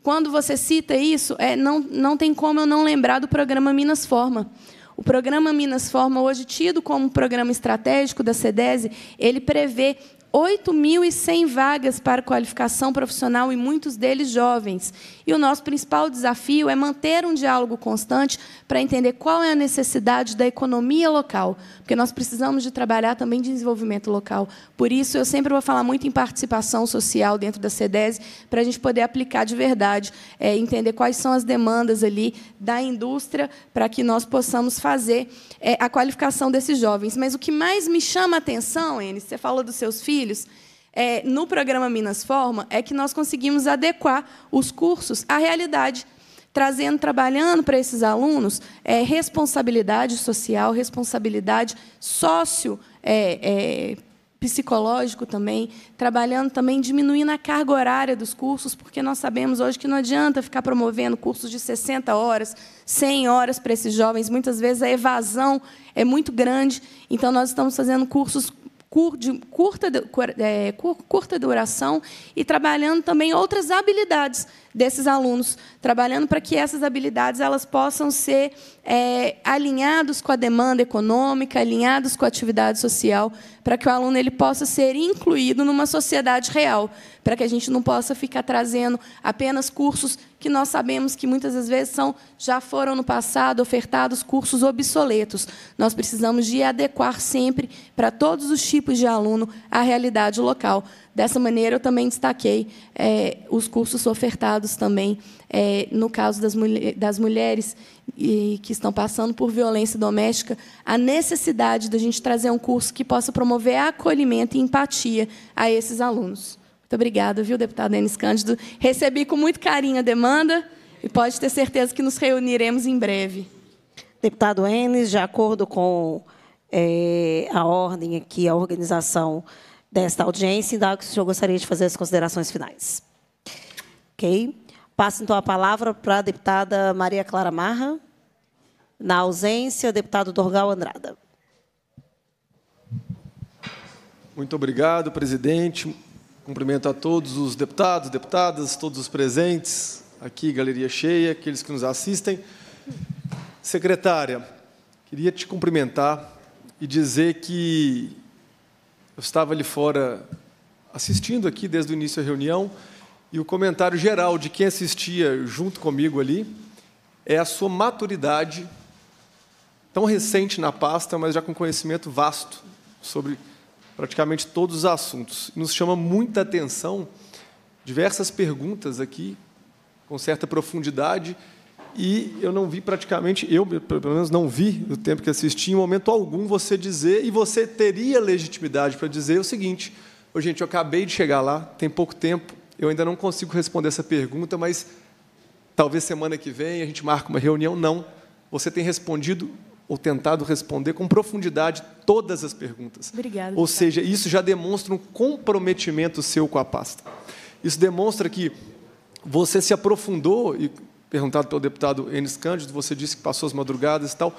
quando você cita isso, é, não, não tem como eu não lembrar do programa Minas Forma. O programa Minas Forma, hoje tido como um programa estratégico da SEDESI, ele prevê 8.100 vagas para qualificação profissional e muitos deles jovens. E o nosso principal desafio é manter um diálogo constante para entender qual é a necessidade da economia local, porque nós precisamos de trabalhar também de desenvolvimento local. Por isso, eu sempre vou falar muito em participação social dentro da CEDES, para a gente poder aplicar de verdade, é, entender quais são as demandas ali da indústria para que nós possamos fazer é, a qualificação desses jovens. Mas o que mais me chama a atenção, Enes, você falou dos seus filhos, filhos, é, no programa Minas Forma, é que nós conseguimos adequar os cursos à realidade, trazendo, trabalhando para esses alunos é, responsabilidade social, responsabilidade sócio é, é psicológico também, trabalhando também, diminuindo a carga horária dos cursos, porque nós sabemos hoje que não adianta ficar promovendo cursos de 60 horas, 100 horas para esses jovens. Muitas vezes a evasão é muito grande, então nós estamos fazendo cursos curta, é, curta duração e trabalhando também outras habilidades desses alunos, trabalhando para que essas habilidades elas possam ser é, alinhados com a demanda econômica, alinhados com a atividade social, para que o aluno ele possa ser incluído numa sociedade real, para que a gente não possa ficar trazendo apenas cursos que nós sabemos que muitas das vezes são já foram no passado ofertados cursos obsoletos. Nós precisamos de adequar sempre para todos os tipos de aluno a realidade local. Dessa maneira, eu também destaquei é, os cursos ofertados também é, no caso das, das mulheres e, que estão passando por violência doméstica, a necessidade da gente trazer um curso que possa promover acolhimento e empatia a esses alunos. Muito obrigada, viu, deputado Denis Cândido. Recebi com muito carinho a demanda e pode ter certeza que nos reuniremos em breve. Deputado Enes, de acordo com é, a ordem aqui, a organização desta audiência, ainda então, que o senhor gostaria de fazer as considerações finais. Ok? Passo então a palavra para a deputada Maria Clara Marra. Na ausência, deputado Dorgal Andrada. Muito obrigado, presidente. Cumprimento a todos os deputados, deputadas, todos os presentes, aqui, galeria cheia, aqueles que nos assistem. Secretária, queria te cumprimentar e dizer que eu estava ali fora assistindo aqui desde o início da reunião e o comentário geral de quem assistia junto comigo ali é a sua maturidade, tão recente na pasta, mas já com conhecimento vasto sobre praticamente todos os assuntos. Nos chama muita atenção diversas perguntas aqui, com certa profundidade, e eu não vi praticamente, eu pelo menos não vi no tempo que assisti, em momento algum você dizer, e você teria legitimidade para dizer o seguinte: oh, gente, eu acabei de chegar lá, tem pouco tempo, eu ainda não consigo responder essa pergunta, mas talvez semana que vem a gente marque uma reunião. Não. Você tem respondido ou tentado responder com profundidade todas as perguntas. Obrigada. Ou seja, isso já demonstra um comprometimento seu com a pasta. Isso demonstra que você se aprofundou, e perguntado pelo deputado Enes Cândido, você disse que passou as madrugadas e tal.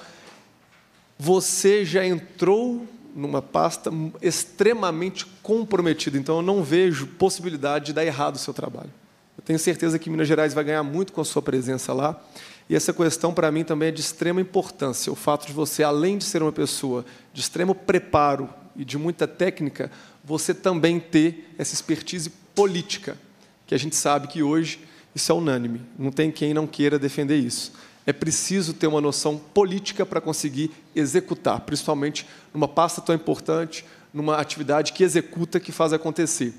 Você já entrou numa pasta extremamente comprometida. Então, eu não vejo possibilidade de dar errado o seu trabalho. Eu tenho certeza que Minas Gerais vai ganhar muito com a sua presença lá. E essa questão, para mim, também é de extrema importância. O fato de você, além de ser uma pessoa de extremo preparo e de muita técnica, você também ter essa expertise política, que a gente sabe que hoje isso é unânime. Não tem quem não queira defender isso é preciso ter uma noção política para conseguir executar, principalmente numa pasta tão importante, numa atividade que executa, que faz acontecer.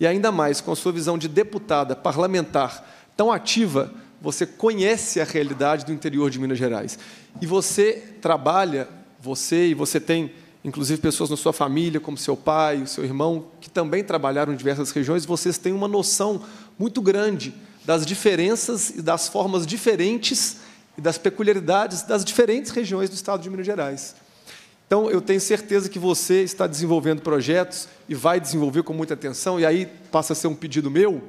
E ainda mais, com a sua visão de deputada parlamentar tão ativa, você conhece a realidade do interior de Minas Gerais. E você trabalha, você e você tem inclusive pessoas na sua família, como seu pai, o seu irmão, que também trabalharam em diversas regiões, vocês têm uma noção muito grande das diferenças e das formas diferentes e das peculiaridades das diferentes regiões do estado de Minas Gerais. Então, eu tenho certeza que você está desenvolvendo projetos e vai desenvolver com muita atenção, e aí passa a ser um pedido meu,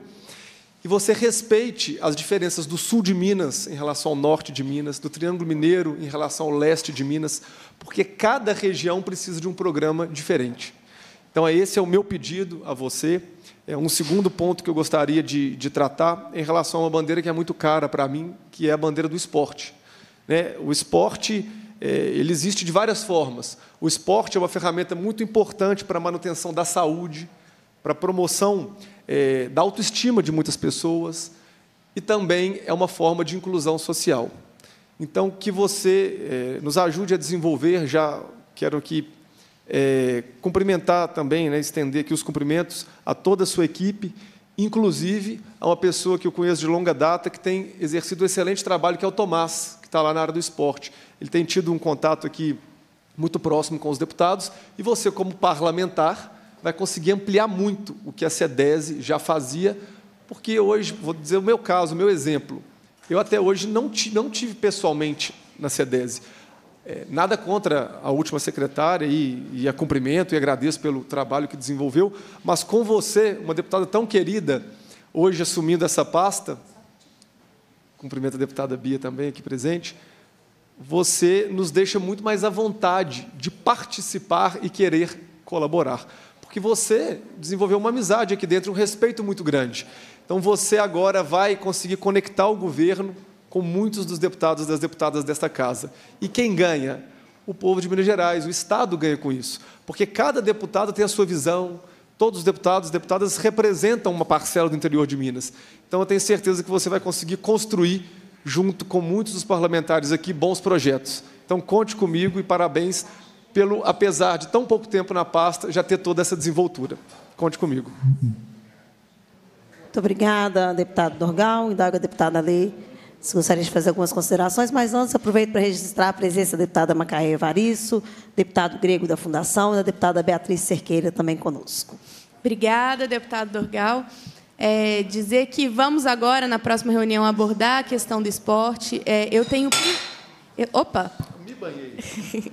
e você respeite as diferenças do sul de Minas em relação ao norte de Minas, do Triângulo Mineiro em relação ao leste de Minas, porque cada região precisa de um programa diferente. Então, esse é o meu pedido a você, é, um segundo ponto que eu gostaria de, de tratar em relação a uma bandeira que é muito cara para mim, que é a bandeira do esporte. Né? O esporte é, ele existe de várias formas. O esporte é uma ferramenta muito importante para a manutenção da saúde, para a promoção é, da autoestima de muitas pessoas e também é uma forma de inclusão social. Então, que você é, nos ajude a desenvolver, já quero aqui é, cumprimentar também, né, estender aqui os cumprimentos a toda a sua equipe, inclusive a uma pessoa que eu conheço de longa data, que tem exercido um excelente trabalho, que é o Tomás, que está lá na área do esporte. Ele tem tido um contato aqui muito próximo com os deputados, e você, como parlamentar, vai conseguir ampliar muito o que a SEDESE já fazia, porque hoje, vou dizer o meu caso, o meu exemplo, eu até hoje não, não tive pessoalmente na SEDESE, é, nada contra a última secretária e, e a cumprimento e agradeço pelo trabalho que desenvolveu, mas com você, uma deputada tão querida, hoje assumindo essa pasta, cumprimento a deputada Bia também aqui presente, você nos deixa muito mais à vontade de participar e querer colaborar. Porque você desenvolveu uma amizade aqui dentro, um respeito muito grande. Então você agora vai conseguir conectar o governo com muitos dos deputados e das deputadas desta casa. E quem ganha? O povo de Minas Gerais, o Estado ganha com isso, porque cada deputado tem a sua visão, todos os deputados e deputadas representam uma parcela do interior de Minas. Então eu tenho certeza que você vai conseguir construir, junto com muitos dos parlamentares aqui, bons projetos. Então conte comigo e parabéns pelo, apesar de tão pouco tempo na pasta, já ter toda essa desenvoltura. Conte comigo. Muito obrigada, deputado Dorgal, e da deputada Lei se gostaria de fazer algumas considerações, mas antes aproveito para registrar a presença da deputada Macaé Evaristo, deputado grego da Fundação e da deputada Beatriz Cerqueira também conosco. Obrigada, deputado Dorgal. É, dizer que vamos agora, na próxima reunião, abordar a questão do esporte. É, eu tenho... opa! Me banhei. (laughs)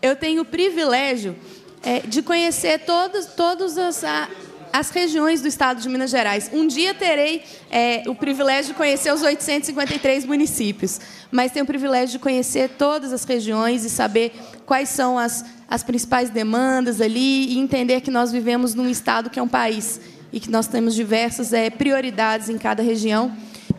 eu tenho o privilégio é, de conhecer todos, todos os... A, as regiões do estado de Minas Gerais. Um dia terei é, o privilégio de conhecer os 853 municípios, mas tenho o privilégio de conhecer todas as regiões e saber quais são as, as principais demandas ali e entender que nós vivemos num estado que é um país e que nós temos diversas é, prioridades em cada região.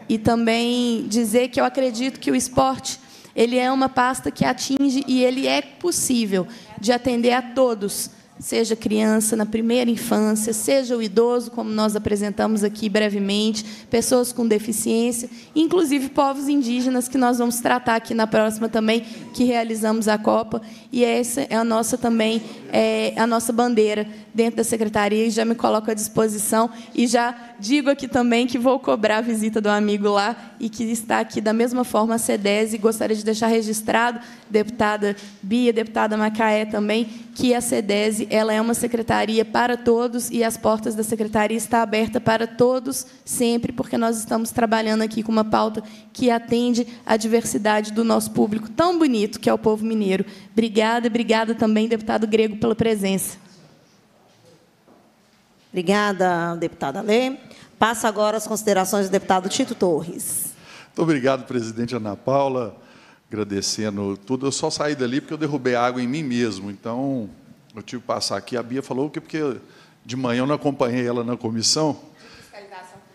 E também dizer que eu acredito que o esporte ele é uma pasta que atinge e ele é possível de atender a todos seja criança na primeira infância, seja o idoso, como nós apresentamos aqui brevemente, pessoas com deficiência, inclusive povos indígenas que nós vamos tratar aqui na próxima também, que realizamos a Copa e essa é a nossa também, é, a nossa bandeira dentro da secretaria, e já me coloco à disposição, e já digo aqui também que vou cobrar a visita do amigo lá, e que está aqui da mesma forma a CEDES, e gostaria de deixar registrado, deputada Bia, deputada Macaé também, que a CEDES ela é uma secretaria para todos, e as portas da secretaria está aberta para todos, sempre, porque nós estamos trabalhando aqui com uma pauta que atende a diversidade do nosso público tão bonito, que é o povo mineiro. Obrigada obrigada. E obrigada também, deputado Grego, pela presença. Obrigada, deputada Lê. Passo agora as considerações do deputado Tito Torres. Muito obrigado, presidente Ana Paula, agradecendo tudo. Eu só saí dali porque eu derrubei água em mim mesmo, então eu tive que passar aqui. A Bia falou que porque de manhã eu não acompanhei ela na comissão.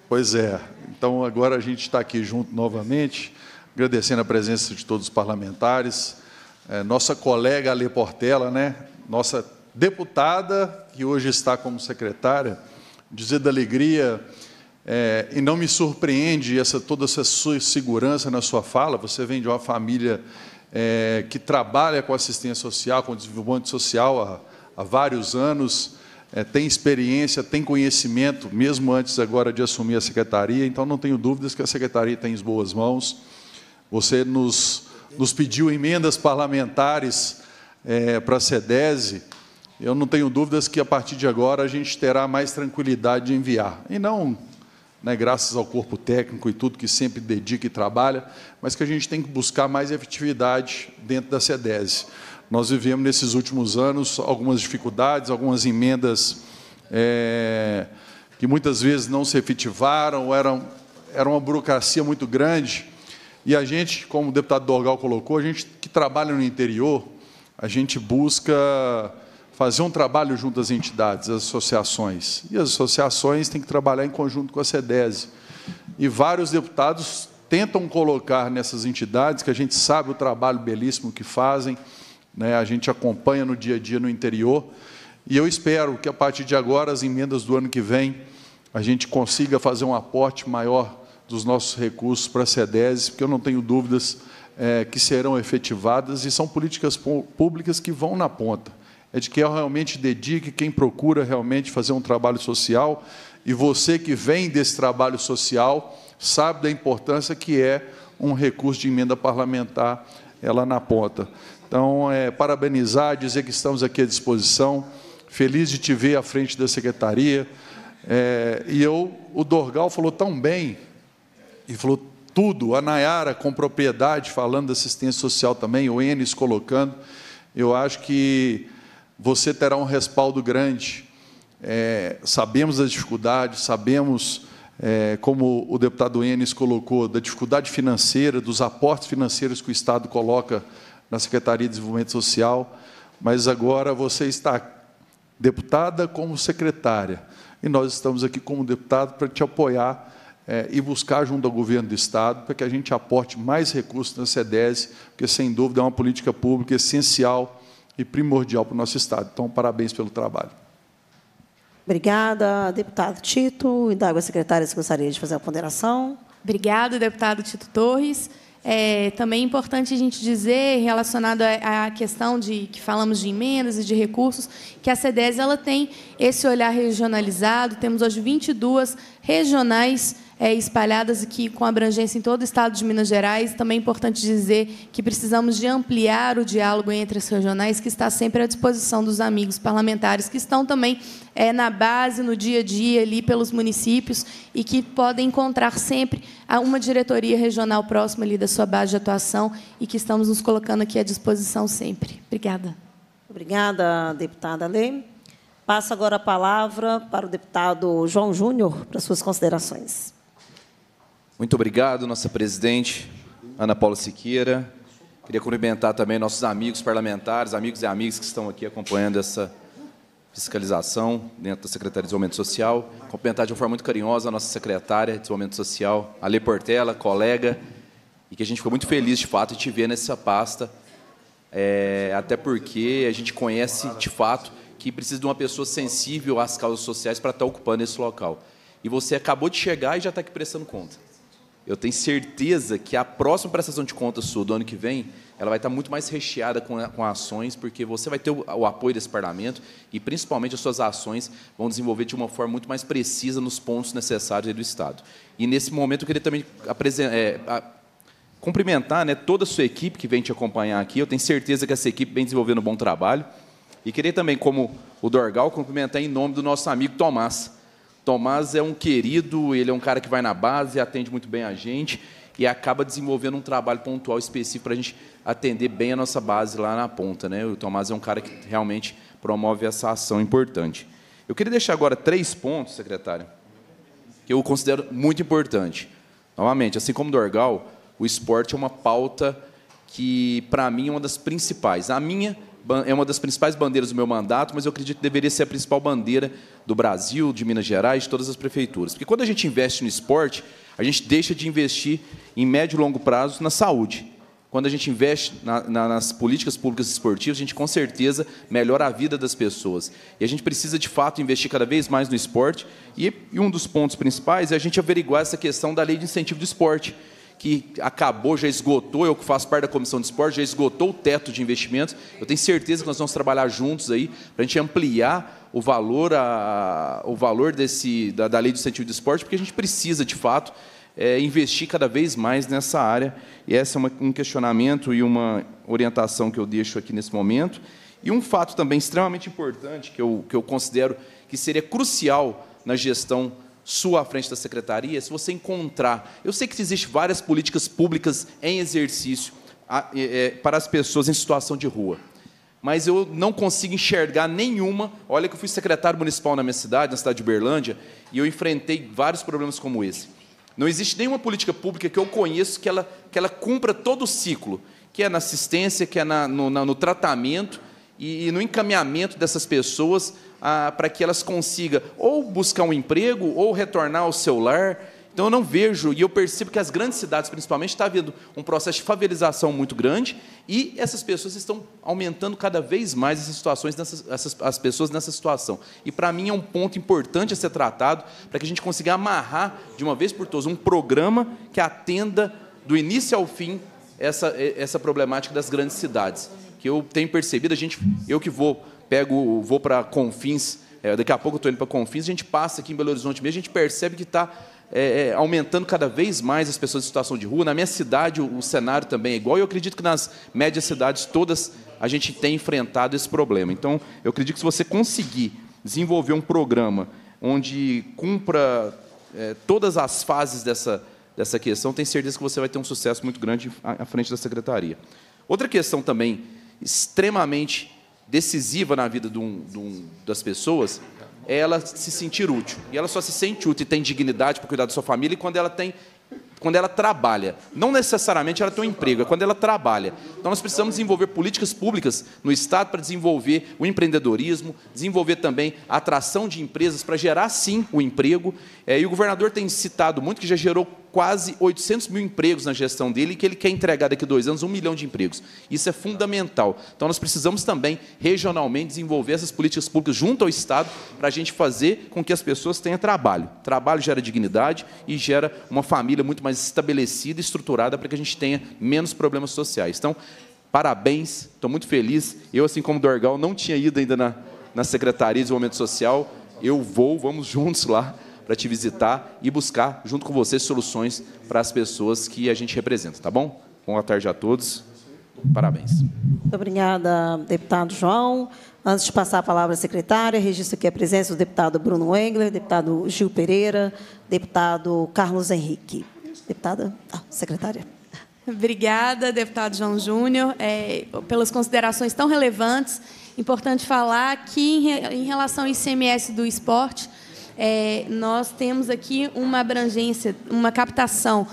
Pois é. Então agora a gente está aqui junto novamente, agradecendo a presença de todos os parlamentares, é, nossa colega Ale Portela, né, nossa deputada, que hoje está como secretária, dizer da alegria, é, e não me surpreende essa, toda essa sua segurança na sua fala, você vem de uma família é, que trabalha com assistência social, com desenvolvimento social há, há vários anos, é, tem experiência, tem conhecimento, mesmo antes agora de assumir a secretaria, então não tenho dúvidas que a secretaria tem as boas mãos. Você nos nos pediu emendas parlamentares é, para a SEDESE, eu não tenho dúvidas que, a partir de agora, a gente terá mais tranquilidade de enviar. E não né, graças ao corpo técnico e tudo que sempre dedica e trabalha, mas que a gente tem que buscar mais efetividade dentro da SEDESE. Nós vivemos, nesses últimos anos, algumas dificuldades, algumas emendas é, que muitas vezes não se efetivaram, eram, era uma burocracia muito grande, e a gente, como o deputado Dorgal colocou, a gente que trabalha no interior, a gente busca fazer um trabalho junto às entidades, às associações. E as associações têm que trabalhar em conjunto com a SEDESI. E vários deputados tentam colocar nessas entidades, que a gente sabe o trabalho belíssimo que fazem, né, a gente acompanha no dia a dia no interior. E eu espero que, a partir de agora, as emendas do ano que vem, a gente consiga fazer um aporte maior dos nossos recursos para a SEDES, porque eu não tenho dúvidas é, que serão efetivadas e são políticas públicas que vão na ponta. É de quem realmente dedique, quem procura realmente fazer um trabalho social. E você que vem desse trabalho social sabe da importância que é um recurso de emenda parlamentar ela é na ponta. Então, é, parabenizar, dizer que estamos aqui à disposição. Feliz de te ver à frente da secretaria. É, e eu, o Dorgal falou tão bem e falou tudo. A Nayara, com propriedade, falando da assistência social também, o Enes colocando. Eu acho que você terá um respaldo grande. É, sabemos das dificuldades, sabemos, é, como o deputado Enes colocou, da dificuldade financeira, dos aportes financeiros que o Estado coloca na Secretaria de Desenvolvimento Social, mas agora você está deputada como secretária, e nós estamos aqui como deputado para te apoiar é, e buscar junto ao governo do Estado para que a gente aporte mais recursos na SEDES, porque, sem dúvida, é uma política pública essencial e primordial para o nosso Estado. Então, parabéns pelo trabalho. Obrigada, deputado Tito. E da água secretária, se gostaria de fazer a ponderação. Obrigada, deputado Tito Torres. É, também é importante a gente dizer, relacionado à questão de que falamos de emendas e de recursos, que a CEDES ela tem esse olhar regionalizado. Temos hoje 22 regionais é, espalhadas aqui com abrangência em todo o estado de Minas Gerais. Também é importante dizer que precisamos de ampliar o diálogo entre as regionais, que está sempre à disposição dos amigos parlamentares que estão também é, na base, no dia a dia, ali pelos municípios e que podem encontrar sempre ah, uma diretoria regional próxima ali da sua base de atuação e que estamos nos colocando aqui à disposição sempre. Obrigada. Obrigada, deputada Leme. Passo agora a palavra para o deputado João Júnior para suas considerações. Muito obrigado, nossa presidente, Ana Paula Siqueira. Queria cumprimentar também nossos amigos parlamentares, amigos e amigas que estão aqui acompanhando essa fiscalização dentro da Secretaria de Desenvolvimento Social. Cumprimentar de uma forma muito carinhosa a nossa secretária de Desenvolvimento Social, Ale Portela, colega, e que a gente ficou muito feliz, de fato, de te ver nessa pasta, é, até porque a gente conhece, de fato, que precisa de uma pessoa sensível às causas sociais para estar tá ocupando esse local. E você acabou de chegar e já está aqui prestando conta eu tenho certeza que a próxima prestação de contas sua do ano que vem, ela vai estar muito mais recheada com, com ações, porque você vai ter o, o, apoio desse parlamento e, principalmente, as suas ações vão desenvolver de uma forma muito mais precisa nos pontos necessários do Estado. E, nesse momento, eu queria também é, a, cumprimentar né, toda a sua equipe que vem te acompanhar aqui. Eu tenho certeza que essa equipe vem desenvolvendo um bom trabalho. E queria também, como o Dorgal, cumprimentar em nome do nosso amigo Tomás, Tomás é um querido, ele é um cara que vai na base, atende muito bem a gente e acaba desenvolvendo um trabalho pontual específico para a gente atender bem a nossa base lá na ponta. Né? O Tomás é um cara que realmente promove essa ação importante. Eu queria deixar agora três pontos, secretário, que eu considero muito importante. Novamente, assim como o Dorgal, o esporte é uma pauta que, para mim, é uma das principais. A minha é uma das principais bandeiras do meu mandato, mas eu acredito que deveria ser a principal bandeira do Brasil, de Minas Gerais, de todas as prefeituras. Porque quando a gente investe no esporte, a gente deixa de investir em médio e longo prazo na saúde. Quando a gente investe na, na, nas políticas públicas esportivas, a gente com certeza melhora a vida das pessoas. E a gente precisa, de fato, investir cada vez mais no esporte. E, e um dos pontos principais é a gente averiguar essa questão da lei de incentivo do esporte que acabou, já esgotou, eu que faço parte da comissão de esporte, já esgotou o teto de investimentos. Eu tenho certeza que nós vamos trabalhar juntos aí para a gente ampliar o valor, a, o valor desse, da, da lei do incentivo de esporte, porque a gente precisa, de fato, é, investir cada vez mais nessa área. E esse é uma, um questionamento e uma orientação que eu deixo aqui nesse momento. E um fato também extremamente importante, que eu, que eu considero que seria crucial na gestão sua à frente da secretaria, se você encontrar. Eu sei que existem várias políticas públicas em exercício é, é, para as pessoas em situação de rua. Mas eu não consigo enxergar nenhuma. Olha que eu fui secretário municipal na minha cidade, na cidade de Berlândia, e eu enfrentei vários problemas como esse. Não existe nenhuma política pública que eu conheço que ela, que ela cumpra todo o ciclo, que é na assistência, que é na, no, na, no tratamento e, e no encaminhamento dessas pessoas ah, para que elas consigam ou buscar um emprego ou retornar ao seu lar. Então eu não vejo, e eu percebo que as grandes cidades, principalmente, está havendo um processo de favelização muito grande, e essas pessoas estão aumentando cada vez mais essas situações, nessas, essas, as pessoas nessa situação. E para mim é um ponto importante a ser tratado para que a gente consiga amarrar, de uma vez por todas, um programa que atenda do início ao fim essa, essa problemática das grandes cidades eu tenho percebido, a gente, eu que vou, pego, vou para Confins, é, daqui a pouco eu estou indo para Confins, a gente passa aqui em Belo Horizonte mesmo, a gente percebe que está é, é, aumentando cada vez mais as pessoas em situação de rua. Na minha cidade, o, o cenário também é igual, e eu acredito que nas médias cidades todas a gente tem enfrentado esse problema. Então, eu acredito que se você conseguir desenvolver um programa onde cumpra é, todas as fases dessa, dessa questão, tenho certeza que você vai ter um sucesso muito grande à, à frente da secretaria. Outra questão também extremamente decisiva na vida de um, de um, das pessoas é ela se sentir útil. E ela só se sente útil e tem dignidade para cuidar da sua família quando ela tem quando ela trabalha. Não necessariamente ela tem um emprego, é quando ela trabalha. Então nós precisamos desenvolver políticas públicas no Estado para desenvolver o empreendedorismo, desenvolver também a atração de empresas para gerar sim o emprego. É, e o governador tem citado muito que já gerou quase 800 mil empregos na gestão dele e que ele quer entregar daqui a dois anos um milhão de empregos. Isso é fundamental. Então, nós precisamos também, regionalmente, desenvolver essas políticas públicas junto ao Estado para a gente fazer com que as pessoas tenham trabalho. Trabalho gera dignidade e gera uma família muito mais estabelecida e estruturada para que a gente tenha menos problemas sociais. Então, parabéns, estou muito feliz. Eu, assim como o Dorgal, não tinha ido ainda na, na Secretaria de Desenvolvimento Social. Eu vou, vamos juntos lá para te visitar e buscar, junto com você, soluções para as pessoas que a gente representa, tá bom? Boa tarde a todos. Parabéns. Muito obrigada, deputado João. Antes de passar a palavra à secretária, registro aqui a presença do deputado Bruno Engler, deputado Gil Pereira, deputado Carlos Henrique. Deputada, ah, secretária. Obrigada, deputado João Júnior, é, pelas considerações tão relevantes. Importante falar que, em relação ao ICMS do esporte, é, nós temos aqui uma abrangência, uma captação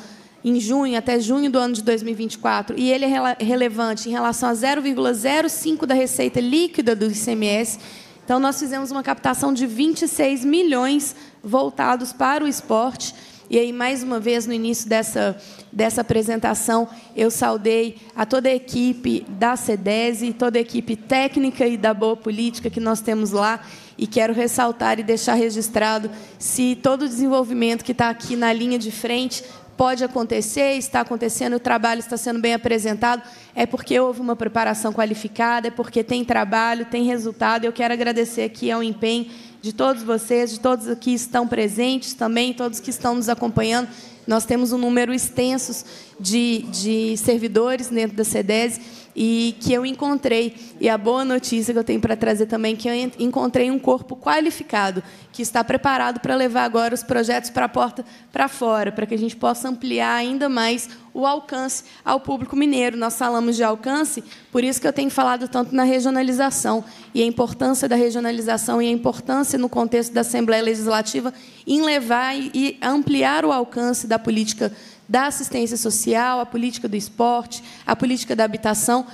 em junho, até junho do ano de 2024, e ele é rele relevante em relação a 0,05% da receita líquida do ICMS. Então, nós fizemos uma captação de 26 milhões voltados para o esporte. E aí, mais uma vez, no início dessa, dessa apresentação, eu saudei a toda a equipe da SEDESI, toda a equipe técnica e da Boa Política que nós temos lá. E quero ressaltar e deixar registrado se todo o desenvolvimento que está aqui na linha de frente pode acontecer, está acontecendo, o trabalho está sendo bem apresentado, é porque houve uma preparação qualificada, é porque tem trabalho, tem resultado. Eu quero agradecer aqui ao empenho de todos vocês, de todos que estão presentes também, todos que estão nos acompanhando. Nós temos um número extenso de, de servidores dentro da CEDES e que eu encontrei. E a boa notícia que eu tenho para trazer também é que eu encontrei um corpo qualificado que está preparado para levar agora os projetos para a porta para fora, para que a gente possa ampliar ainda mais o alcance ao público mineiro. Nós falamos de alcance, por isso que eu tenho falado tanto na regionalização e a importância da regionalização e a importância no contexto da Assembleia Legislativa em levar e ampliar o alcance da política da assistência social, a política do esporte, a política da habitação.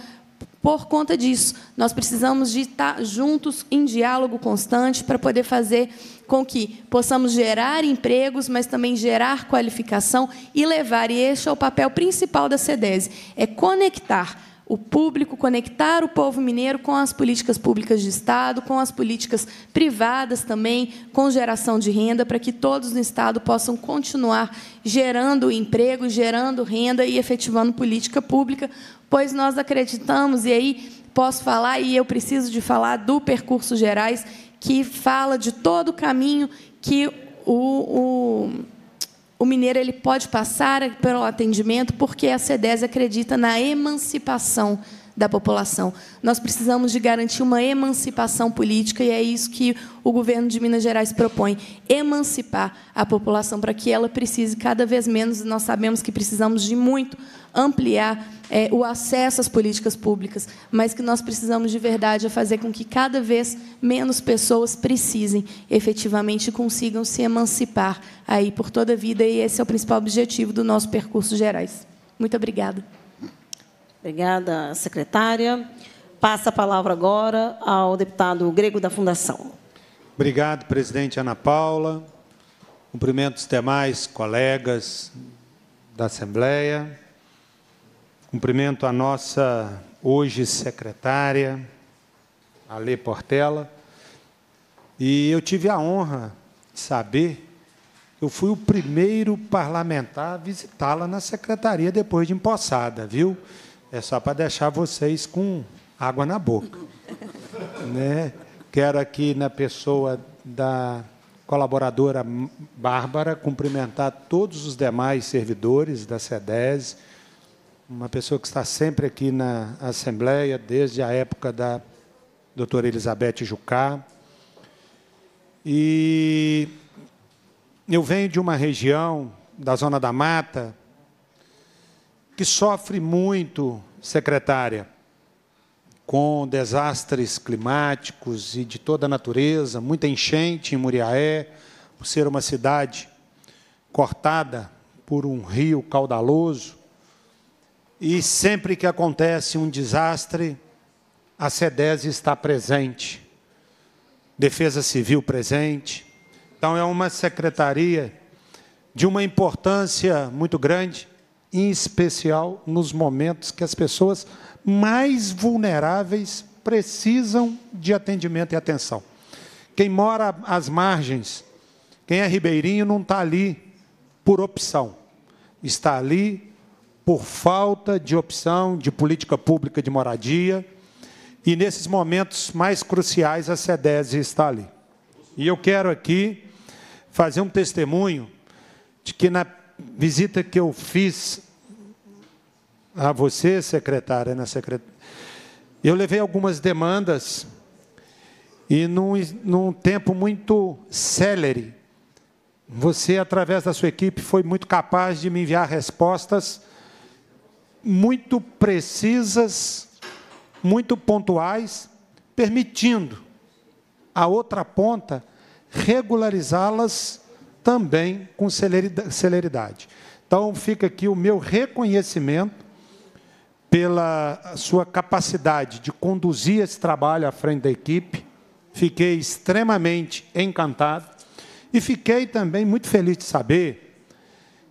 Por conta disso, nós precisamos de estar juntos em diálogo constante para poder fazer com que possamos gerar empregos, mas também gerar qualificação e levar, e este é o papel principal da CEDESI, é conectar o público, conectar o povo mineiro com as políticas públicas de Estado, com as políticas privadas também, com geração de renda, para que todos no Estado possam continuar gerando emprego, gerando renda e efetivando política pública, pois nós acreditamos, e aí posso falar, e eu preciso de falar do percurso Gerais, que fala de todo o caminho que o, o o mineiro ele pode passar pelo atendimento porque a CEDES acredita na emancipação da população. Nós precisamos de garantir uma emancipação política, e é isso que o governo de Minas Gerais propõe, emancipar a população para que ela precise cada vez menos, nós sabemos que precisamos de muito ampliar é, o acesso às políticas públicas, mas que nós precisamos de verdade é fazer com que cada vez menos pessoas precisem efetivamente consigam se emancipar aí por toda a vida, e esse é o principal objetivo do nosso percurso Gerais. Muito obrigada. Obrigada, secretária. Passa a palavra agora ao deputado Grego da Fundação. Obrigado, presidente Ana Paula. Cumprimento os demais colegas da Assembleia. Cumprimento a nossa hoje secretária, Alê Portela. E eu tive a honra de saber, eu fui o primeiro parlamentar a visitá-la na secretaria depois de empossada, viu? É só para deixar vocês com água na boca. né? Quero aqui, na pessoa da colaboradora Bárbara, cumprimentar todos os demais servidores da SEDES, uma pessoa que está sempre aqui na Assembleia, desde a época da doutora Elizabeth Jucá. E eu venho de uma região da Zona da Mata, que sofre muito, secretária, com desastres climáticos e de toda a natureza, muita enchente em Muriaé, por ser uma cidade cortada por um rio caudaloso. E sempre que acontece um desastre, a SEDES está presente, Defesa Civil presente. Então, é uma secretaria de uma importância muito grande em especial nos momentos que as pessoas mais vulneráveis precisam de atendimento e atenção. Quem mora às margens, quem é ribeirinho, não está ali por opção, está ali por falta de opção de política pública de moradia. E nesses momentos mais cruciais, a SEDES está ali. E eu quero aqui fazer um testemunho de que, na visita que eu fiz a você, secretária, na secret... eu levei algumas demandas e num, num tempo muito célere, você, através da sua equipe, foi muito capaz de me enviar respostas muito precisas, muito pontuais, permitindo a outra ponta regularizá-las também com celeridade. Então, fica aqui o meu reconhecimento pela sua capacidade de conduzir esse trabalho à frente da equipe. Fiquei extremamente encantado e fiquei também muito feliz de saber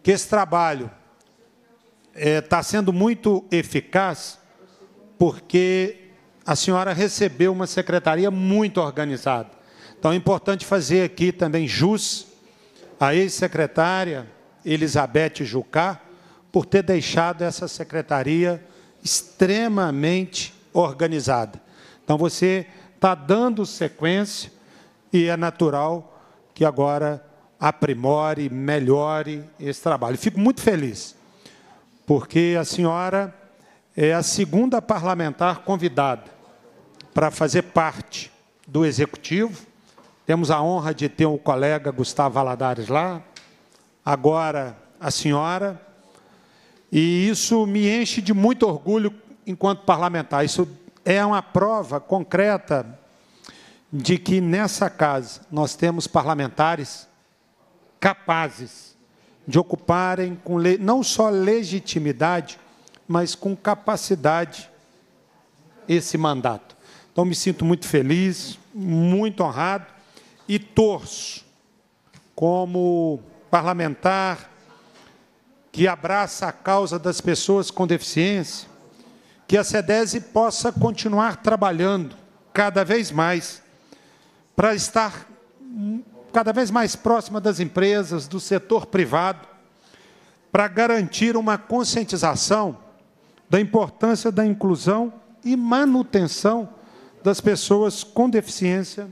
que esse trabalho está eh, é, sendo muito eficaz, porque a senhora recebeu uma secretaria muito organizada. Então é importante fazer aqui também jus a ex-secretária Elizabeth Jucá por ter deixado essa secretaria extremamente organizada. Então, você está dando sequência e é natural que agora aprimore, melhore esse trabalho. Fico muito feliz, porque a senhora é a segunda parlamentar convidada para fazer parte do Executivo temos a honra de ter o um colega Gustavo Valadares lá, agora a senhora, e isso me enche de muito orgulho enquanto parlamentar. Isso é uma prova concreta de que nessa casa nós temos parlamentares capazes de ocuparem com não só legitimidade, mas com capacidade esse mandato. Então me sinto muito feliz, muito honrado e torço como parlamentar que abraça a causa das pessoas com deficiência, que a SEDESI possa continuar trabalhando cada vez mais para estar cada vez mais próxima das empresas, do setor privado, para garantir uma conscientização da importância da inclusão e manutenção das pessoas com deficiência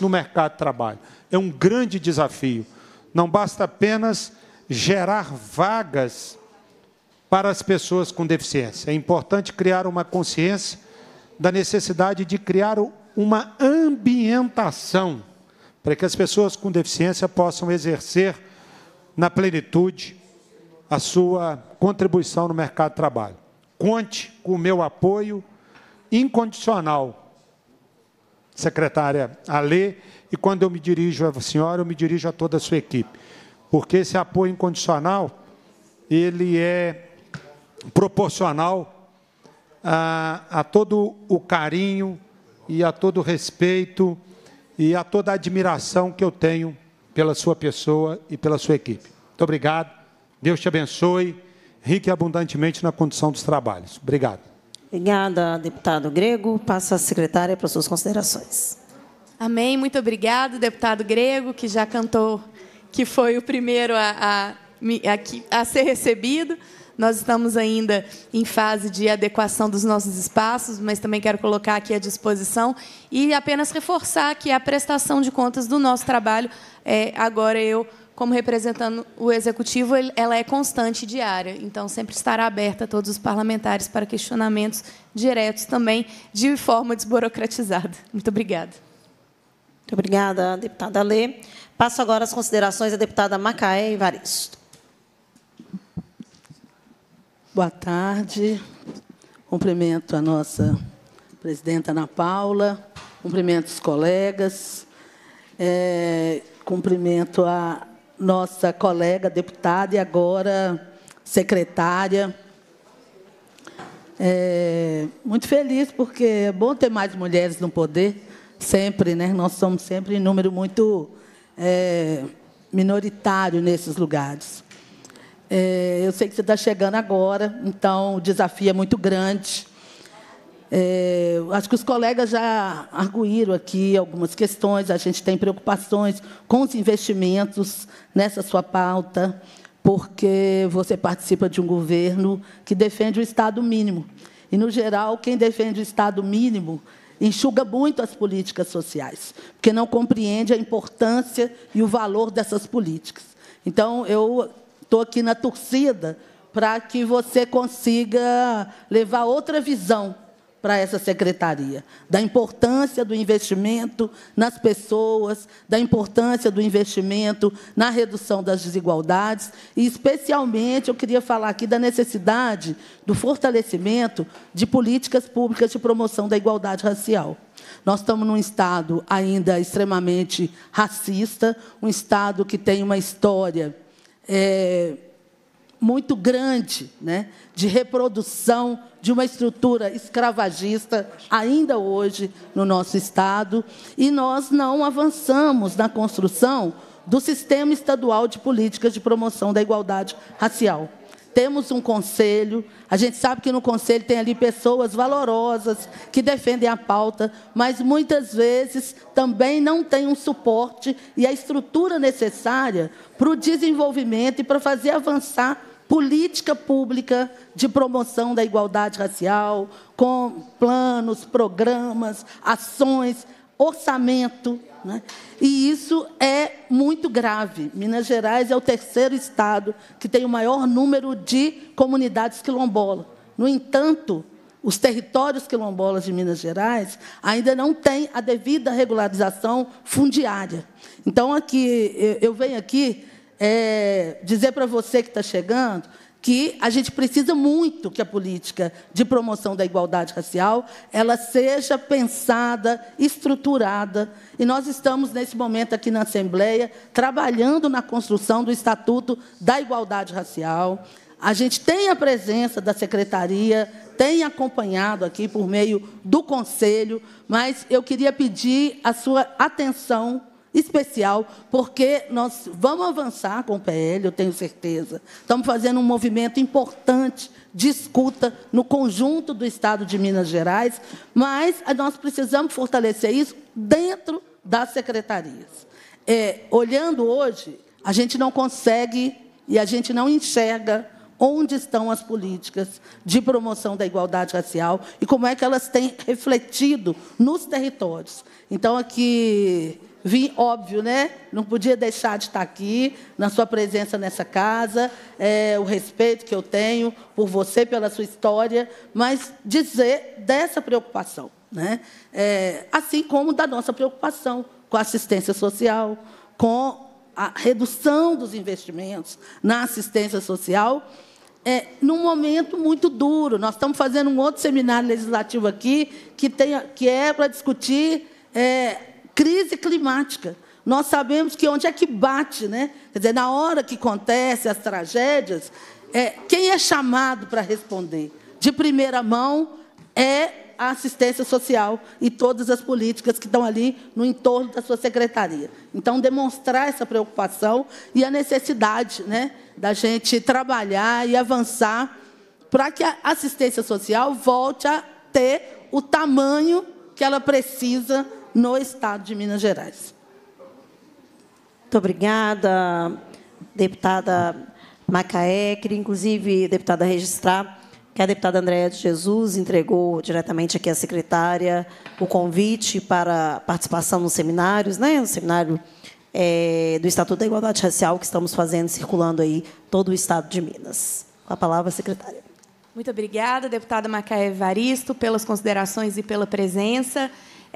no mercado de trabalho. É um grande desafio. Não basta apenas gerar vagas para as pessoas com deficiência. É importante criar uma consciência da necessidade de criar uma ambientação para que as pessoas com deficiência possam exercer na plenitude a sua contribuição no mercado de trabalho. Conte com o meu apoio incondicional secretária Alê, e quando eu me dirijo à senhora, eu me dirijo a toda a sua equipe, porque esse apoio incondicional, ele é proporcional a, a todo o carinho e a todo o respeito e a toda a admiração que eu tenho pela sua pessoa e pela sua equipe. Muito obrigado, Deus te abençoe, rique abundantemente na condução dos trabalhos. Obrigado. Obrigada, deputado Grego. Passa a secretária para suas considerações. Amém. Muito obrigado, deputado Grego, que já cantou, que foi o primeiro a, a, a, a ser recebido. Nós estamos ainda em fase de adequação dos nossos espaços, mas também quero colocar aqui à disposição e apenas reforçar que a prestação de contas do nosso trabalho, é, agora eu como representando o executivo, ela é constante e diária. Então, sempre estará aberta a todos os parlamentares para questionamentos diretos também, de forma desburocratizada. Muito obrigada. Muito obrigada, deputada Lê. Passo agora as considerações à deputada Macaé Evaristo. Boa tarde. Cumprimento a nossa presidenta Ana Paula, cumprimento os colegas, é, cumprimento a, nossa colega deputada e agora secretária. É, muito feliz, porque é bom ter mais mulheres no poder, sempre, né? Nós somos sempre em número muito é, minoritário nesses lugares. É, eu sei que você está chegando agora, então o desafio é muito grande. É, acho que os colegas já arguíram aqui algumas questões. A gente tem preocupações com os investimentos nessa sua pauta, porque você participa de um governo que defende o Estado mínimo. E, no geral, quem defende o Estado mínimo enxuga muito as políticas sociais, porque não compreende a importância e o valor dessas políticas. Então, eu estou aqui na torcida para que você consiga levar outra visão para essa secretaria, da importância do investimento nas pessoas, da importância do investimento na redução das desigualdades e, especialmente, eu queria falar aqui da necessidade do fortalecimento de políticas públicas de promoção da igualdade racial. Nós estamos num Estado ainda extremamente racista, um Estado que tem uma história... É, muito grande né, de reprodução de uma estrutura escravagista ainda hoje no nosso Estado, e nós não avançamos na construção do sistema estadual de políticas de promoção da igualdade racial. Temos um conselho, a gente sabe que no conselho tem ali pessoas valorosas que defendem a pauta, mas muitas vezes também não tem um suporte e a estrutura necessária para o desenvolvimento e para fazer avançar política pública de promoção da igualdade racial, com planos, programas, ações, orçamento. Né? E isso é muito grave. Minas Gerais é o terceiro estado que tem o maior número de comunidades quilombolas. No entanto, os territórios quilombolas de Minas Gerais ainda não têm a devida regularização fundiária. Então, aqui eu venho aqui é, dizer para você que está chegando que a gente precisa muito que a política de promoção da igualdade racial ela seja pensada, estruturada. E nós estamos, nesse momento, aqui na Assembleia, trabalhando na construção do Estatuto da Igualdade Racial. A gente tem a presença da Secretaria, tem acompanhado aqui por meio do Conselho, mas eu queria pedir a sua atenção especial, porque nós vamos avançar com o PL, eu tenho certeza. Estamos fazendo um movimento importante de escuta no conjunto do Estado de Minas Gerais, mas nós precisamos fortalecer isso dentro das secretarias. É, olhando hoje, a gente não consegue e a gente não enxerga onde estão as políticas de promoção da igualdade racial e como é que elas têm refletido nos territórios. Então, aqui Vim, óbvio, né? Não podia deixar de estar aqui, na sua presença nessa casa, é, o respeito que eu tenho por você, pela sua história, mas dizer dessa preocupação, né? É, assim como da nossa preocupação com a assistência social, com a redução dos investimentos na assistência social, é, num momento muito duro. Nós estamos fazendo um outro seminário legislativo aqui que, tem, que é para discutir. É, Crise climática. Nós sabemos que onde é que bate, né? Quer dizer, na hora que acontece as tragédias, é, quem é chamado para responder? De primeira mão é a assistência social e todas as políticas que estão ali no entorno da sua secretaria. Então, demonstrar essa preocupação e a necessidade né, da gente trabalhar e avançar para que a assistência social volte a ter o tamanho que ela precisa no Estado de Minas Gerais. Muito obrigada, deputada Macaé. Queria, inclusive, deputada, registrar que a deputada Andréa de Jesus entregou diretamente aqui à secretária o convite para participação nos seminários, né? no seminário é, do Estatuto da Igualdade Racial que estamos fazendo, circulando aí todo o Estado de Minas. Com a palavra, secretária. Muito obrigada, deputada Macaé Evaristo, pelas considerações e pela presença.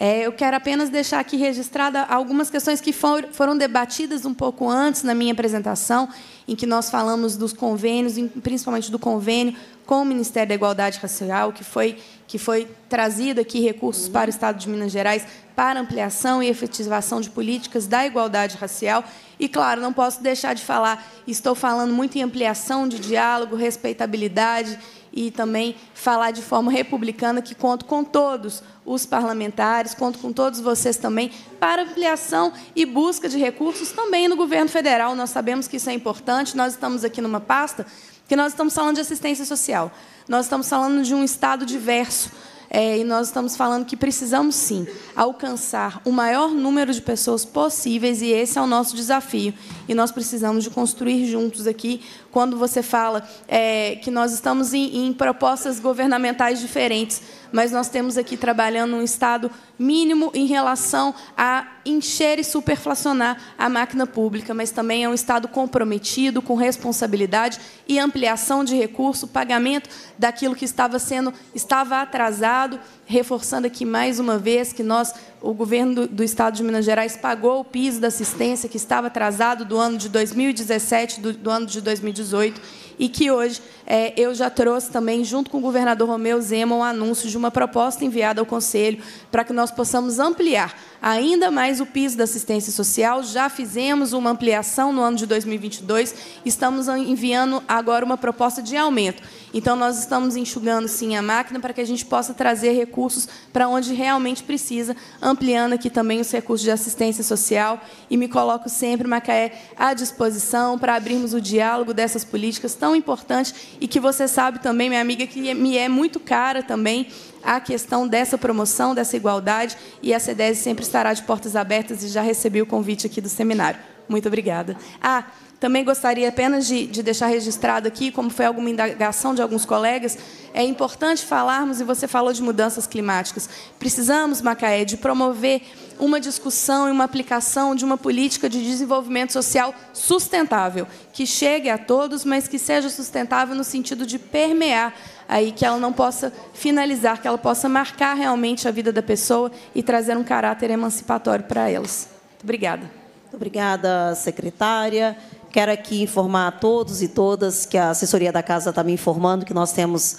É, eu quero apenas deixar aqui registrada algumas questões que for, foram debatidas um pouco antes na minha apresentação, em que nós falamos dos convênios, principalmente do convênio com o Ministério da Igualdade Racial, que foi, que foi trazido aqui recursos para o Estado de Minas Gerais para ampliação e efetivação de políticas da igualdade racial. E, claro, não posso deixar de falar, estou falando muito em ampliação de diálogo, respeitabilidade e também falar de forma republicana que conto com todos os parlamentares, conto com todos vocês também para ampliação e busca de recursos também no governo federal. Nós sabemos que isso é importante, nós estamos aqui numa pasta que nós estamos falando de assistência social. Nós estamos falando de um estado diverso, é, e nós estamos falando que precisamos sim alcançar o maior número de pessoas possíveis e esse é o nosso desafio. E nós precisamos de construir juntos aqui quando você fala é, que nós estamos em, em propostas governamentais diferentes, mas nós temos aqui trabalhando um Estado mínimo em relação a encher e superflacionar a máquina pública, mas também é um Estado comprometido, com responsabilidade e ampliação de recurso, pagamento daquilo que estava sendo estava atrasado reforçando aqui mais uma vez que nós, o governo do, do, Estado de Minas Gerais pagou o piso da assistência que estava atrasado do ano de 2017 do, do ano de 2018 e que hoje é, eu já trouxe também, junto com o governador Romeu Zema, um anúncio de uma proposta enviada ao Conselho para que nós possamos ampliar ainda mais o piso da assistência social. Já fizemos uma ampliação no ano de 2022, estamos enviando agora uma proposta de aumento. Então, nós estamos enxugando, sim, a máquina para que a gente possa trazer recursos para onde realmente precisa, ampliando aqui também os recursos de assistência social. E me coloco sempre, Macaé, à disposição para abrirmos o diálogo dessas políticas tão importantes e que você sabe também, minha amiga, que me é muito cara também a questão dessa promoção, dessa igualdade, e a CDES sempre estará de portas abertas e já recebi o convite aqui do seminário. Muito obrigada. Ah, também gostaria apenas de, de, deixar registrado aqui, como foi alguma indagação de alguns colegas, é importante falarmos, e você falou de mudanças climáticas, precisamos, Macaé, de promover uma discussão e uma aplicação de uma política de desenvolvimento social sustentável, que chegue a todos, mas que seja sustentável no sentido de permear aí que ela não possa finalizar, que ela possa marcar realmente a vida da pessoa e trazer um caráter emancipatório para elas. Obrigada. Obrigada, secretária. Quero aqui informar a todos e todas que a assessoria da casa está me informando que nós temos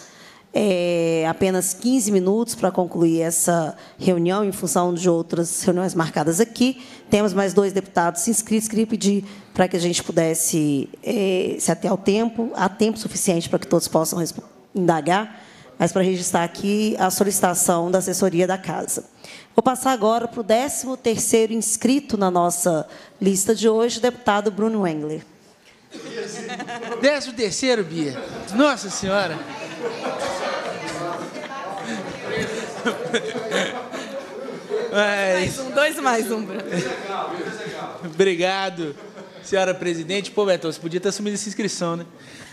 é, apenas 15 minutos para concluir essa reunião, em função de outras reuniões marcadas aqui. Temos mais dois deputados inscritos, queria pedir para que a gente pudesse é, se até ao tempo, há tempo suficiente para que todos possam indagar, mas para registrar aqui a solicitação da assessoria da casa. Vou passar agora para o 13 inscrito na nossa lista de hoje, o deputado Bruno Engler. 13 terceiro, Bia. Nossa Senhora. Mais um, dois mais um, Bruno. Obrigado, senhora presidente. Pô, Beto, você podia ter assumido essa inscrição, né?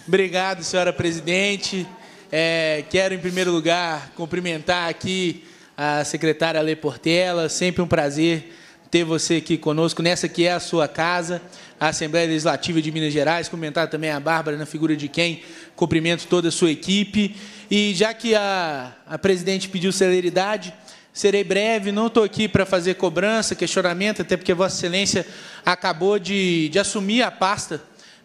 Obrigado, senhora presidente. É, quero, em primeiro lugar, cumprimentar aqui a secretária Lê Portela. Sempre um prazer ter você aqui conosco, nessa que é a sua casa, a Assembleia Legislativa de Minas Gerais, comentar também a Bárbara, na figura de quem cumprimento toda a sua equipe. E já que a, a presidente pediu celeridade, serei breve, não estou aqui para fazer cobrança, questionamento, até porque Vossa Excelência acabou de, de assumir a pasta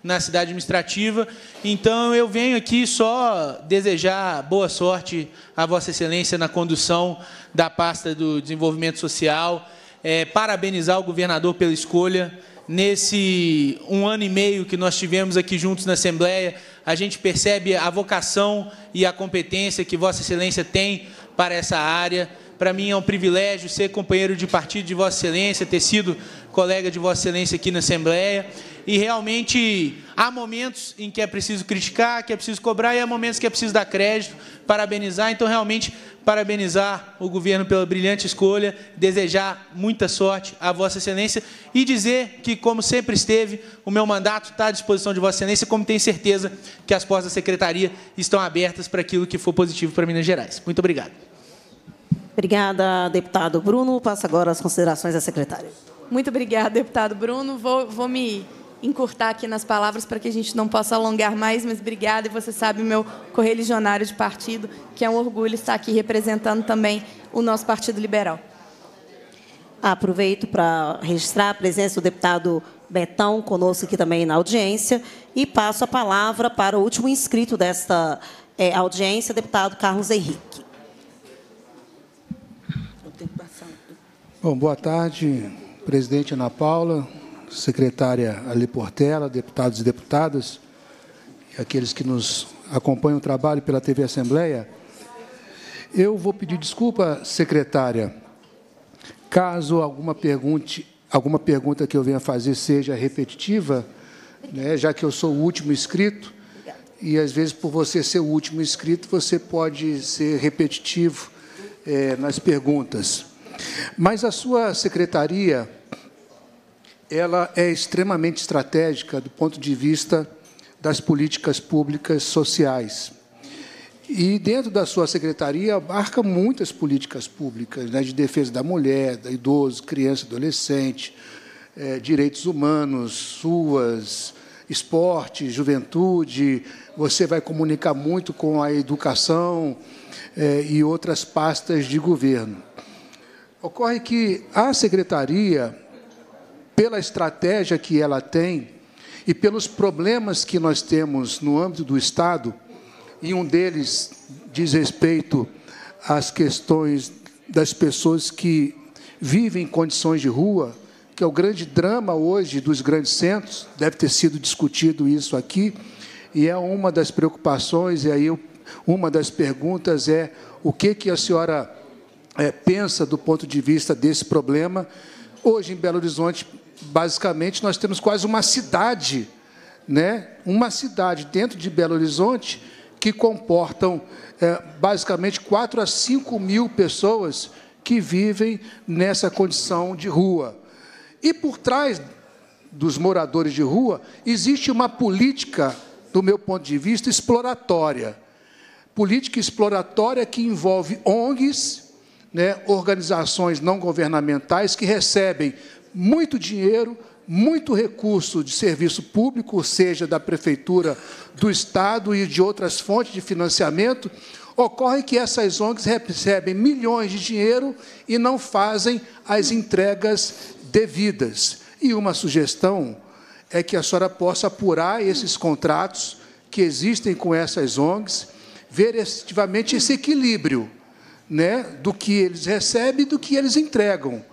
na cidade administrativa. Então eu venho aqui só desejar boa sorte a Vossa Excelência na condução da pasta do desenvolvimento social, é, parabenizar o governador pela escolha nesse um ano e meio que nós tivemos aqui juntos na Assembleia, a gente percebe a vocação e a competência que Vossa Excelência tem para essa área. Para mim é um privilégio ser companheiro de partido de Vossa Excelência, ter sido colega de Vossa Excelência aqui na Assembleia e realmente há momentos em que é preciso criticar, que é preciso cobrar, e há momentos que é preciso dar crédito, parabenizar. Então, realmente, parabenizar o governo pela brilhante escolha, desejar muita sorte à Vossa Excelência e dizer que, como sempre esteve, o meu mandato está à disposição de Vossa Excelência, como tenho certeza que as portas da Secretaria estão abertas para aquilo que for positivo para Minas Gerais. Muito obrigado. Obrigada, deputado Bruno. Passa agora as considerações à secretária. Muito obrigada, deputado Bruno. Vou, vou me encurtar aqui nas palavras para que a gente não possa alongar mais, mas obrigada. E você sabe, meu correligionário de partido, que é um orgulho estar aqui representando também o nosso Partido Liberal. Aproveito para registrar a presença do deputado Betão conosco aqui também na audiência e passo a palavra para o último inscrito desta é, audiência, deputado Carlos Henrique. Bom, boa tarde, presidente Ana Paula, secretária Ali Portela, deputados e deputadas, e aqueles que nos acompanham o trabalho pela TV Assembleia. Eu vou pedir desculpa, secretária, caso alguma, pergunte, alguma pergunta que eu venha fazer seja repetitiva, né, já que eu sou o último inscrito, e às vezes por você ser o último inscrito, você pode ser repetitivo é, nas perguntas. Mas a sua secretaria ela é extremamente estratégica do ponto de vista das políticas públicas sociais. E dentro da sua secretaria abarca muitas políticas públicas, né, de defesa da mulher, da idoso, criança, adolescente, é, direitos humanos, suas, esporte, juventude. Você vai comunicar muito com a educação é, e outras pastas de governo. Ocorre que a secretaria pela estratégia que ela tem e pelos problemas que nós temos no âmbito do Estado, e um deles diz respeito às questões das pessoas que vivem em condições de rua, que é o grande drama hoje dos grandes centros, deve ter sido discutido isso aqui, e é uma das preocupações, e aí uma das perguntas é o que, que a senhora é, pensa do ponto de vista desse problema. Hoje, em Belo Horizonte, basicamente, nós temos quase uma cidade, né? uma cidade dentro de Belo Horizonte, que comportam é, basicamente 4 a 5 mil pessoas que vivem nessa condição de rua. E por trás dos moradores de rua existe uma política, do meu ponto de vista, exploratória. Política exploratória que envolve ONGs, né, organizações não governamentais que recebem muito dinheiro, muito recurso de serviço público, ou seja, da prefeitura, do Estado e de outras fontes de financiamento, ocorre que essas ONGs recebem milhões de dinheiro e não fazem as entregas devidas. E uma sugestão é que a senhora possa apurar esses contratos que existem com essas ONGs, ver efetivamente esse equilíbrio né, do que eles recebem e do que eles entregam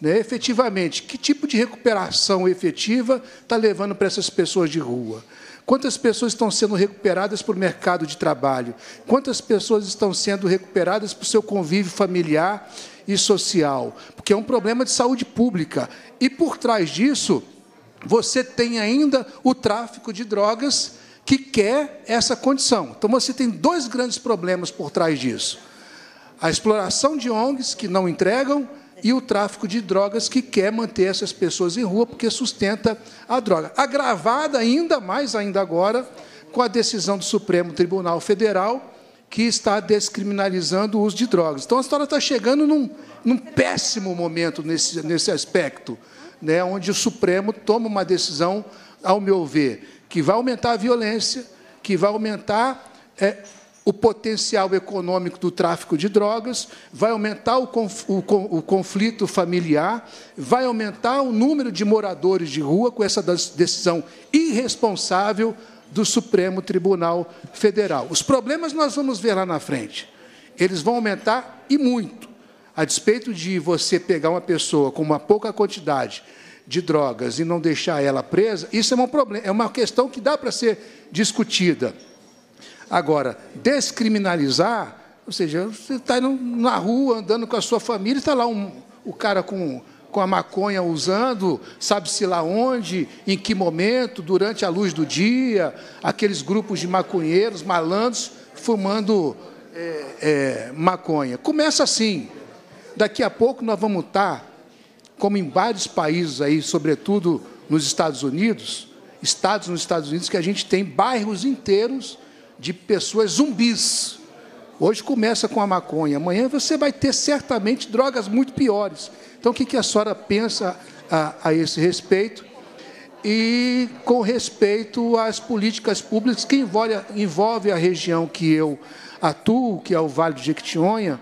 né, efetivamente, que tipo de recuperação efetiva está levando para essas pessoas de rua? Quantas pessoas estão sendo recuperadas para o mercado de trabalho? Quantas pessoas estão sendo recuperadas para o seu convívio familiar e social? Porque é um problema de saúde pública. E por trás disso, você tem ainda o tráfico de drogas que quer essa condição. Então você tem dois grandes problemas por trás disso: a exploração de ONGs que não entregam e o tráfico de drogas, que quer manter essas pessoas em rua porque sustenta a droga. Agravada ainda mais, ainda agora, com a decisão do Supremo Tribunal Federal, que está descriminalizando o uso de drogas. Então, a história está chegando num, num péssimo momento nesse, nesse aspecto, né, onde o Supremo toma uma decisão, ao meu ver, que vai aumentar a violência, que vai aumentar é, o potencial econômico do tráfico de drogas, vai aumentar o, conflito familiar, vai aumentar o número de moradores de rua com essa decisão irresponsável do Supremo Tribunal Federal. Os problemas nós vamos ver lá na frente. Eles vão aumentar e muito. A despeito de você pegar uma pessoa com uma pouca quantidade de drogas e não deixar ela presa, isso é, um problema, é uma questão que dá para ser discutida Agora, descriminalizar, ou seja, você está na rua andando com a sua família, está lá um, o cara com, com a maconha usando, sabe-se lá onde, em que momento, durante a luz do dia, aqueles grupos de maconheiros, malandros, fumando é, é, maconha. Começa assim. Daqui a pouco nós vamos estar, tá como em vários países aí, sobretudo nos Estados Unidos, estados nos Estados Unidos, que a gente tem bairros inteiros de pessoas zumbis. Hoje começa com a maconha, amanhã você vai ter certamente drogas muito piores. Então, o que, a senhora pensa a, a esse respeito? E com respeito às políticas públicas que envolve, envolve a região que eu atuo, que é o Vale do Jequitinhonha,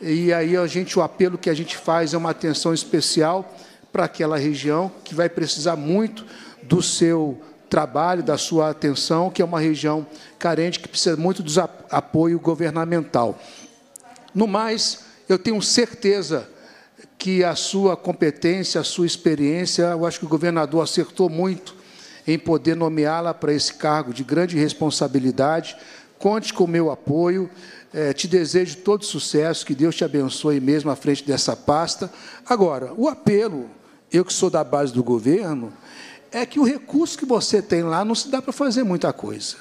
e aí a gente, o apelo que a gente faz é uma atenção especial para aquela região que vai precisar muito do seu trabalho, da sua atenção, que é uma região carente que precisa muito do apoio governamental. No mais, eu tenho certeza que a sua competência, a sua experiência, eu acho que o governador acertou muito em poder nomeá-la para esse cargo de grande responsabilidade. Conte com o meu apoio. É, te desejo todo sucesso, que Deus te abençoe mesmo à frente dessa pasta. Agora, o apelo, eu que sou da base do governo, é que o recurso que você tem lá não se dá para fazer muita coisa.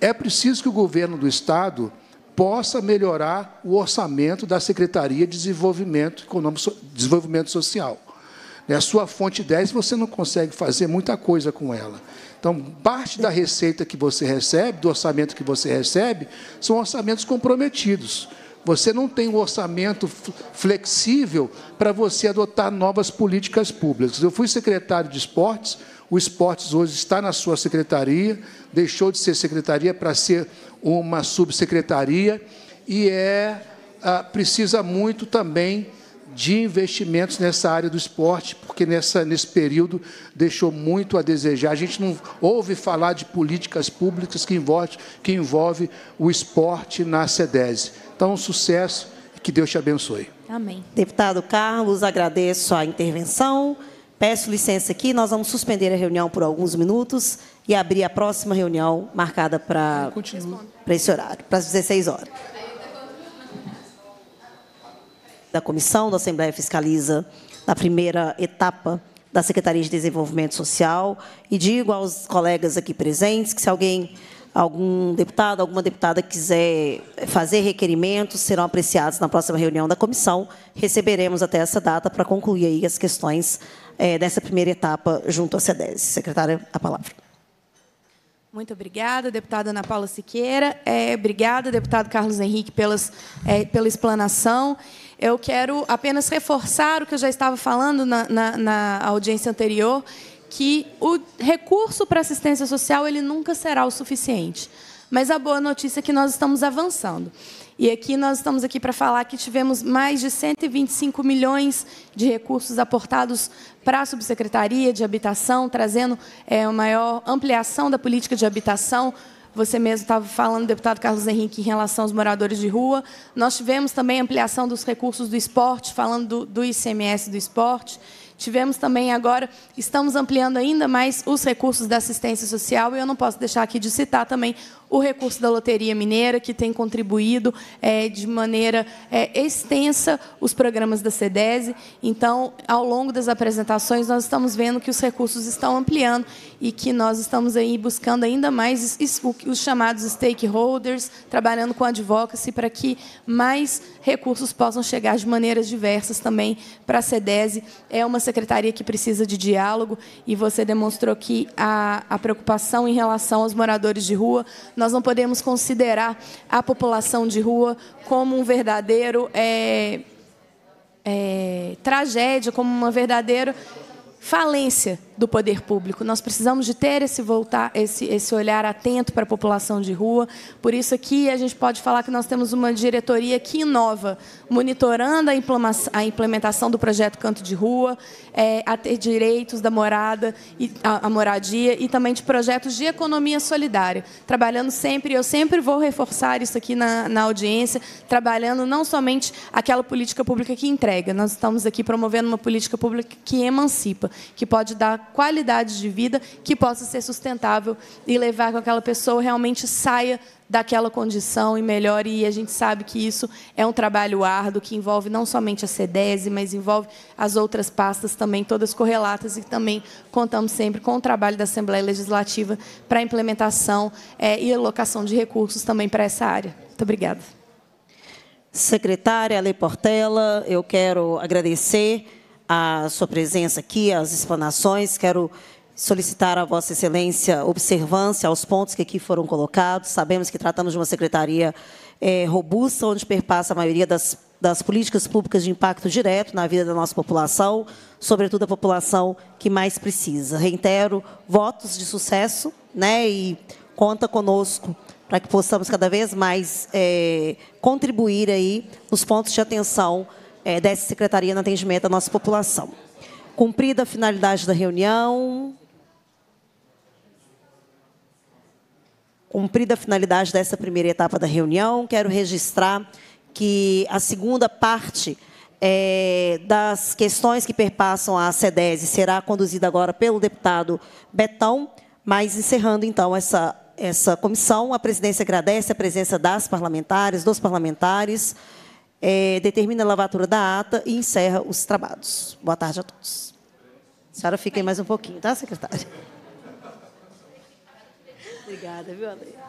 É preciso que o governo do Estado possa melhorar o orçamento da Secretaria de Desenvolvimento, Econômico, Desenvolvimento Social. Né, a sua fonte 10, você não consegue fazer muita coisa com ela. Então, parte da receita que você recebe, do orçamento que você recebe, são orçamentos comprometidos. Você não tem um orçamento flexível para você adotar novas políticas públicas. Eu fui secretário de esportes, o esportes hoje está na sua secretaria, deixou de ser secretaria para ser uma subsecretaria e é ah, precisa muito também de investimentos nessa área do esporte, porque nessa, nesse período deixou muito a desejar. A gente não ouve falar de políticas públicas que envolve, que envolve o esporte na SEDESE. Então, um sucesso e que Deus te abençoe. Amém. Deputado Carlos, agradeço a intervenção. Peço licença aqui, nós vamos suspender a reunião por alguns minutos e abrir a próxima reunião marcada para ah, esse horário, para as 16 horas. Da comissão da Assembleia Fiscaliza na primeira etapa da Secretaria de Desenvolvimento Social. E digo aos colegas aqui presentes que, se alguém, algum deputado, alguma deputada quiser fazer requerimentos, serão apreciados na próxima reunião da comissão. Receberemos até essa data para concluir aí as questões é, dessa primeira etapa junto à CEDES. Secretária, a palavra. Muito obrigada, deputada Ana Paula Siqueira. É, obrigada, deputado Carlos Henrique, pelas, é, pela explanação. Eu quero apenas reforçar o que eu já estava falando na, na, na audiência anterior, que o recurso para assistência social ele nunca será o suficiente. Mas a boa notícia é que nós estamos avançando. E aqui nós estamos aqui para falar que tivemos mais de 125 milhões de recursos aportados para a subsecretaria de habitação, trazendo é, uma maior ampliação da política de habitação você mesmo estava falando, deputado Carlos Henrique, em relação aos moradores de rua. Nós tivemos também ampliação dos recursos do esporte, falando do, do ICMS do esporte. Tivemos também agora, estamos ampliando ainda mais os recursos da assistência social e eu não posso deixar aqui de citar também o recurso da Loteria Mineira, que tem contribuído é, de maneira é, extensa os programas da SEDESI. Então, ao longo das apresentações, nós estamos vendo que os recursos estão ampliando e que nós estamos aí buscando ainda mais os chamados stakeholders, trabalhando com advocacy para que mais recursos possam chegar de maneiras diversas também para a SEDESI. É uma secretaria que precisa de diálogo e você demonstrou que a, a preocupação em relação aos moradores de rua nós não podemos considerar a população de rua como um verdadeiro é, é, tragédia, como uma verdadeira falência do poder público. Nós precisamos de ter esse voltar, esse, esse olhar atento para a população de rua. Por isso aqui a gente pode falar que nós temos uma diretoria que inova, monitorando a implementação do projeto Canto de Rua, é, a ter direitos da morada e a, a moradia e também de projetos de economia solidária, trabalhando sempre. Eu sempre vou reforçar isso aqui na, na audiência, trabalhando não somente aquela política pública que entrega. Nós estamos aqui promovendo uma política pública que emancipa que pode dar qualidade de vida, que possa ser sustentável e levar que aquela pessoa realmente saia daquela condição e melhore. E a gente sabe que isso é um trabalho árduo, que envolve não somente a CEDESI, mas envolve as outras pastas também, todas correlatas, e também contamos sempre com o trabalho da Assembleia Legislativa para a implementação é, e alocação de recursos também para essa área. Muito obrigada. Secretária Ale Portela, eu quero agradecer a sua presença aqui, as explanações. Quero solicitar a Vossa Excelência observância aos pontos que aqui foram colocados. Sabemos que tratamos de uma secretaria é, robusta, onde perpassa a maioria das, das políticas públicas de impacto direto na vida da nossa população, sobretudo a população que mais precisa. Reitero votos de sucesso né, e conta conosco para que possamos cada vez mais é, contribuir aí nos pontos de atenção é, dessa secretaria no atendimento à nossa população. Cumprida a finalidade da reunião. Cumprida a finalidade dessa primeira etapa da reunião, quero registrar que a segunda parte é, das questões que perpassam a CEDES será conduzida agora pelo deputado Betão, mas encerrando, então, essa, essa comissão, a presidência agradece a presença das parlamentares, dos parlamentares, é, determina a lavatura da ata e encerra os trabalhos. Boa tarde a todos. A senhora fica aí mais um pouquinho, tá, secretária? Obrigada, viu, Ale?